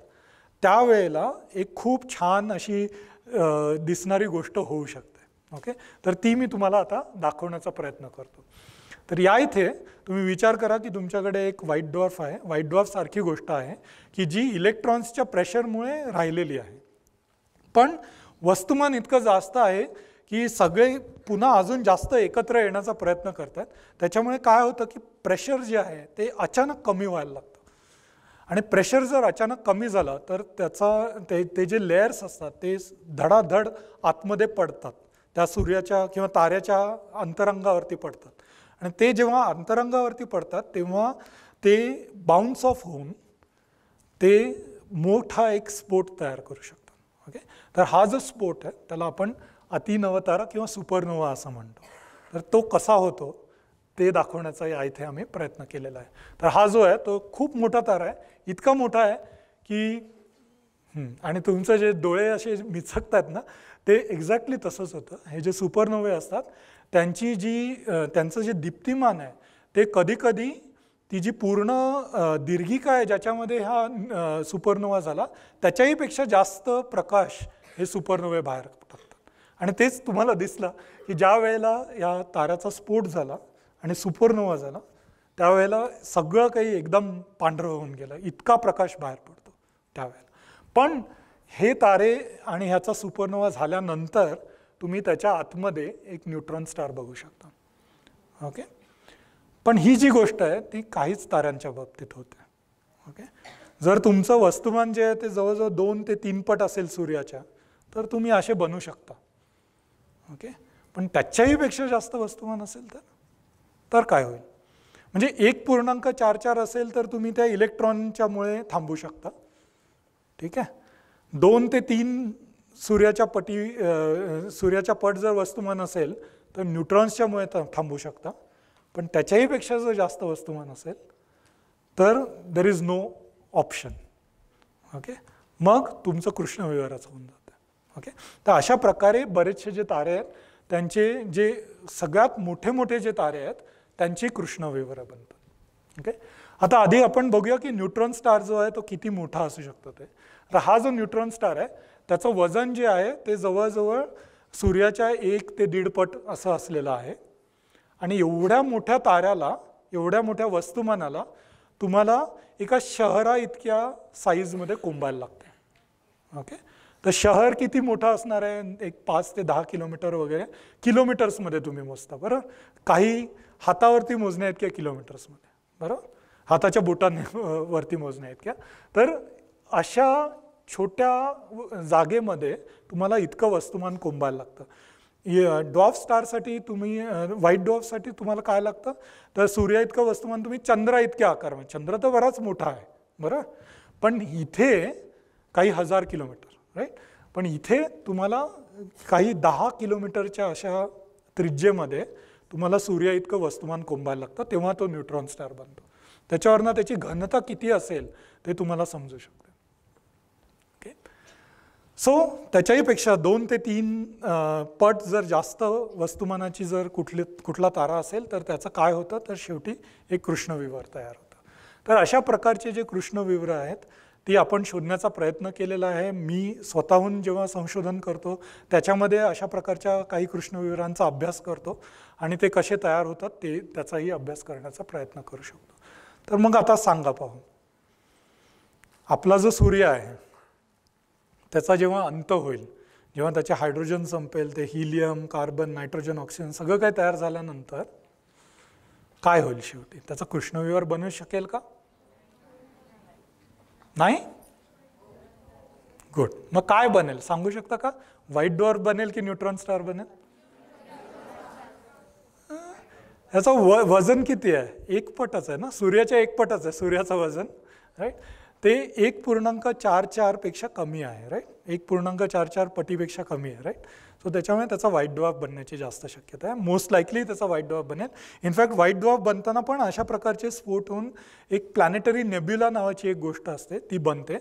S1: त्यावेळेला एक खूप छान अशी दिसणारी गोष्ट होऊ शकते ओके तर ती मी तुम्हाला आता दाखवण्याचा प्रयत्न करतो तर या इथे तुम्ही विचार करा की तुमच्याकडे एक व्हाईट ड्रॉफ आहे व्हाईट सारखी गोष्ट आहे की जी इलेक्ट्रॉन्सच्या प्रेशरमुळे राहिलेली आहे पण वस्तुमान इतकं जास्त आहे की सगळे पुन्हा अजून जास्त एकत्र येण्याचा प्रयत्न करतात त्याच्यामुळे काय होतं की प्रेशर जे आहे ते अचानक कमी व्हायला लागतं आणि प्रेशर जर अचानक कमी झालं तर त्याचा ते ते जे लेयर्स असतात ते धडाधड आतमध्ये पडतात त्या सूर्याच्या किंवा ताऱ्याच्या अंतरंगावरती पडतात आणि ते जेव्हा अंतरंगावरती पडतात तेव्हा ते बाउन्स ऑफ होऊन ते मोठा एक स्पोट तयार करू शकतात ओके तर हा जो स्पोट आहे त्याला आपण अतिनवतारा किंवा सुपरनोवा असं म्हणतो तर तो कसा होतो ते दाखवण्याचा या इथे आम्ही प्रयत्न केलेला आहे तर हा जो आहे तो खूप मोठा तारा आहे इतका मोठा आहे की आणि तुमचं जे डोळे असे मिचकत आहेत ना ते एक्झॅक्टली तसंच होतं हे जे सुपरनोवे असतात त्यांची जी त्यांचं जे दीप्तिमान आहे ते कधीकधी ती जी पूर्ण दीर्घिका आहे ज्याच्यामध्ये हा सुपरनोवा झाला त्याच्याहीपेक्षा जास्त प्रकाश हे सुपरनोवे बाहेर पडतात आणि तेच तुम्हाला दिसलं की ज्या वेळेला या ताऱ्याचा स्फोट झाला आणि सुपरनोवा झाला त्यावेळेला सगळं काही एकदम पांढरं होऊन गेलं इतका प्रकाश बाहेर पडतो त्यावेळेला पण हे तारे आणि ह्याचा सुपरनोवा झाल्यानंतर तुम्ही त्याच्या आतमध्ये एक न्यूट्रॉन स्टार बघू शकता ओके पण ही जी गोष्ट आहे ती काहीच ताऱ्यांच्या बाबतीत होते ओके जर तुमचं वस्तुमान जे आहे ते जवळजवळ दोन ते तीन पट असेल सूर्याच्या तर तुम्ही असे बनू शकता ओके पण त्याच्याहीपेक्षा जास्त वस्तुमान असेल तर तर काय होईल म्हणजे एक पूर्णांक चार चार असेल तर तुम्ही त्या इलेक्ट्रॉनच्यामुळे थांबू शकता ठीक आहे दोन ते तीन सूर्याच्या पटी सूर्याच्या पट जर वस्तुमान असेल तर न्यूट्रॉन्सच्यामुळे मुळे थांबू शकता पण त्याच्याहीपेक्षा जर जास्त वस्तुमान असेल तर there is no option okay मग तुमचं कृष्णविवाराचं होऊन जातं ओके तर अशा प्रकारे बरेचसे जे तारे आहेत त्यांचे जे सगळ्यात मोठे मोठे जे तारे आहेत त्यांची कृष्णविवर बनतात ओके आता आधी आपण बघूया की न्यूट्रॉन स्टार जो आहे तो किती मोठा असू शकतो ते तर हा जो न्यूट्रॉन स्टार आहे त्याचं वजन जे आहे ते जवळजवळ सूर्याच्या एक ते दीडपट असं असलेलं आहे आणि एवढ्या मोठ्या ताऱ्याला एवढ्या मोठ्या वस्तुमानाला तुम्हाला एका शहरा इतक्या साईजमध्ये कोंबायला लागते ओके तर शहर किती मोठं असणार आहे एक पाच ते दहा किलोमीटर वगैरे किलोमीटर्समध्ये तुम्ही मोजता बरं काही हातावरती मोजण्या इतक्या किलोमीटर्समध्ये बरोबर हाताच्या बोटांनी वरती मोजण्या इतक्या तर अशा छोट्या जागेमध्ये तुम्हाला इतकं वस्तुमान कोंबायला लागतं डॉफ स्टारसाठी तुम्ही व्हाईट डॉफसाठी तुम्हाला काय लागतं तर सूर्य इतकं वस्तुमान तुम्ही चंद्रा इतक्या आकार चंद्र तर बराच मोठा आहे बरं पण इथे काही हजार किलोमीटर राईट पण इथे तुम्हाला काही दहा किलोमीटरच्या अशा त्रिज्येमध्ये तुम्हाला सूर्य इतकं वस्तुमान कोंबायला लागतं तेव्हा तो न्यूट्रॉन स्टार बनतो त्याच्यावरनं त्याची घनता किती असेल ते तुम्हाला समजू शकतो सो त्याच्याहीपेक्षा दोन ते तीन पट जर जास्त वस्तुमानाची जर कुठली कुठला तारा असेल तर त्याचं काय होतं तर शेवटी एक कृष्णविवर तयार होतं तर अशा प्रकारचे जे कृष्णविवर आहेत ती आपण शोधण्याचा प्रयत्न केलेला आहे मी स्वतःहून जेव्हा संशोधन करतो त्याच्यामध्ये अशा प्रकारच्या काही कृष्णविवरांचा अभ्यास करतो आणि ते कसे तयार होतात ते त्याचाही अभ्यास करण्याचा प्रयत्न करू शकतो तर मग आता सांगा पाहू आपला जो सूर्य आहे त्याचा जेव्हा अंत होईल जेव्हा त्याचे हायड्रोजन संपेल ते हिलियम कार्बन नायट्रोजन ऑक्सिजन सगळं काही तयार झाल्यानंतर काय होईल शेवटी त्याचा कृष्णविवर बनू शकेल का नाही गुड मग काय बनेल सांगू शकता का व्हाईट डोअर बनेल की न्यूट्रॉन स्टार बनेल ह्याचं व वजन किती आहे एक पटच आहे ना सूर्याच्या पटच आहे सूर्याचं वजन राईट ते एक पूर्णांक चार चारपेक्षा कमी आहे राईट एक पूर्णांक चार चार पटीपेक्षा कमी आहे राईट सो त्याच्यामुळे त्याचा व्हाईट ड्रॉफ बनण्याची जास्त शक्यता आहे मोस्ट लाईकली त्याचा व्हाईट डॉफ बनेल इनफॅक्ट व्हाईट ड्रॉफ बनताना पण अशा प्रकारचे स्फोट होऊन एक प्लॅनेटरी नेब्युला नावाची एक गोष्ट असते ती बनते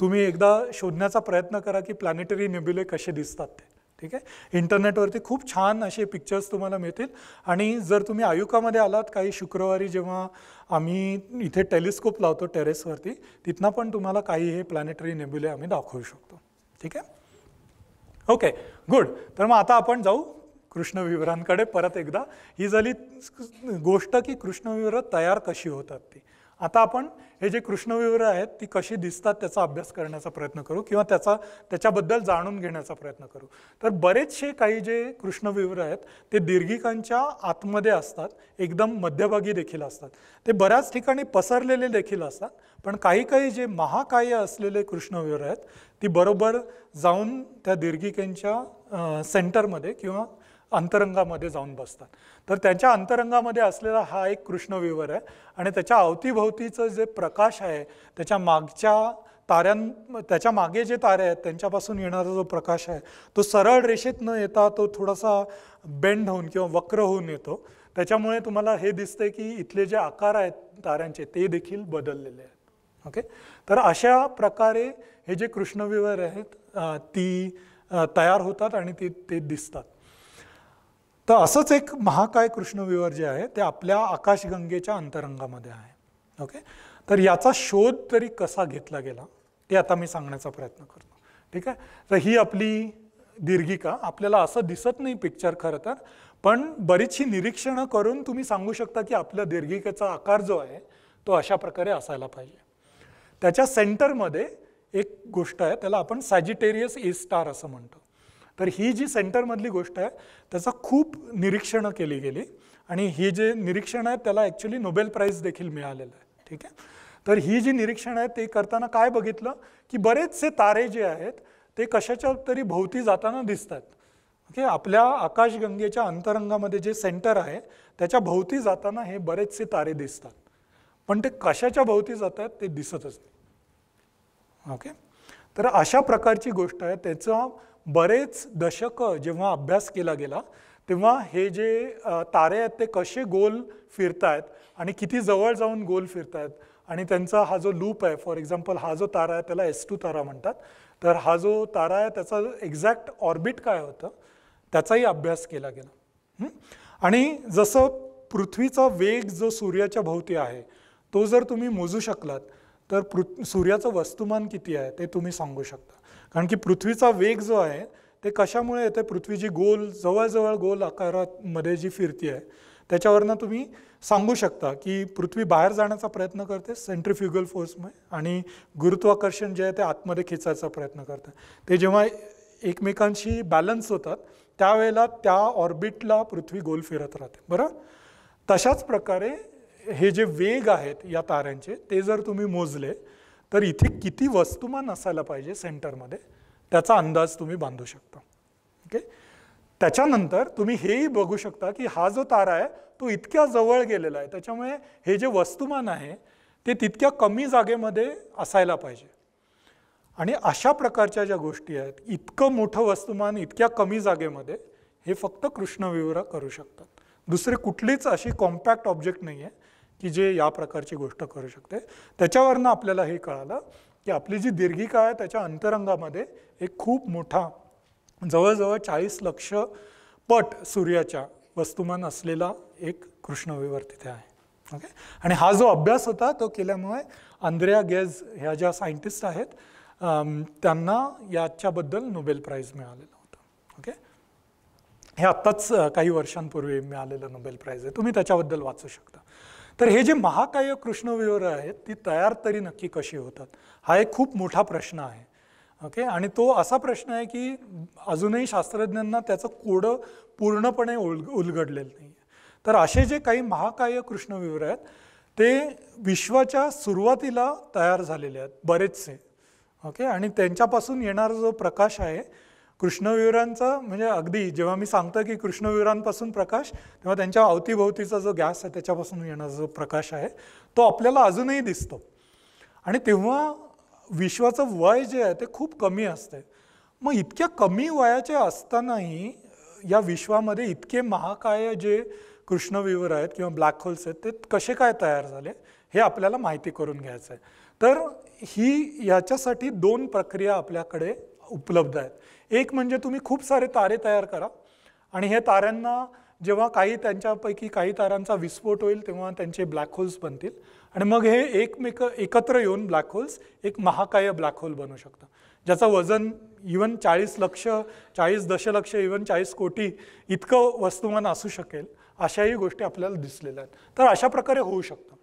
S1: तुम्ही एकदा शोधण्याचा प्रयत्न करा की प्लॅनेटरी नेब्युले कसे दिसतात ते ठीक आहे इंटरनेटवरती खूप छान असे पिक्चर्स तुम्हाला मिळतील आणि जर तुम्ही आयुकामध्ये आलात काही शुक्रवारी जेव्हा आम्ही इथे टेलिस्कोप लावतो टेरेसवरती तिथनं पण तुम्हाला काही हे प्लॅनेटरी नेब्युले आम्ही दाखवू शकतो ठीक आहे ओके गुड तर मग आता आपण जाऊ कृष्णविवरांकडे परत एकदा ही झाली गोष्ट की कृष्णविवर तयार कशी होतात ती आता आपण हे जे कृष्णविवर आहेत ती कशी दिसतात त्याचा अभ्यास करण्याचा प्रयत्न करू किंवा त्याचा त्याच्याबद्दल जाणून घेण्याचा प्रयत्न करू तर बरेचसे काही जे कृष्णविवर आहेत ते दीर्घिकांच्या आतमध्ये असतात एकदम मध्यभागी देखील असतात ते बऱ्याच ठिकाणी पसरलेले देखील असतात पण काही काही जे महाकाय असलेले कृष्णविवर आहेत ती बरोबर जाऊन त्या दीर्घिकेंच्या सेंटरमध्ये किंवा अंतरंगामध्ये जाऊन बसतात तर त्यांच्या अंतरंगामध्ये असलेला हा एक कृष्णविवर आहे आणि त्याच्या अवतीभोवतीचं जे प्रकाश आहे त्याच्या मागच्या ताऱ्यां त्याच्या मागे जे तारे आहेत त्यांच्यापासून येणारा जो प्रकाश आहे तो सरळ रेषेत न येता तो थोडासा बेंड होऊन किंवा वक्र होऊन येतो त्याच्यामुळे तुम्हाला हे दिसते की इथले जे आकार आहेत ताऱ्यांचे ते देखील बदललेले आहेत ओके तर अशा प्रकारे हे जे कृष्णविवर आहेत ती तयार होतात आणि ती ते दिसतात तर असंच एक महाकाय कृष्णविवर जे आहे ते आपल्या आकाशगंगेच्या अंतरंगामध्ये आहे ओके तर याचा शोध तरी कसा घेतला गेला ते आता मी सांगण्याचा प्रयत्न करतो ठीक आहे तर ही आपली दीर्घिका आपल्याला असं दिसत नाही पिक्चर खरं तर पण बरीचशी निरीक्षणं करून तुम्ही सांगू शकता की आपल्या दीर्घिकेचा आकार जो आहे तो अशा प्रकारे असायला पाहिजे त्याच्या सेंटरमध्ये एक गोष्ट आहे त्याला आपण सॅजिटेरियस ए स्टार असं म्हणतो तर ही जी सेंटरमधली गोष्ट आहे त्याचं खूप निरीक्षणं केली गेली आणि ही जे निरीक्षण आहे त्याला ॲक्च्युली नोबेल प्राईज देखील मिळालेलं आहे ठीक आहे तर ही जी निरीक्षण आहे ते करताना काय बघितलं की बरेचसे तारे जे आहेत ते कशाच्या तरी भोवती जाताना दिसतात ओके आपल्या आकाशगंगेच्या अंतरंगामध्ये जे सेंटर आहे त्याच्या भोवती जाताना हे बरेचसे तारे दिसतात पण ते कशाच्या भोवती जात आहेत ते दिसतच नाही ओके तर अशा प्रकारची गोष्ट आहे त्याचं बरेच दशकं जेव्हा अभ्यास केला गेला तेव्हा हे जे तारे आहेत ते कसे गोल फिरतायत आणि किती जवळ जाऊन गोल फिरतायत आणि त्यांचा हा जो लूप आहे फॉर एक्झाम्पल हा जो तारा आहे त्याला एस टू तारा म्हणतात तर हा जो तारा आहे त्याचा एक्झॅक्ट ऑर्बिट काय होतं त्याचाही अभ्यास केला गेला आणि जसं पृथ्वीचा वेग जो सूर्याच्या भोवती आहे तो जर तुम्ही मोजू शकलात तर पृ सूर्याचं वस्तुमान किती आहे ते तुम्ही सांगू शकता कारण की पृथ्वीचा वेग जो आहे ते कशामुळे येते पृथ्वी जी गोल जवळजवळ गोल आकारामध्ये जी फिरती आहे त्याच्यावरनं तुम्ही सांगू शकता की पृथ्वी बाहेर जाण्याचा प्रयत्न करते सेंट्रिफ्युगल फोर्समुळे आणि गुरुत्वाकर्षण जे आहे ते आतमध्ये खेचायचा प्रयत्न करतं ते जेव्हा एकमेकांशी बॅलन्स होतात त्यावेळेला त्या ऑर्बिटला पृथ्वी गोल फिरत राहते बरं तशाच प्रकारे हे जे वेग आहेत या ताऱ्यांचे ते जर तुम्ही मोजले तर इथे किती वस्तुमान असायला पाहिजे सेंटरमध्ये त्याचा अंदाज तुम्ही बांधू शकता ओके त्याच्यानंतर तुम्ही हेही बघू शकता की हा जो तारा आहे तो इतक्या जवळ गेलेला आहे त्याच्यामुळे हे जे वस्तुमान आहे ते तितक्या कमी जागेमध्ये असायला पाहिजे आणि अशा प्रकारच्या ज्या गोष्टी आहेत इतकं मोठं वस्तुमान इतक्या कमी जागेमध्ये हे फक्त कृष्णविवरा करू शकतात दुसरे कुठलीच अशी कॉम्पॅक्ट ऑब्जेक्ट नाही आहे की जे या प्रकारची गोष्ट करू शकते त्याच्यावरनं आपल्याला हे कळालं की आपली जी दीर्घिका आहे त्याच्या अंतरंगामध्ये एक खूप मोठा जवळजवळ चाळीस लक्ष पट सूर्याच्या वस्तुमान असलेला एक कृष्णविवर तिथे आहे ओके आणि हा जो अभ्यास होता तो केल्यामुळे आंद्रिया गेज ह्या ज्या सायंटिस्ट आहेत त्यांना याच्याबद्दल नोबेल प्राईज मिळालेला होता ओके हे आत्ताच काही वर्षांपूर्वी मिळालेलं नोबेल प्राईज आहे तुम्ही त्याच्याबद्दल वाचू शकता तर हे जे महाकाय कृष्णविवर आहेत ती तयार तरी नक्की कशी होतात हा एक खूप मोठा प्रश्न आहे ओके आणि तो असा प्रश्न आहे की अजूनही शास्त्रज्ञांना त्याचं कोडं पूर्णपणे उल उलगडलेलं नाही तर असे जे काही महाकाय कृष्णविवर आहेत ते विश्वाच्या सुरुवातीला तयार झालेले आहेत बरेचसे ओके आणि त्यांच्यापासून येणारा जो प्रकाश आहे कृष्णविवरांचा म्हणजे अगदी जेव्हा मी सांगतो की कृष्णविवरांपासून प्रकाश तेव्हा त्यांच्या अवतीभोवतीचा जो गॅस आहे त्याच्यापासून येणारा जो प्रकाश आहे तो आपल्याला अजूनही दिसतो आणि तेव्हा विश्वाचं वय जे आहे ते खूप कमी असते मग इतक्या कमी वयाचे असतानाही या विश्वामध्ये इतके महाकाय जे कृष्णविवर आहेत किंवा ब्लॅक होल्स आहेत ते कसे काय तयार झाले हे आपल्याला माहिती करून घ्यायचं आहे तर ही याच्यासाठी दोन प्रक्रिया आपल्याकडे उपलब्ध आहेत एक म्हणजे तुम्ही खूप सारे तारे तयार करा आणि हे ताऱ्यांना जेव्हा काही त्यांच्यापैकी काही तारांचा विस्फोट होईल तेव्हा त्यांचे ब्लॅक होल्स बनतील आणि मग हे एकमेक एकत्र येऊन ब्लॅक होल्स एक महाकाय ब्लॅक होल बनू शकतं ज्याचं वजन इवन चाळीस लक्ष चाळीस दशलक्ष इवन चाळीस कोटी इतकं वस्तुमान असू शकेल अशाही गोष्टी आपल्याला दिसलेल्या आहेत तर अशा प्रकारे होऊ शकतं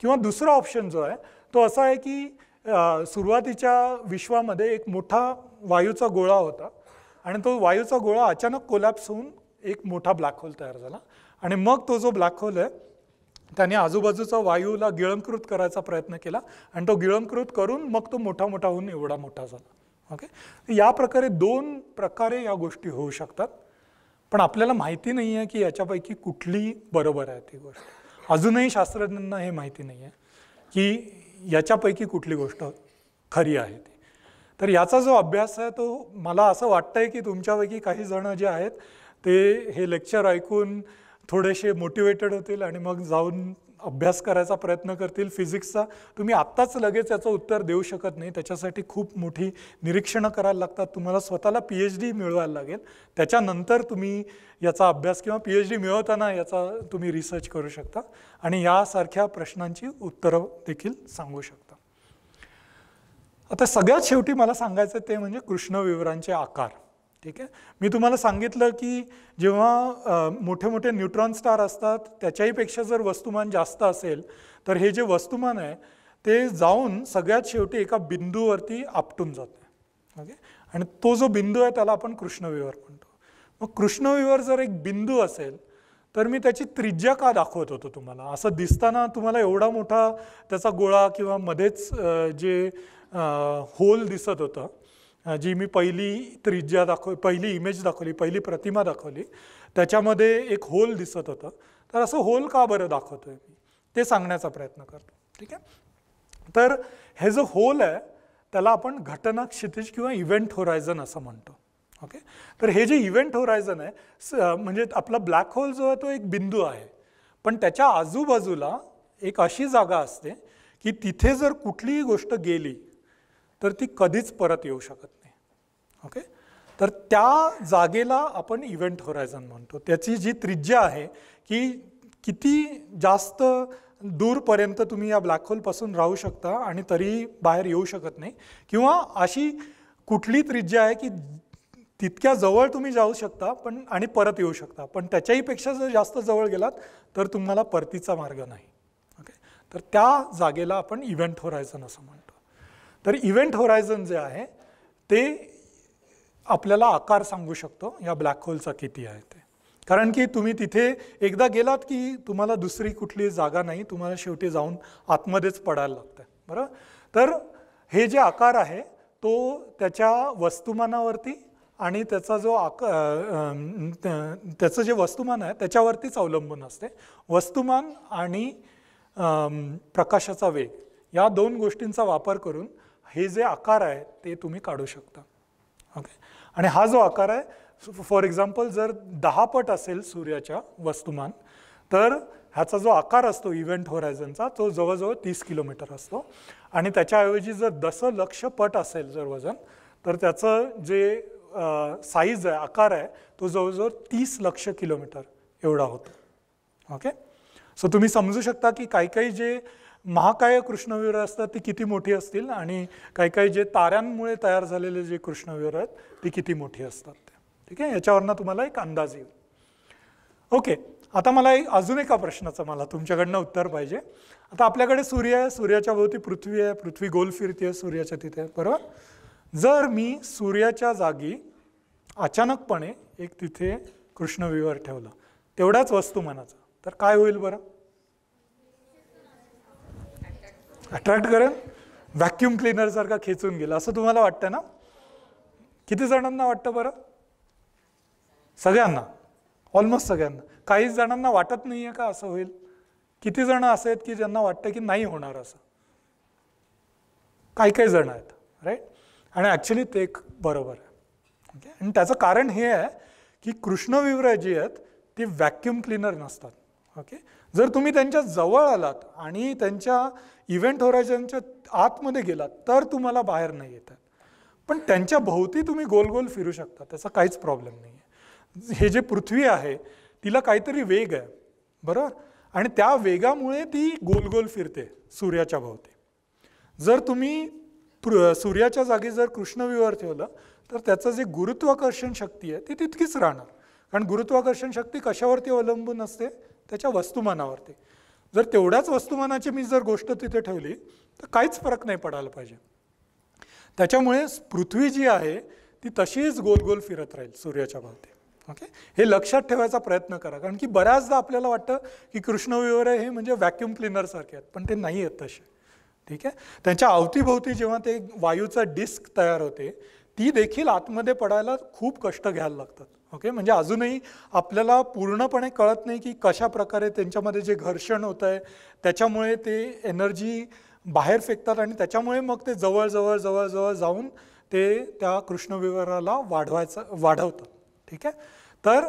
S1: किंवा दुसरा ऑप्शन जो आहे तो असा आहे की सुरुवातीच्या विश्वामध्ये एक मोठा वायूचा गोळा होता आणि तो वायूचा गोळा अचानक कोलॅप्स होऊन एक मोठा ब्लॅक होल तयार झाला आणि मग तो जो ब्लॅक होल आहे त्याने आजूबाजूचा वायूला गिळंकृत करायचा प्रयत्न केला आणि तो गिळंकृत करून मग तो मोठा मोठा होऊन एवढा मोठा झाला ओके या प्रकारे दोन प्रकारे या गोष्टी होऊ शकतात पण आपल्याला माहिती नाही आहे की याच्यापैकी कुठली बरोबर आहे ती गोष्ट अजूनही शास्त्रज्ञांना हे माहिती नाही आहे की याच्यापैकी कुठली गोष्ट खरी आहे ती तर याचा जो अभ्यास आहे तो मला असं वाटतं आहे की तुमच्यापैकी काही जणं जे आहेत ते हे लेक्चर ऐकून थोडेसे मोटिवेटेड होतील आणि मग जाऊन अभ्यास करायचा प्रयत्न करतील फिजिक्सचा तुम्ही आत्ताच लगेच याचं उत्तर देऊ शकत नाही त्याच्यासाठी खूप मोठी निरीक्षणं करायला लागतात तुम्हाला स्वतःला पी एच डी मिळवायला लागेल त्याच्यानंतर तुम्ही याचा अभ्यास किंवा पी एच डी मिळवताना याचा तुम्ही रिसर्च करू शकता आणि यासारख्या प्रश्नांची उत्तरं देखील सांगू शकता आता सगळ्यात शेवटी मला सांगायचं ते म्हणजे कृष्णविवरांचे आकार ठीक आहे मी तुम्हाला सांगितलं की जेव्हा मोठे मोठे न्यूट्रॉन स्टार असतात त्याच्याहीपेक्षा जर वस्तुमान जास्त असेल तर हे जे वस्तुमान आहे ते जाऊन सगळ्यात शेवटी एका बिंदूवरती आपटून जाते ओके आणि तो जो बिंदू आहे त्याला आपण कृष्णविवर म्हणतो मग कृष्णविवर जर एक बिंदू असेल तर मी त्याची त्रिज्या का दाखवत होतो तुम्हाला असं दिसताना तुम्हाला एवढा मोठा त्याचा गोळा किंवा मध्येच जे होल दिसत होतं जी मी पहिली त्रिज्या दाखव पहिली इमेज दाखवली पहिली प्रतिमा दाखवली त्याच्यामध्ये एक होल दिसत होतं तर असं होल का बरं दाखवतो आहे मी ते सांगण्याचा प्रयत्न करतो ठीक आहे तर हे जो होल आहे त्याला आपण घटना क्षितिज किंवा इव्हेंट होरायझन असं म्हणतो ओके तर हे जे इव्हेंट होरायझन आहे म्हणजे आपला ब्लॅक होल जो आहे तो एक बिंदू आहे पण त्याच्या आजूबाजूला एक अशी जागा असते की तिथे जर कुठलीही गोष्ट गेली तर ती कधीच परत येऊ शकत नाही ओके तर त्या जागेला आपण इव्हेंट होरायझन म्हणतो त्याची जी त्रिज्या आहे की किती जास्त दूरपर्यंत तुम्ही या ब्लॅक होलपासून राहू शकता आणि तरी बाहेर येऊ शकत नाही किंवा अशी कुठली त्रिज्या आहे की तितक्या जवळ तुम्ही जाऊ शकता पण आणि परत येऊ शकता पण त्याच्याहीपेक्षा जर जास्त जवळ गेलात तर तुम्हाला परतीचा मार्ग नाही ओके तर त्या जागेला आपण इव्हेंट होरायझन असं म्हणतो तर इव्हेंट होरायझन जे आहे ते आपल्याला आकार सांगू शकतो या ब्लॅक होलचा किती आहे ते कारण की तुम्ही तिथे एकदा गेलात की तुम्हाला दुसरी कुठली जागा नाही तुम्हाला शेवटी जाऊन आतमध्येच पडायला लागतं बरं तर हे जे आकार आहे तो त्याच्या वस्तुमानावरती आणि त्याचा जो आकार त्याचं जे वस्तुमान आहे त्याच्यावरतीच अवलंबून असते वस्तुमान आणि प्रकाशाचा वेग या दोन गोष्टींचा वापर करून हे जे आकार आहे ते तुम्ही काढू शकता ओके आणि हा जो आकार आहे फॉर एक्झाम्पल जर दहा पट असेल सूर्याच्या वस्तुमान तर ह्याचा जो आकार असतो इव्हेंट होरायझनचा तो जवळजवळ तीस किलोमीटर असतो आणि त्याच्याऐवजी जर दसलक्ष लक्ष पट असेल जर वजन तर त्याचं जे साईज आहे आकार आहे तो जवळजवळ तीस लक्ष किलोमीटर एवढा होतो ओके सो तुम्ही समजू शकता की काही काही जे महाकाय कृष्णविवर असतात ती किती मोठी असतील आणि काही काही जे ताऱ्यांमुळे तयार झालेले जे कृष्णविवर आहेत ती किती मोठी असतात ठीक आहे याच्यावरनं तुम्हाला एक अंदाज येईल ओके आता मला एक अजून एका प्रश्नाचं मला तुमच्याकडनं उत्तर पाहिजे आता आपल्याकडे सूर्य आहे सूर्याच्या भोवती पृथ्वी आहे पृथ्वी गोल फिरती आहे सूर्याच्या तिथे बरोबर जर मी सूर्याच्या जागी अचानकपणे एक तिथे कृष्णविवर ठेवला तेवढाच वस्तू मनाचा तर काय होईल बरं अट्रॅक्ट करेन व्हॅक्युम क्लिनरसारखा खेचून गेला असं तुम्हाला वाटतं ना किती जणांना वाटतं बरं सगळ्यांना ऑलमोस्ट सगळ्यांना काही जणांना वाटत नाही आहे का असं होईल किती जण असे आहेत की ज्यांना वाटतं की नाही होणार असं काही काही जण आहेत राईट आणि ॲक्च्युली ते एक बरोबर आहे ओके आणि त्याचं कारण हे आहे की कृष्णविवर जी आहेत ती व्हॅक्युम क्लिनर नसतात ओके जर तुम्ही त्यांच्या जवळ आलात आणि त्यांच्या इव्हेंट होरायझनच्या आतमध्ये गेलात तर तुम्हाला बाहेर नाही येतात पण त्यांच्या भोवती तुम्ही गोल गोल फिरू शकता त्याचा काहीच प्रॉब्लेम नाही आहे हे जे पृथ्वी आहे तिला काहीतरी वेग आहे बरोबर आणि त्या वेगामुळे ती गोल गोल फिरते सूर्याच्या भोवती जर तुम्ही सूर्याच्या जागी जर कृष्णविवर ठेवलं तर त्याचं जे गुरुत्वाकर्षण शक्ती आहे ती तितकीच राहणार कारण गुरुत्वाकर्षण शक्ती कशावरती अवलंबून असते त्याच्या वस्तुमानावरती जर तेवढ्याच वस्तुमानाची मी जर गोष्ट तिथे ठेवली तर काहीच फरक नाही पडायला पाहिजे त्याच्यामुळे पृथ्वी जी आहे ती तशीच गोल गोल फिरत राहील सूर्याच्या भावती ओके हे लक्षात ठेवायचा प्रयत्न करा कारण की बऱ्याचदा आपल्याला वाटतं की कृष्णविवर हे म्हणजे व्हॅक्युम क्लिनरसारखे आहेत पण ते नाही आहेत तसे ठीक आहे त्यांच्या अवतीभोवती जेव्हा ते वायूचा डिस्क तयार होते ती देखील आतमध्ये पडायला खूप कष्ट घ्यायला लागतात ओके म्हणजे अजूनही आपल्याला पूर्णपणे कळत नाही की कशा प्रकारे त्यांच्यामध्ये जे घर्षण होतं आहे त्याच्यामुळे ते एनर्जी बाहेर फेकतात आणि त्याच्यामुळे मग ते जवळजवळ जवळजवळ जाऊन ते त्या कृष्णविवराला वाढवायचं वाढवतं ठीक आहे तर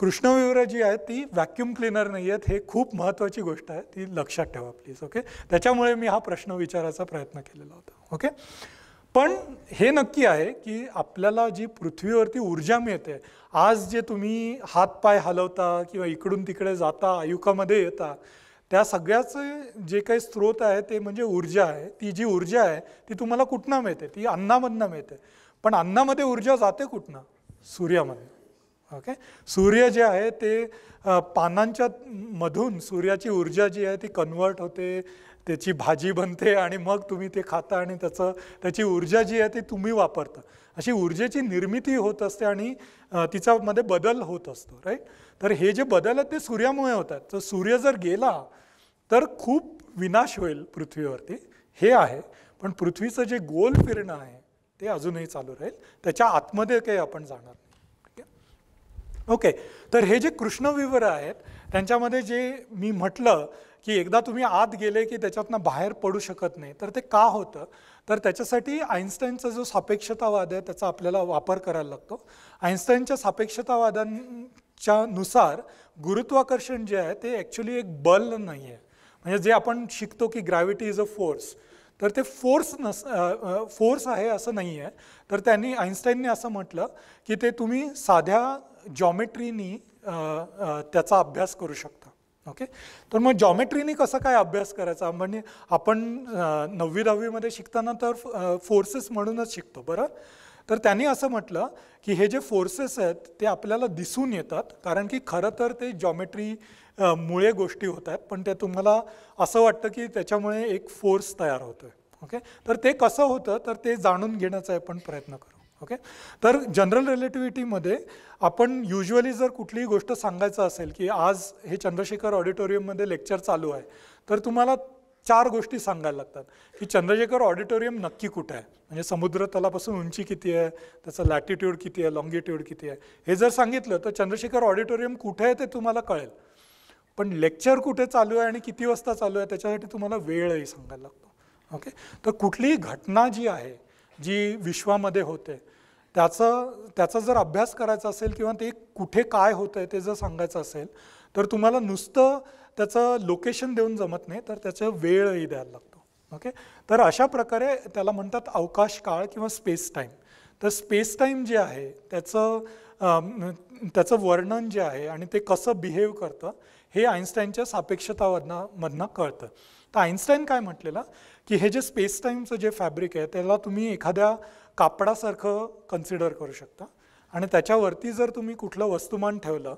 S1: कृष्णविवर जी आहेत ती व्हॅक्यूम क्लिनर नाही आहेत हे खूप महत्त्वाची गोष्ट आहे ती लक्षात ठेवा प्लीज ओके त्याच्यामुळे मी हा प्रश्न विचारायचा प्रयत्न केलेला होता ओके पण हे नक्की आहे की आपल्याला जी पृथ्वीवरती ऊर्जा मिळते आज जे तुम्ही हातपाय हलवता किंवा इकडून तिकडे जाता आयुकामध्ये येता त्या सगळ्याचे जे काही स्रोत आहे ते म्हणजे ऊर्जा आहे ती जी ऊर्जा आहे ती तुम्हाला कुठनं मिळते ती अन्नामधनं मिळते पण अन्नामध्ये ऊर्जा जाते कुठनं सूर्यामध्ये ओके सूर्य जे आहे ते पानांच्या मधून सूर्याची ऊर्जा जी आहे ती कन्वर्ट होते त्याची भाजी बनते आणि मग तुम्ही ते खाता आणि त्याचं त्याची ऊर्जा जी आहे ती तुम्ही वापरता अशी ऊर्जेची निर्मिती होत असते आणि तिच्यामध्ये बदल होत असतो राईट तर हे जे बदल आहेत ते सूर्यामुळे होतात तर सूर्य जर गेला तर खूप विनाश होईल पृथ्वीवरती हे आहे पण पृथ्वीचं जे गोल फिरणं आहे ते अजूनही चालू राहील त्याच्या आतमध्ये काही आपण जाणार नाही ओके okay, तर हे जे कृष्णविवर आहेत त्यांच्यामध्ये जे मी म्हटलं की एकदा तुम्ही आत गेले की त्याच्यातनं बाहेर पडू शकत नाही तर ते का होतं तर त्याच्यासाठी आईन्स्टाईनचा जो सापेक्षतावाद आहे त्याचा आपल्याला वापर करायला लागतो आईन्स्टाईनच्या सापेक्षतावादांच्या नुसार गुरुत्वाकर्षण जे आहे ते ॲक्च्युली एक बल नाही आहे म्हणजे जे आपण शिकतो की ग्रॅव्हिटी इज अ फोर्स तर ते फोर्स नस फोर्स आहे असं नाही आहे तर त्यांनी आईन्स्टाईनने असं म्हटलं की ते तुम्ही साध्या जॉमेट्रीनी त्याचा अभ्यास करू शकता ओके तर मग जॉमेट्रीने कसं काय अभ्यास करायचा म्हणजे आपण नववी दहावीमध्ये शिकताना तर फोर्सेस म्हणूनच शिकतो बरं तर त्यांनी असं म्हटलं की हे जे फोर्सेस आहेत ते आपल्याला दिसून येतात कारण की खरं तर ते जॉमेट्री मुळे गोष्टी होत आहेत पण ते तुम्हाला असं वाटतं की त्याच्यामुळे एक फोर्स तयार होतो आहे ओके तर ते कसं होतं तर ते जाणून घेण्याचा आपण प्रयत्न करतो ओके तर जनरल रिलेटिव्हिटीमध्ये आपण युजली जर कुठलीही गोष्ट सांगायचं असेल की आज हे चंद्रशेखर ऑडिटोरियममध्ये लेक्चर चालू आहे तर तुम्हाला चार गोष्टी सांगायला लागतात की चंद्रशेखर ऑडिटोरियम नक्की कुठं आहे म्हणजे समुद्र तलापासून उंची किती आहे त्याचं लॅटिट्यूड किती आहे लॉंगिट्यूड किती आहे हे जर सांगितलं तर चंद्रशेखर ऑडिटोरियम कुठे आहे ते तुम्हाला कळेल पण लेक्चर कुठे चालू आहे आणि किती वाजता चालू आहे त्याच्यासाठी तुम्हाला वेळही सांगायला लागतो ओके तर कुठलीही घटना जी आहे जी विश्वामध्ये होते त्याचं त्याचा जर अभ्यास करायचा असेल किंवा ते कुठे काय होतं आहे ते जर सांगायचं असेल तर तुम्हाला नुसतं त्याचं लोकेशन देऊन जमत नाही तर त्याचं वेळही द्यायला लागतो ओके तर अशा प्रकारे त्याला म्हणतात अवकाश काळ किंवा स्पेस टाईम तर स्पेस टाईम जे आहे त्याचं त्याचं वर्णन जे आहे आणि ते कसं बिहेव करतं हे आईन्स्टाईनच्या सापेक्षतावादनामधनं कळतं तर आईन्स्टाईन काय म्हटलेलं की हे जे स्पेस टाईमचं जे फॅब्रिक आहे त्याला तुम्ही एखाद्या कापडासारखं कन्सिडर करू शकता आणि त्याच्यावरती जर तुम्ही कुठलं वस्तुमान ठेवलं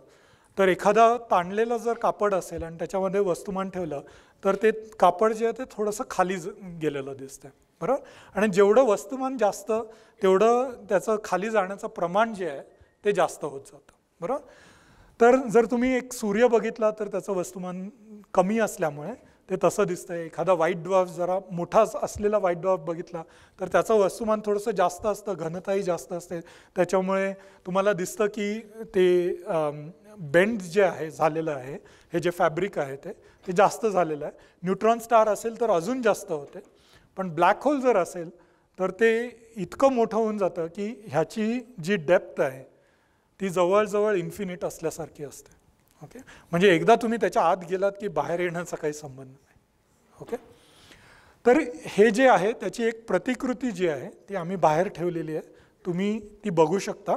S1: तर एखादा ताणलेलं जर कापड असेल आणि त्याच्यामध्ये वस्तुमान ठेवलं तर ते कापड जे आहे ते थोडंसं खाली गेलेलं दिसतं बरोबर आणि जेवढं वस्तुमान जास्त तेवढं त्याचं खाली जाण्याचं प्रमाण जे आहे ते जास्त होत जातं बरोबर तर जर तुम्ही एक सूर्य बघितला तर त्याचं वस्तुमान कमी असल्यामुळे ते तसं दिसतंय एखादा व्हाईट ड्वाफ जरा मोठा असलेला वाईट ड्वाफ बघितला तर त्याचं वस्तुमान थोडंसं जास्त असतं घनताही जास्त असते त्याच्यामुळे तुम्हाला दिसतं की ते बेंड जे आहे झालेलं आहे हे जे फॅब्रिक आहे ते ते जास्त झालेलं आहे न्यूट्रॉन स्टार असेल तर अजून जास्त होते पण ब्लॅक होल जर असेल तर ते इतकं मोठं होऊन जातं की ह्याची जी डेप्थ आहे ती जवळजवळ इन्फिनिट असल्यासारखी असते ओके म्हणजे एकदा तुम्ही त्याच्या आत गेलात की बाहेर येण्याचा काही संबंध नाही ओके तर हे जे आहे त्याची एक प्रतिकृती जी आहे ती आम्ही बाहेर ठेवलेली आहे तुम्ही ती बघू शकता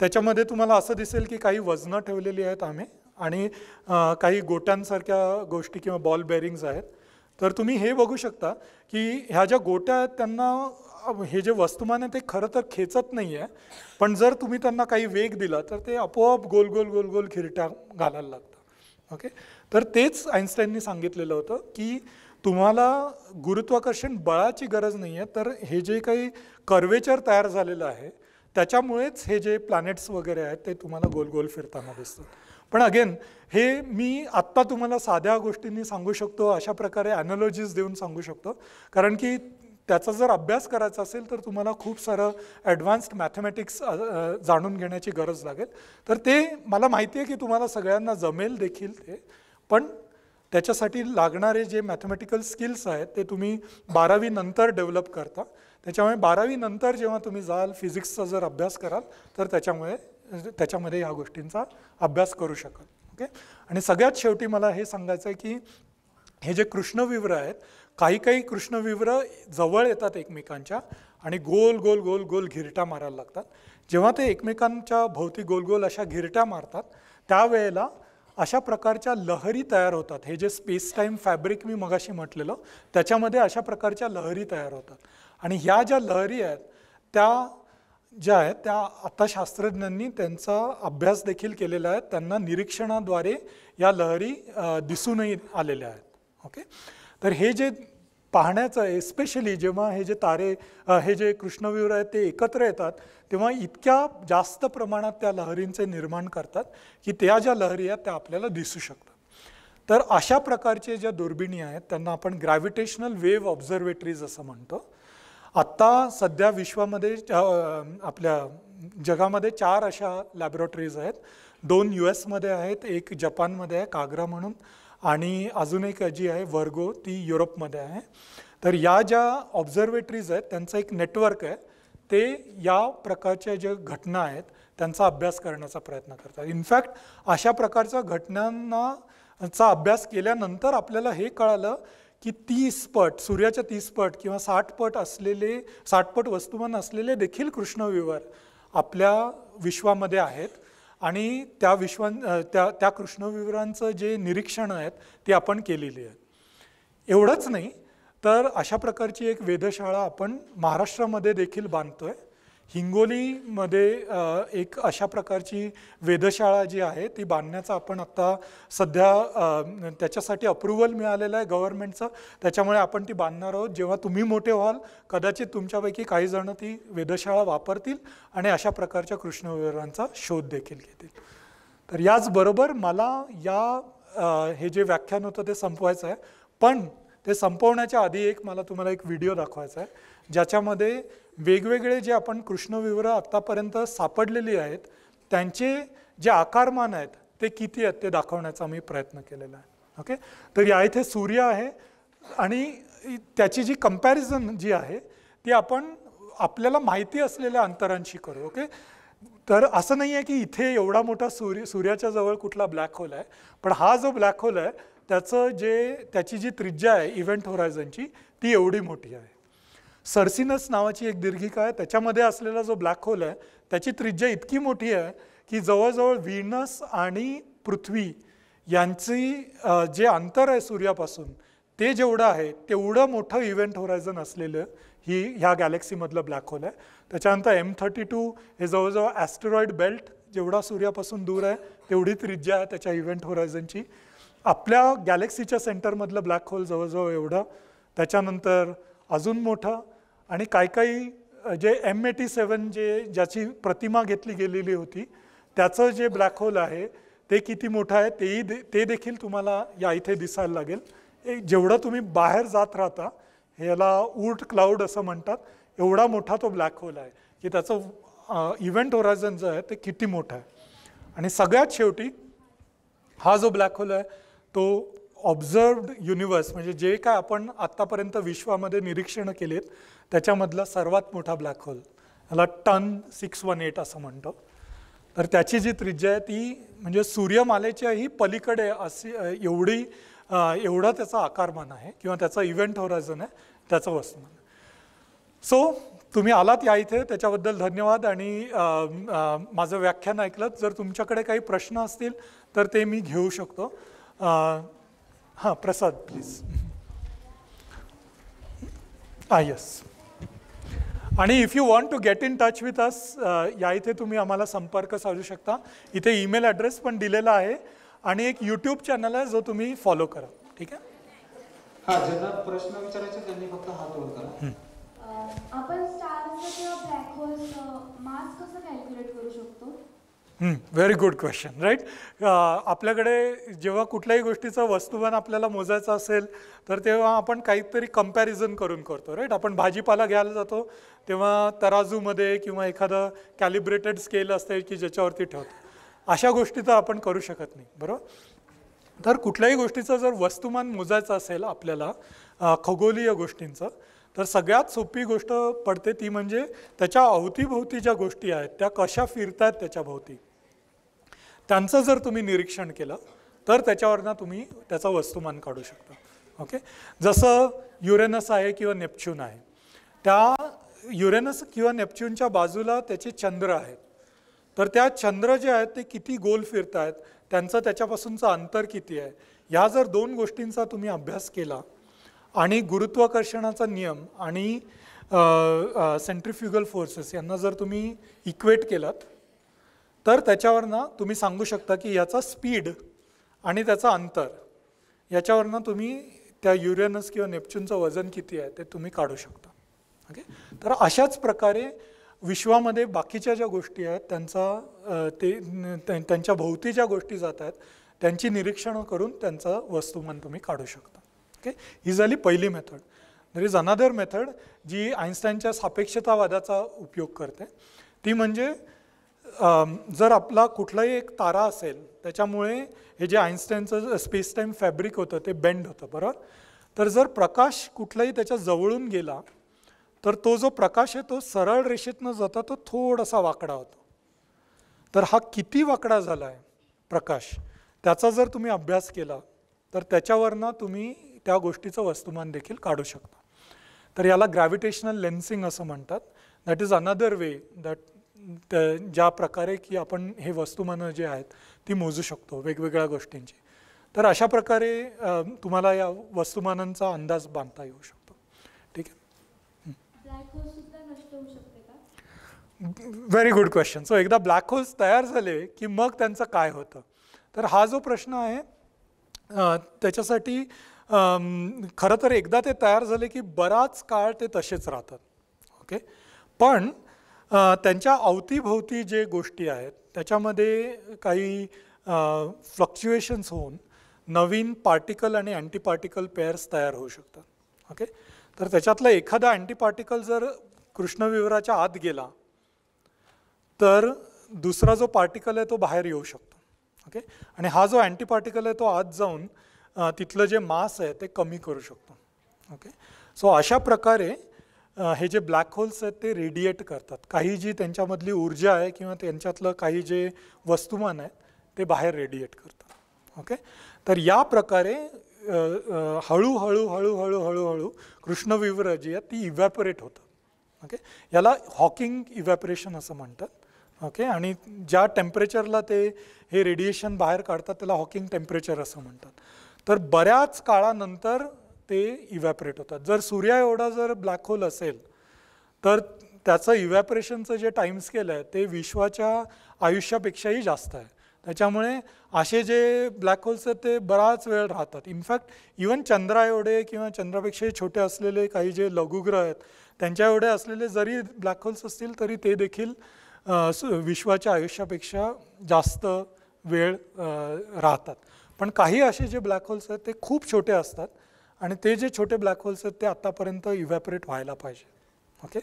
S1: त्याच्यामध्ये तुम्हाला असं दिसेल की काही वजनं ठेवलेली आहेत आम्ही आणि काही गोट्यांसारख्या गोष्टी किंवा बॉल बेरिंग्ज आहेत तर तुम्ही हे बघू शकता की ह्या ज्या गोट्या आहेत त्यांना हे जे वस्तुमान आहे ते खरं तर खेचत नाही आहे पण जर तुम्ही त्यांना काही वेग दिला तर ते आपोआप गोल गोल गोल गोल खिरट्या घालायला लागतं ओके तर तेच आईन्स्टाईननी सांगितलेलं होतं की तुम्हाला गुरुत्वाकर्षण बळाची गरज नाही आहे तर हे जे काही कर्वेचर तयार झालेलं आहे त्याच्यामुळेच हे जे प्लॅनेट्स वगैरे आहेत ते तुम्हाला गोल गोल फिरताना दिसतात पण अगेन हे मी आत्ता तुम्हाला साध्या गोष्टींनी सांगू शकतो अशा प्रकारे ॲनॉलॉजीज देऊन सांगू शकतो कारण की त्याचा जर अभ्यास करायचा असेल तर तुम्हाला खूप सारं ॲडव्हान्स्ड मॅथमॅटिक्स जाणून घेण्याची गरज लागेल तर ते मला माहिती आहे की तुम्हाला सगळ्यांना जमेल देखील ते पण त्याच्यासाठी लागणारे जे मॅथमॅटिकल स्किल्स आहेत ते तुम्ही बारावीनंतर डेव्हलप करता त्याच्यामुळे बारावीनंतर जेव्हा तुम्ही जाल फिजिक्सचा जर अभ्यास कराल तर त्याच्यामुळे त्याच्यामध्ये ह्या गोष्टींचा अभ्यास करू शकाल ओके आणि सगळ्यात शेवटी मला हे सांगायचं आहे की हे जे कृष्णविवर आहेत काही काही कृष्णविवर जवळ येतात एकमेकांच्या आणि गोल गोल गोल गोल घिरटा मारायला लागतात जेव्हा ते एकमेकांच्या भोवती गोल गोल अशा घिरट्या मारतात त्यावेळेला अशा प्रकारच्या लहरी तयार होतात हे जे स्पेस टाईम फॅब्रिक मी मगाशी म्हटलेलं त्याच्यामध्ये अशा प्रकारच्या लहरी तयार होतात आणि ह्या ज्या लहरी आहेत त्या ज्या आहेत त्या आता शास्त्रज्ञांनी त्यांचा अभ्यास देखील केलेला आहे त्यांना निरीक्षणाद्वारे या लहरी दिसूनही आलेल्या आहेत ओके तर हे जे पाहण्याचं एस्पेशली जेव्हा हे जे तारे हे जे कृष्णविवर आहेत ते एकत्र येतात तेव्हा इतक्या जास्त प्रमाणात त्या लहरींचे निर्माण करतात की त्या ज्या लहरी आहेत त्या आपल्याला दिसू शकतात तर अशा प्रकारचे ज्या दुर्बिणी आहेत त्यांना आपण ग्रॅव्हिटेशनल वेव्ह ऑब्झर्वेटरीज असं म्हणतो आत्ता सध्या विश्वामध्ये आपल्या जगामध्ये चार अशा लॅबोरेटरीज आहेत दोन यू एसमध्ये आहेत एक जपानमध्ये आहे काग्रा म्हणून आणि अजून एक जी आहे वर्गो ती युरोपमध्ये आहे तर या ज्या ऑब्झर्वेटरीज आहेत त्यांचं एक नेटवर्क आहे ते या प्रकारच्या ज्या घटना आहेत त्यांचा अभ्यास करण्याचा प्रयत्न करतात इनफॅक्ट अशा प्रकारच्या घटनांना चा अभ्यास केल्यानंतर आपल्याला हे कळालं की तीस पट सूर्याच्या तीस पट किंवा साठ पट असलेले साठपट वस्तुमान असलेले देखील कृष्णविवर आपल्या विश्वामध्ये आहेत आणि त्या विश्वां त्या त्या कृष्णविवरांचं जे निरीक्षणं आहेत ती आपण केलेली आहेत एवढंच नाही तर अशा प्रकारची एक वेधशाळा आपण महाराष्ट्रामध्ये देखील बांधतो आहे हिंगोलीमध्ये एक अशा प्रकारची वेधशाळा जी आहे ती बांधण्याचा आपण आत्ता सध्या त्याच्यासाठी अप्रुव्हल मिळालेलं आहे गव्हर्नमेंटचं त्याच्यामुळे आपण ती बांधणार आहोत जेव्हा तुम्ही मोठे व्हाल कदाचित तुमच्यापैकी काही जणं ती वेधशाळा वापरतील आणि अशा प्रकारच्या कृष्णविवरांचा शोध देखील घेतील तर याचबरोबर मला या हे जे व्याख्यान होतं ते संपवायचं आहे पण ते संपवण्याच्या आधी एक मला तुम्हाला एक व्हिडिओ दाखवायचा आहे ज्याच्यामध्ये वेगवेगळे जे आपण कृष्णविवर आत्तापर्यंत सापडलेली आहेत त्यांचे जे आकारमान आहेत ते किती आहेत ते दाखवण्याचा मी प्रयत्न केलेला आहे ओके तर या इथे सूर्य आहे आणि त्याची जी कम्पॅरिझन जी आहे ती आपण आपल्याला माहिती असलेल्या अंतरांशी करू ओके तर असं नाही आहे की इथे एवढा मोठा सूर्य सूर्याच्या जवळ कुठला ब्लॅक होल आहे पण हा जो ब्लॅक होल आहे त्याचं जे त्याची जी त्रिज्या आहे इव्हेंट होरायझनची ती एवढी मोठी आहे सरसिनस नावाची एक दीर्घिका आहे त्याच्यामध्ये असलेला जो ब्लॅक होल आहे त्याची त्रिज्या इतकी मोठी आहे की जवळजवळ व्हिनस आणि पृथ्वी यांची जे अंतर आहे सूर्यापासून ते जेवढं आहे तेवढं मोठं इव्हेंट होरायझन असलेलं ही ह्या गॅलेक्सीमधलं ब्लॅक होल आहे त्याच्यानंतर एम थर्टी टू हे जवळजवळ ॲस्टेरॉइड बेल्ट जेवढा सूर्यापासून दूर आहे तेवढी त्रिज्या आहे त्याच्या इव्हेंट होरायझनची आपल्या गॅलेक्सीच्या सेंटरमधलं ब्लॅक होल जवळजवळ एवढं त्याच्यानंतर अजून मोठं आणि काही काही जे एम एटी सेवन जे ज्याची प्रतिमा घेतली गेलेली होती त्याचं जे ब्लॅक होल आहे ते किती मोठं आहे तेही दे ते देखील तुम्हाला या इथे दिसायला लागेल एक जेवढं तुम्ही बाहेर जात राहता ह्याला ऊट क्लाउड असं म्हणतात एवढा मोठा तो ब्लॅक होल आहे की त्याचं इव्हेंट होरायझन जो आहे ते किती मोठं आहे आणि सगळ्यात शेवटी हा जो ब्लॅक होल आहे तो ऑब्झर्वड युनिवर्स म्हणजे जे काय आपण आत्तापर्यंत विश्वामध्ये निरीक्षणं केलेत त्याच्यामधला सर्वात मोठा ब्लॅक होल ह्याला टन सिक्स वन एट असं म्हणतो तर त्याची जी त्रिज्या आहे ती म्हणजे सूर्यमालेच्याही पलीकडे अशी एवढी एवढा त्याचा आकारमान आहे किंवा त्याचा इव्हेंट होरायझन आहे त्याचं वस्तुमान सो तुम्ही आलात या इथे त्याच्याबद्दल धन्यवाद आणि माझं व्याख्यान ऐकलं जर तुमच्याकडे काही प्रश्न असतील तर ते मी घेऊ शकतो हां प्रसाद प्लीज हा यस आणि if you want to get in touch with us या इथे तुम्ही आम्हाला संपर्क साधू शकता इथे ईमेल ॲड्रेस पण दिलेला आहे आणि एक यूट्यूब चॅनल आहे जो तुम्ही फॉलो करा ठीक आहे हा ज्यांना प्रश्न विचारायचे त्यांनी फक्त हात वर आपण स्टार्स किंवा ब्लॅक होल मास कसं कॅल्क्युलेट करू शकतो व्हेरी गुड क्वेश्चन राईट आपल्याकडे जेव्हा कुठल्याही गोष्टीचं वस्तुमान आपल्याला मोजायचं असेल तर तेव्हा आपण काहीतरी कंपॅरिझन करून करतो राईट आपण भाजीपाला घ्यायला जातो तेव्हा तराजूमध्ये किंवा एखादं कॅलिब्रेटेड स्केल असते की ज्याच्यावरती ठेवतो अशा गोष्टी तर आपण करू शकत नाही बरोबर तर कुठल्याही गोष्टीचं जर वस्तुमान मोजायचं असेल आपल्याला खगोलीय गोष्टींचं तर सगळ्यात सोपी गोष्ट पडते ती म्हणजे त्याच्या अवतीभोवती ज्या गोष्टी आहेत त्या कशा फिरत आहेत त्याच्याभोवती त्यांचं जर तुम्ही निरीक्षण केलं तर त्याच्यावरनं तुम्ही त्याचं वस्तुमान काढू शकता ओके जसं युरेनस आहे किंवा नेपच्यून आहे त्या युरेनस किंवा नेपच्यूनच्या बाजूला त्याचे चंद्र आहेत तर त्या चंद्र जे आहेत ते किती गोल फिरत आहेत त्यांचं त्याच्यापासूनचं अंतर किती आहे ह्या जर दोन गोष्टींचा तुम्ही अभ्यास केला आणि गुरुत्वाकर्षणाचा नियम आणि सेंट्रिफ्युगल फोर्सेस यांना जर तुम्ही इक्वेट केलात तर त्याच्यावरनं तुम्ही सांगू शकता की याचा स्पीड आणि त्याचं अंतर याच्यावरनं तुम्ही त्या युरेनस किंवा नेपच्यूनचं वजन किती आहे ते तुम्ही काढू शकता ओके तर अशाच प्रकारे विश्वामध्ये बाकीच्या ज्या गोष्टी आहेत त्यांचा ते त्यांच्या भोवती ज्या गोष्टी जात आहेत त्यांची निरीक्षणं करून त्यांचं वस्तुमान तुम्ही काढू शकता ओके ही झाली पहिली method there is another method जी आईन्स्टाईनच्या सापेक्षतावादाचा उपयोग करते ती म्हणजे जर आपला कुठलाही एक तारा असेल त्याच्यामुळे हे जे आईन्स्टाईनचं स्पेस टाईम फॅब्रिक होतं ते बेंड होतं बरोबर तर जर प्रकाश कुठलाही त्याच्या जवळून गेला तर तो जो प्रकाश आहे तो सरळ रेषेत जाता तो थोडासा वाकडा होतो तर हा किती वाकडा झाला आहे प्रकाश त्याचा जर तुम्ही अभ्यास केला तर त्याच्यावरनं तुम्ही त्या गोष्टीचं वस्तुमान देखील काढू शकता तर याला ग्रॅव्हिटेशनल लेन्सिंग असं म्हणतात that is another way that ज्या प्रकारे की आपण हे वस्तुमानं जे आहेत ती मोजू शकतो वेगवेगळ्या गोष्टींची तर अशा प्रकारे तुम्हाला या वस्तुमानांचा अंदाज बांधता येऊ शकतो ठीक आहे व्हेरी गुड क्वेश्चन सो एकदा ब्लॅक होल्स तयार झाले की मग त्यांचं काय होतं तर हा जो प्रश्न आहे त्याच्यासाठी खरं तर एकदा ते तयार झाले की बराच काळ ते तसेच राहतात ओके पण त्यांच्या अवतीभोवती जे गोष्टी आहेत त्याच्यामध्ये काही फ्लक्च्युएशन्स होऊन नवीन पार्टिकल आणि अँटीपार्टिकल पेअर्स तयार होऊ शकतात ओके तर त्याच्यातला एखादा अँटीपार्टिकल जर कृष्णविवराच्या आत गेला तर दुसरा जो पार्टिकल आहे तो बाहेर येऊ शकतो ओके आणि हा जो अँटीपार्टिकल आहे तो आत जाऊन तिथलं जे मास आहे ते कमी करू शकतो ओके सो अशा प्रकारे हे जे ब्लॅक होल्स आहेत ते रेडिएट करतात काही जी त्यांच्यामधली ऊर्जा आहे किंवा त्यांच्यातलं काही जे वस्तुमान आहे ते बाहेर रेडिएट करतात ओके तर या प्रकारे हळूहळू हळूहळू हळूहळू कृष्णविवर जी आहे ती इव्हॅपरेट होतं ओके याला हॉकिंग इव्हॅपरेशन असं म्हणतात ओके आणि ज्या टेम्परेचरला ते हे रेडिएशन बाहेर काढतात त्याला हॉकिंग टेम्परेचर असं म्हणतात तर बऱ्याच काळानंतर ते इव्हॅपरेट होतात जर सूर्या एवढा जर ब्लॅक होल असेल तर त्याचं इव्हॅपरेशनचं जे टाईमस्केल आहे ते विश्वाच्या आयुष्यापेक्षाही जास्त आहे त्याच्यामुळे असे जे ब्लॅक होल्स आहेत ते बराच वेळ राहतात इनफॅक्ट इवन चंद्रा एवढे किंवा चंद्रापेक्षाही छोटे असलेले काही जे लघुग्रह आहेत त्यांच्या एवढे असलेले जरी ब्लॅक होल्स असतील तरी ते देखील विश्वाच्या आयुष्यापेक्षा जास्त वेळ राहतात पण काही असे जे ब्लॅक होल्स आहेत ते खूप छोटे असतात आणि ते जे छोटे ब्लॅक होल्स आहेत ते आत्तापर्यंत इव्हॅपरेट व्हायला पाहिजे ओके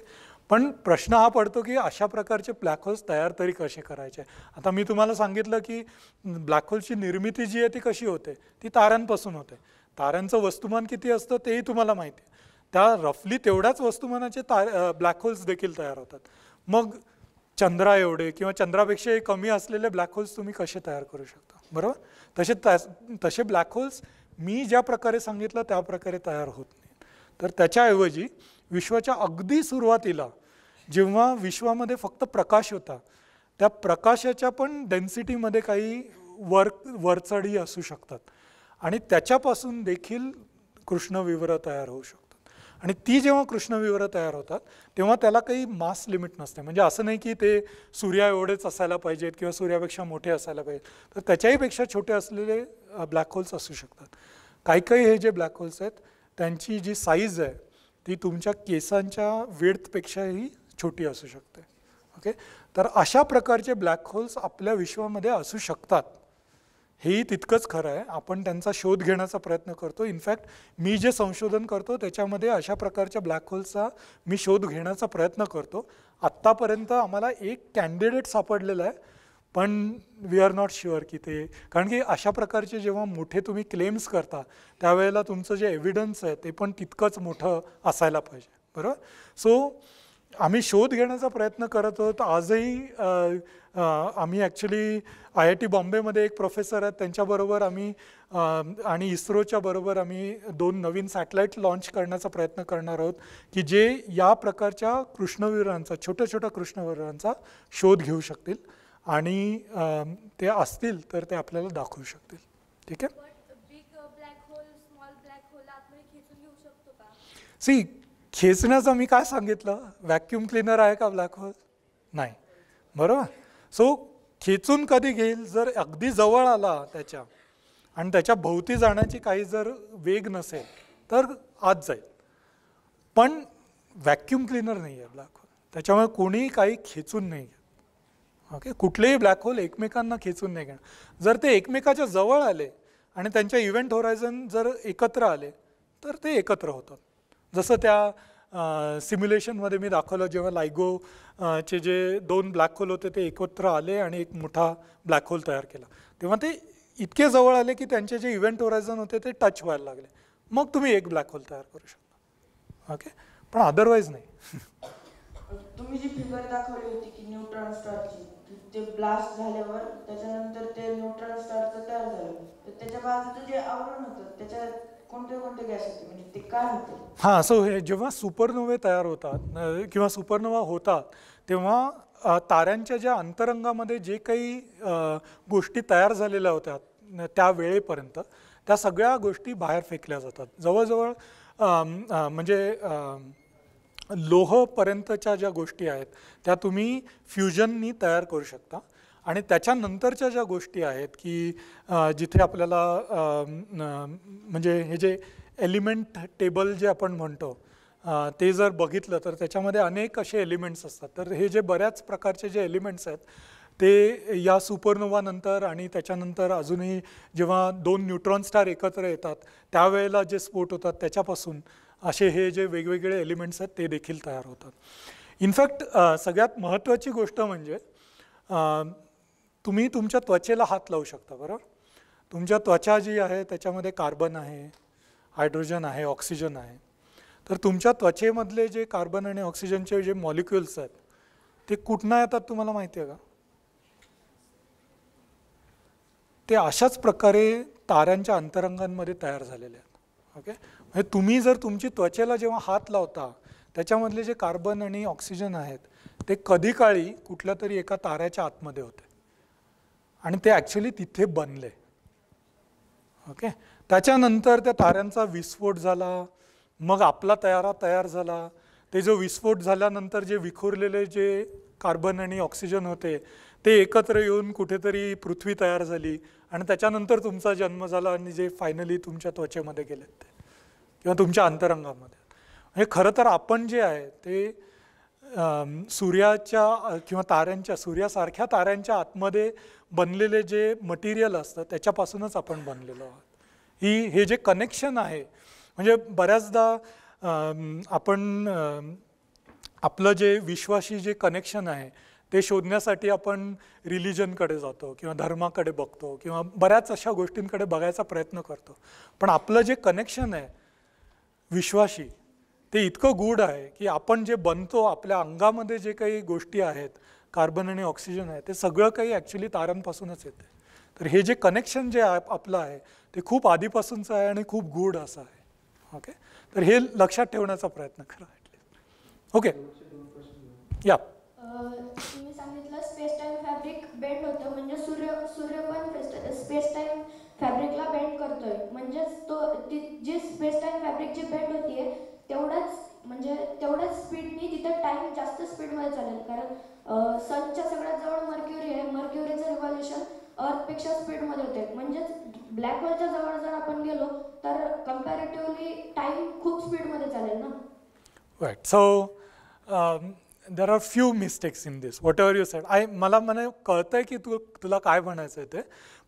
S1: पण प्रश्न हा पडतो की अशा प्रकारचे ब्लॅक होल्स तयार तरी कसे करायचे आता मी तुम्हाला सांगितलं की ब्लॅक होलची निर्मिती जी आहे ती कशी होते ती ताऱ्यांपासून होते ताऱ्यांचं वस्तुमान किती असतं तेही तुम्हाला माहिती आहे त्या रफली तेवढ्याच वस्तुमानाचे तार ब्लॅक होल्स देखील तयार होतात मग चंद्रा एवढे किंवा चंद्रापेक्षाही कमी असलेले ब्लॅक होल्स तुम्ही कसे तयार करू शकता बरोबर तसे तसे ब्लॅक होल्स मी ज्या प्रकारे सांगितलं त्या प्रकारे तयार होत नाही तर त्याच्याऐवजी विश्वाच्या अगदी सुरुवातीला जेव्हा विश्वामध्ये फक्त प्रकाश होता त्या प्रकाशाच्या पण डेन्सिटीमध्ये काही वर वरचढी असू शकतात आणि त्याच्यापासून देखील कृष्णविवर तयार होऊ शकतो आणि ती जेव्हा कृष्णविवर तयार होतात तेव्हा त्याला काही मास लिमिट नसते म्हणजे असं नाही की ते सूर्या एवढेच असायला पाहिजेत किंवा सूर्यापेक्षा मोठे असायला पाहिजेत तर त्याच्याहीपेक्षा छोटे असलेले ब्लॅक होल्स असू शकतात काही काही हे जे ब्लॅक होल्स आहेत त्यांची जी साईज आहे ती तुमच्या केसांच्या वेळपेक्षाही छोटी असू शकते ओके तर अशा प्रकारचे ब्लॅक होल्स आपल्या विश्वामध्ये असू शकतात हेही तितकंच खरं आहे आपण त्यांचा शोध घेण्याचा प्रयत्न करतो इनफॅक्ट मी जे संशोधन करतो त्याच्यामध्ये अशा प्रकारच्या ब्लॅक होलचा मी शोध घेण्याचा प्रयत्न करतो आत्तापर्यंत आम्हाला एक कॅन्डिडेट सापडलेला आहे पण वी आर नॉट शुअर की ते कारण की अशा प्रकारचे जेव्हा मोठे तुम्ही क्लेम्स करता त्यावेळेला तुमचं जे एव्हिडन्स आहे ते पण तितकंच मोठं असायला पाहिजे बरोबर सो आम्ही शोध घेण्याचा प्रयत्न करत आहोत आजही आम्ही ॲक्च्युली आय आय टी बॉम्बेमध्ये एक प्रोफेसर आहेत त्यांच्याबरोबर आम्ही आणि इस्रोच्या बरोबर आम्ही दोन नवीन सॅटेलाईट लाँच करण्याचा प्रयत्न करणार आहोत की जे या प्रकारच्या कृष्णवीरांचा छोट्या छोट्या कृष्णविरांचा शोध घेऊ शकतील आणि ते असतील तर ते आपल्याला दाखवू शकतील ठीक आहे सी खेचण्याचं मी काय सांगितलं व्हॅक्यूम क्लिनर आहे का ब्लॅक होल नाही बरोबर सो खेचून कधी घेईल जर अगदी जवळ आला त्याच्या आणि त्याच्या भोवती जाण्याची काही जर वेग नसेल तर आत जाईल पण व्हॅक्यूम क्लिनर नाही आहे ब्लॅक होल त्याच्यामुळे कोणीही काही खेचून नाही घेत ओके कुठलेही ब्लॅक होल एकमेकांना खेचून नाही घेणार जर ते एकमेकाच्या जवळ आले आणि त्यांच्या इव्हेंट होरायझन जर एकत्र आले तर ते एकत्र होतात जसं त्या सिम्युलेशनमध्ये मी दाखवलं जेव्हा लायगो चे जे दोन ब्लॅक होल होते ते एकत्र आले आणि एक मोठा ब्लॅक होल तयार केला तेव्हा ते इतके जवळ आले की त्यांचे जे इव्हेंट ओरायझन होते ते टच व्हायला लागले मग तुम्ही एक ब्लॅक होल तयार करू शकता ओके पण अदरवाईज नाही तुम्ही फिगर की न्यूट्रॉन स्टारची ते ब्लास्ट झाल्यावर ते न्यूट्रॉन तयार झालं त्याच्या जे आवरण होतं त्याच्या कोणते म्हणजे हां सो हे जेव्हा सुपरनोवे तयार होतात किंवा सुपरनोवा होतात तेव्हा ताऱ्यांच्या ज्या अंतरंगामध्ये जे काही गोष्टी तयार झालेल्या होत्या त्या वेळेपर्यंत त्या सगळ्या गोष्टी बाहेर फेकल्या जातात जवळजवळ म्हणजे लोहपर्यंतच्या ज्या गोष्टी आहेत त्या तुम्ही फ्युजननी तयार करू शकता आणि त्याच्यानंतरच्या ज्या गोष्टी आहेत की जिथे आपल्याला म्हणजे हे जे एलिमेंट टेबल जे आपण म्हणतो ते जर बघितलं तर त्याच्यामध्ये अनेक असे एलिमेंट्स असतात तर हे जे बऱ्याच प्रकारचे जे एलिमेंट्स आहेत ते या सुपरनोवानंतर आणि त्याच्यानंतर अजूनही जेव्हा दोन न्यूट्रॉन स्टार एकत्र येतात त्यावेळेला जे स्फोट होतात त्याच्यापासून असे हे जे वेगवेगळे एलिमेंट्स आहेत ते देखील तयार होतात इनफॅक्ट सगळ्यात महत्त्वाची गोष्ट म्हणजे तुम्ही तुमच्या त्वचेला हात लावू शकता बरोबर तुमच्या त्वचा जी आहे त्याच्यामध्ये कार्बन आहे हायड्रोजन आहे ऑक्सिजन आहे तर तुमच्या त्वचेमधले जे कार्बन आणि ऑक्सिजनचे जे मॉलिक्युल्स आहेत ते कुठनं येतात तुम्हाला माहिती आहे का ते अशाच प्रकारे ताऱ्यांच्या अंतरंगांमध्ये तयार झालेले आहेत ओके म्हणजे तुम्ही जर तुमची त्वचेला जेव्हा हात लावता त्याच्यामधले जे कार्बन आणि ऑक्सिजन आहेत ते कधी काळी कुठल्या तरी एका ताऱ्याच्या आतमध्ये होते आणि ते ॲक्च्युली तिथे बनले ओके त्याच्यानंतर त्या ताऱ्यांचा विस्फोट झाला मग आपला तयारा तयार झाला ते जो विस्फोट झाल्यानंतर जे विखुरलेले जे कार्बन आणि ऑक्सिजन होते ते एकत्र येऊन कुठेतरी पृथ्वी तयार झाली आणि त्याच्यानंतर तुमचा जन्म झाला आणि जे फायनली तुमच्या त्वचेमध्ये गेलेत ते किंवा तुमच्या अंतरंगामध्ये हे म्हणजे खरं तर आपण जे आहे ते सूर्याच्या किंवा ताऱ्यांच्या सूर्यासारख्या ताऱ्यांच्या आतमध्ये बनलेले जे मटेरियल असतं त्याच्यापासूनच आपण बनलेलो आहोत ही हे जे कनेक्शन आहे म्हणजे बऱ्याचदा आपण आपलं जे विश्वाशी जे कनेक्शन आहे ते शोधण्यासाठी आपण रिलिजनकडे जातो किंवा धर्माकडे बघतो किंवा बऱ्याच अशा गोष्टींकडे बघायचा प्रयत्न करतो पण आपलं जे कनेक्शन आहे विश्वाशी ते इतकं गुड आहे की आपण जे बनतो आपल्या अंगामध्ये जे काही गोष्टी आहेत कार्बन आणि ऑक्सिजन आहे ते सगळं काही ॲक्च्युली तारांपासूनच येते तर हे जे कनेक्शन जे आपलं आहे ते खूप आधीपासूनचं आहे आणि खूप गुड असं आहे ओके तर हे लक्षात ठेवण्याचा प्रयत्न करा ओके या सांगितलं फॅब्रिकला म्हणजे बेंड करतोय म्हणजे तो जी स्पेस टाइम फॅब्रिक बेंड होती तेवढ्याच म्हणजे तेवढ्याच स्पीडनी तिथं टाईम जास्त स्पीडमध्ये चालेल कारण सनच्या सगळ्यात जवळ मर्क्युरी आहे मर्क्युरीचं रिव्हॉल्युशन अर्थपेक्षा स्पीडमध्ये होते म्हणजेच ब्लॅक होलच्या जवळ जर आपण गेलो तर कम्पॅरेटिव्हली टाईम खूप स्पीडमध्ये चालेल ना right so there are few mistakes in this whatever you said I मला मला कळतं आहे की तू तुला काय म्हणायचं आहे ते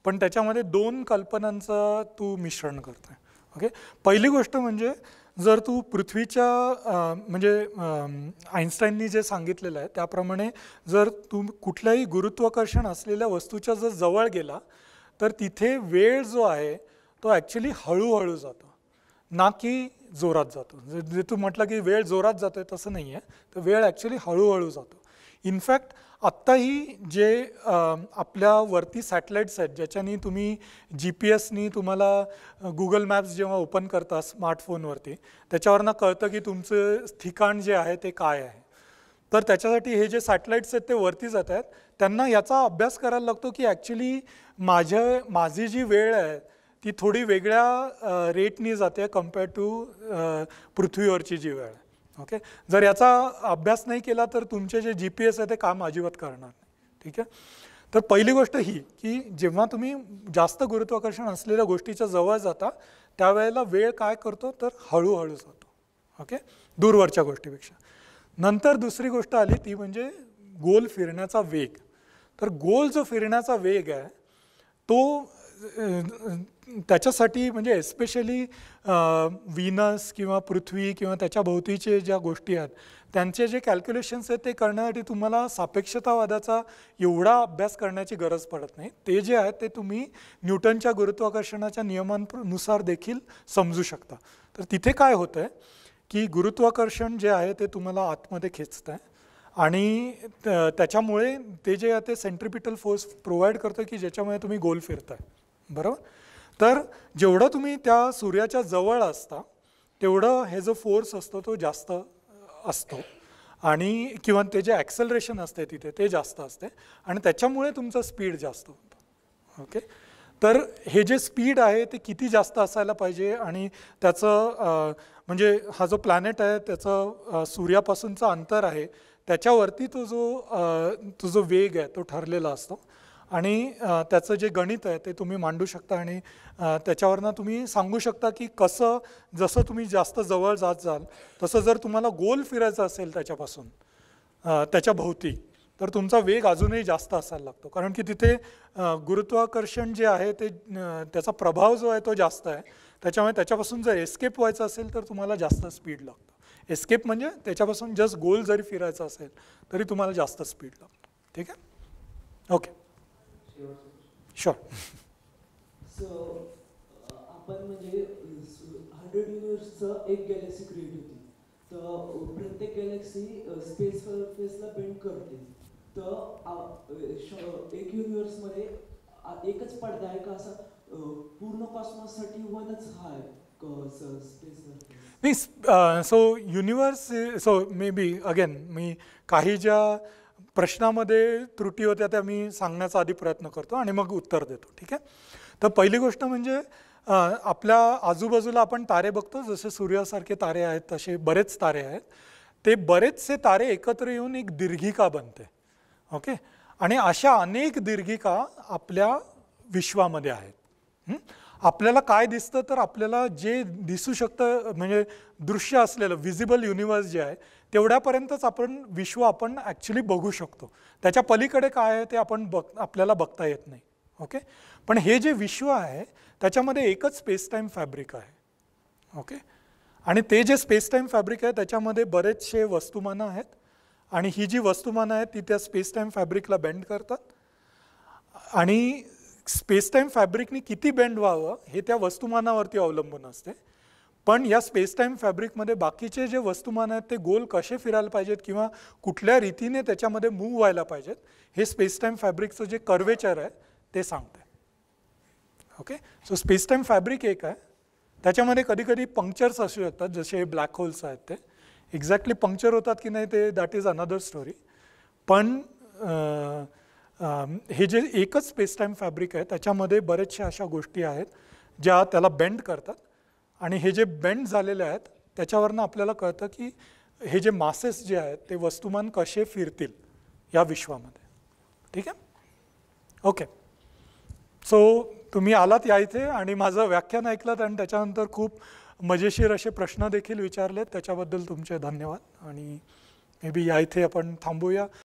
S1: पण त्याच्यामध्ये दोन कल्पनांचं तू मिश्रण करतं आहे ओके पहिली गोष्ट म्हणजे जर तू पृथ्वीच्या म्हणजे आईन्स्टाईननी जे सांगितलेलं आहे त्याप्रमाणे जर तू कुठल्याही गुरुत्वाकर्षण असलेल्या वस्तूच्या जर जवळ गेला तर तिथे वेळ जो आहे तो ॲक्च्युली हळूहळू जातो ना की जोरात जातो जे तू म्हटलं की वेळ जोरात जातो आहे तसं नाही आहे तर वेळ ॲक्च्युली हळूहळू जातो इनफॅक्ट आत्ताही जे आपल्या वरती सॅटेलाईट्स आहेत ज्याच्यानी तुम्ही जी पी एसनी तुम्हाला गुगल मॅप्स जेव्हा ओपन करता स्मार्टफोनवरती त्याच्यावरनं कळतं की तुमचं ठिकाण जे आहे ते काय आहे तर त्याच्यासाठी हे जे सॅटेलाईट्स आहेत ते वरती जात आहेत त्यांना याचा अभ्यास करायला लागतो की ॲक्च्युली माझ्या माझी जी वेळ आहे ती थोडी वेगळ्या रेटनी जाते कम्पेअर टू पृथ्वीवरची जी वेळ ओके जर याचा अभ्यास नाही केला तर तुमचे जे जी पी एस आहे ते काम अजिबात करणार नाही ठीक आहे तर पहिली गोष्ट ही की जेव्हा तुम्ही जास्त गुरुत्वाकर्षण असलेल्या गोष्टीच्या जवळ जाता त्यावेळेला वेळ काय करतो तर हळूहळू जातो ओके दूरवरच्या गोष्टीपेक्षा नंतर दुसरी गोष्ट आली ती म्हणजे गोल फिरण्याचा वेग तर गोल जो फिरण्याचा वेग आहे तो त्याच्यासाठी म्हणजे एस्पेशली विनस किंवा पृथ्वी किंवा त्याच्या भोवतीचे ज्या गोष्टी आहेत त्यांचे जे कॅल्क्युलेशन्स आहेत ते करण्यासाठी तुम्हाला सापेक्षतावादाचा एवढा अभ्यास करण्याची गरज पडत नाही ते जे आहे ते तुम्ही न्यूटनच्या गुरुत्वाकर्षणाच्या नियमांनुसार देखील समजू शकता तर तिथे काय होतं आहे की गुरुत्वाकर्षण जे आहे ते तुम्हाला आतमध्ये खेचतं आहे आणि त्याच्यामुळे ते जे आहे ते सेंट्रिपिटल फोर्स प्रोव्हाइड करतं की ज्याच्यामुळे तुम्ही गोल फिरताय बरोबर तर जेवढं तुम्ही त्या सूर्याच्या जवळ असता तेवढं हे जो फोर्स असतो तो जास्त असतो आणि किंवा ते जे ॲक्सलरेशन असते तिथे ते जास्त असते आणि त्याच्यामुळे तुमचं स्पीड जास्त होतं ओके तर हे जे स्पीड आहे ते किती जास्त असायला पाहिजे आणि त्याचं म्हणजे हा जो प्लॅनेट आहे त्याचं सूर्यापासूनचं अंतर आहे त्याच्यावरती तो जो तो जो वेग आहे तो ठरलेला असतो आणि त्याचं जे गणित आहे ते तुम्ही मांडू शकता आणि त्याच्यावरनं तुम्ही सांगू शकता की कसं जसं तुम्ही जास्त जवळ जात जाल तसं जर तुम्हाला गोल फिरायचं असेल त्याच्यापासून त्याच्या भोवती तर तुमचा वेग अजूनही जास्त असायला लागतो कारण की तिथे गुरुत्वाकर्षण जे आहे ते त्याचा प्रभाव जो आहे तो जास्त आहे त्याच्यामुळे त्याच्यापासून जर एस्केप व्हायचं असेल तर तुम्हाला जास्त स्पीड लागतो एस्केप म्हणजे त्याच्यापासून जस्ट गोल जरी फिरायचं असेल तरी तुम्हाला जास्त स्पीड लागतो ठीक आहे ओके Sure. सो uh, आपण म्हणजे हंड्रेड uh, युनिवर्सचं एक गॅलेक्सी क्रिएट होती तर uh, प्रत्येक गॅलेक्सी स्पेस फेसला बेंड करते तर एक मध्ये एकच पडदा आहे का असा पूर्ण साठी वनच हा आहे नाही so universe so maybe again मी काही ज्या प्रश्नामध्ये त्रुटी होत्या त्या मी सांगण्याचा आधी प्रयत्न करतो आणि मग उत्तर देतो ठीक आहे तर पहिली गोष्ट म्हणजे आपल्या आजूबाजूला आपण तारे बघतो जसे सूर्यासारखे तारे आहेत तसे बरेच तारे आहेत ते बरेचसे तारे एकत्र येऊन एक दीर्घिका बनते ओके आणि अशा अनेक दीर्घिका आपल्या विश्वामध्ये आहेत आपल्याला काय दिसतं तर आपल्याला जे दिसू शकतं म्हणजे दृश्य असलेलं व्हिजिबल युनिवर्स जे आहे तेवढ्यापर्यंतच आपण विश्व आपण ॲक्च्युली बघू शकतो त्याच्या पलीकडे काय आहे ते आपण बघ आपल्याला बघता येत नाही ओके पण हे जे विश्व आहे त्याच्यामध्ये एकच स्पेस टाईम फॅब्रिक आहे ओके आणि ते जे स्पेस टाईम फॅब्रिक आहे त्याच्यामध्ये बरेचसे वस्तुमानं आहेत आणि ही जी वस्तुमानं आहेत ती त्या स्पेस टाईम फॅब्रिकला बेंड करतात आणि स्पेस टाईम फॅब्रिकनी किती बेंड व्हावं हे त्या वस्तुमानावरती अवलंबून असते पण या स्पेस टाईम फॅब्रिकमध्ये बाकीचे जे वस्तुमान आहेत ते गोल कसे फिरायला पाहिजेत किंवा कुठल्या रीतीने त्याच्यामध्ये मूव व्हायला पाहिजेत हे स्पेस टाईम फॅब्रिकचं जे कर्वेचर आहे ते सांगते okay so space time fabric एक आहे त्याच्यामध्ये कधी कधी पंक्चर्स असू शकतात जसे ब्लॅक होल्स आहेत ते एक्झॅक्टली पंक्चर होतात की नाही ते दॅट इज अनदर स्टोरी पण हे जे एकच स्पेस टाईम फॅब्रिक आहे त्याच्यामध्ये बरेचशा अशा गोष्टी आहेत ज्या त्याला बेंड करतात आणि हे जे बेंड झालेले आहेत त्याच्यावरनं आपल्याला कळतं की हे जे मासेस जे आहेत ते वस्तुमान कसे फिरतील या विश्वामध्ये ठीक आहे ओके सो तुम्ही आलात या इथे आणि माझं व्याख्यान ऐकलं आणि त्याच्यानंतर खूप मजेशीर असे प्रश्न देखील विचारलेत त्याच्याबद्दल तुमचे धन्यवाद आणि मे बी या इथे आपण थांबूया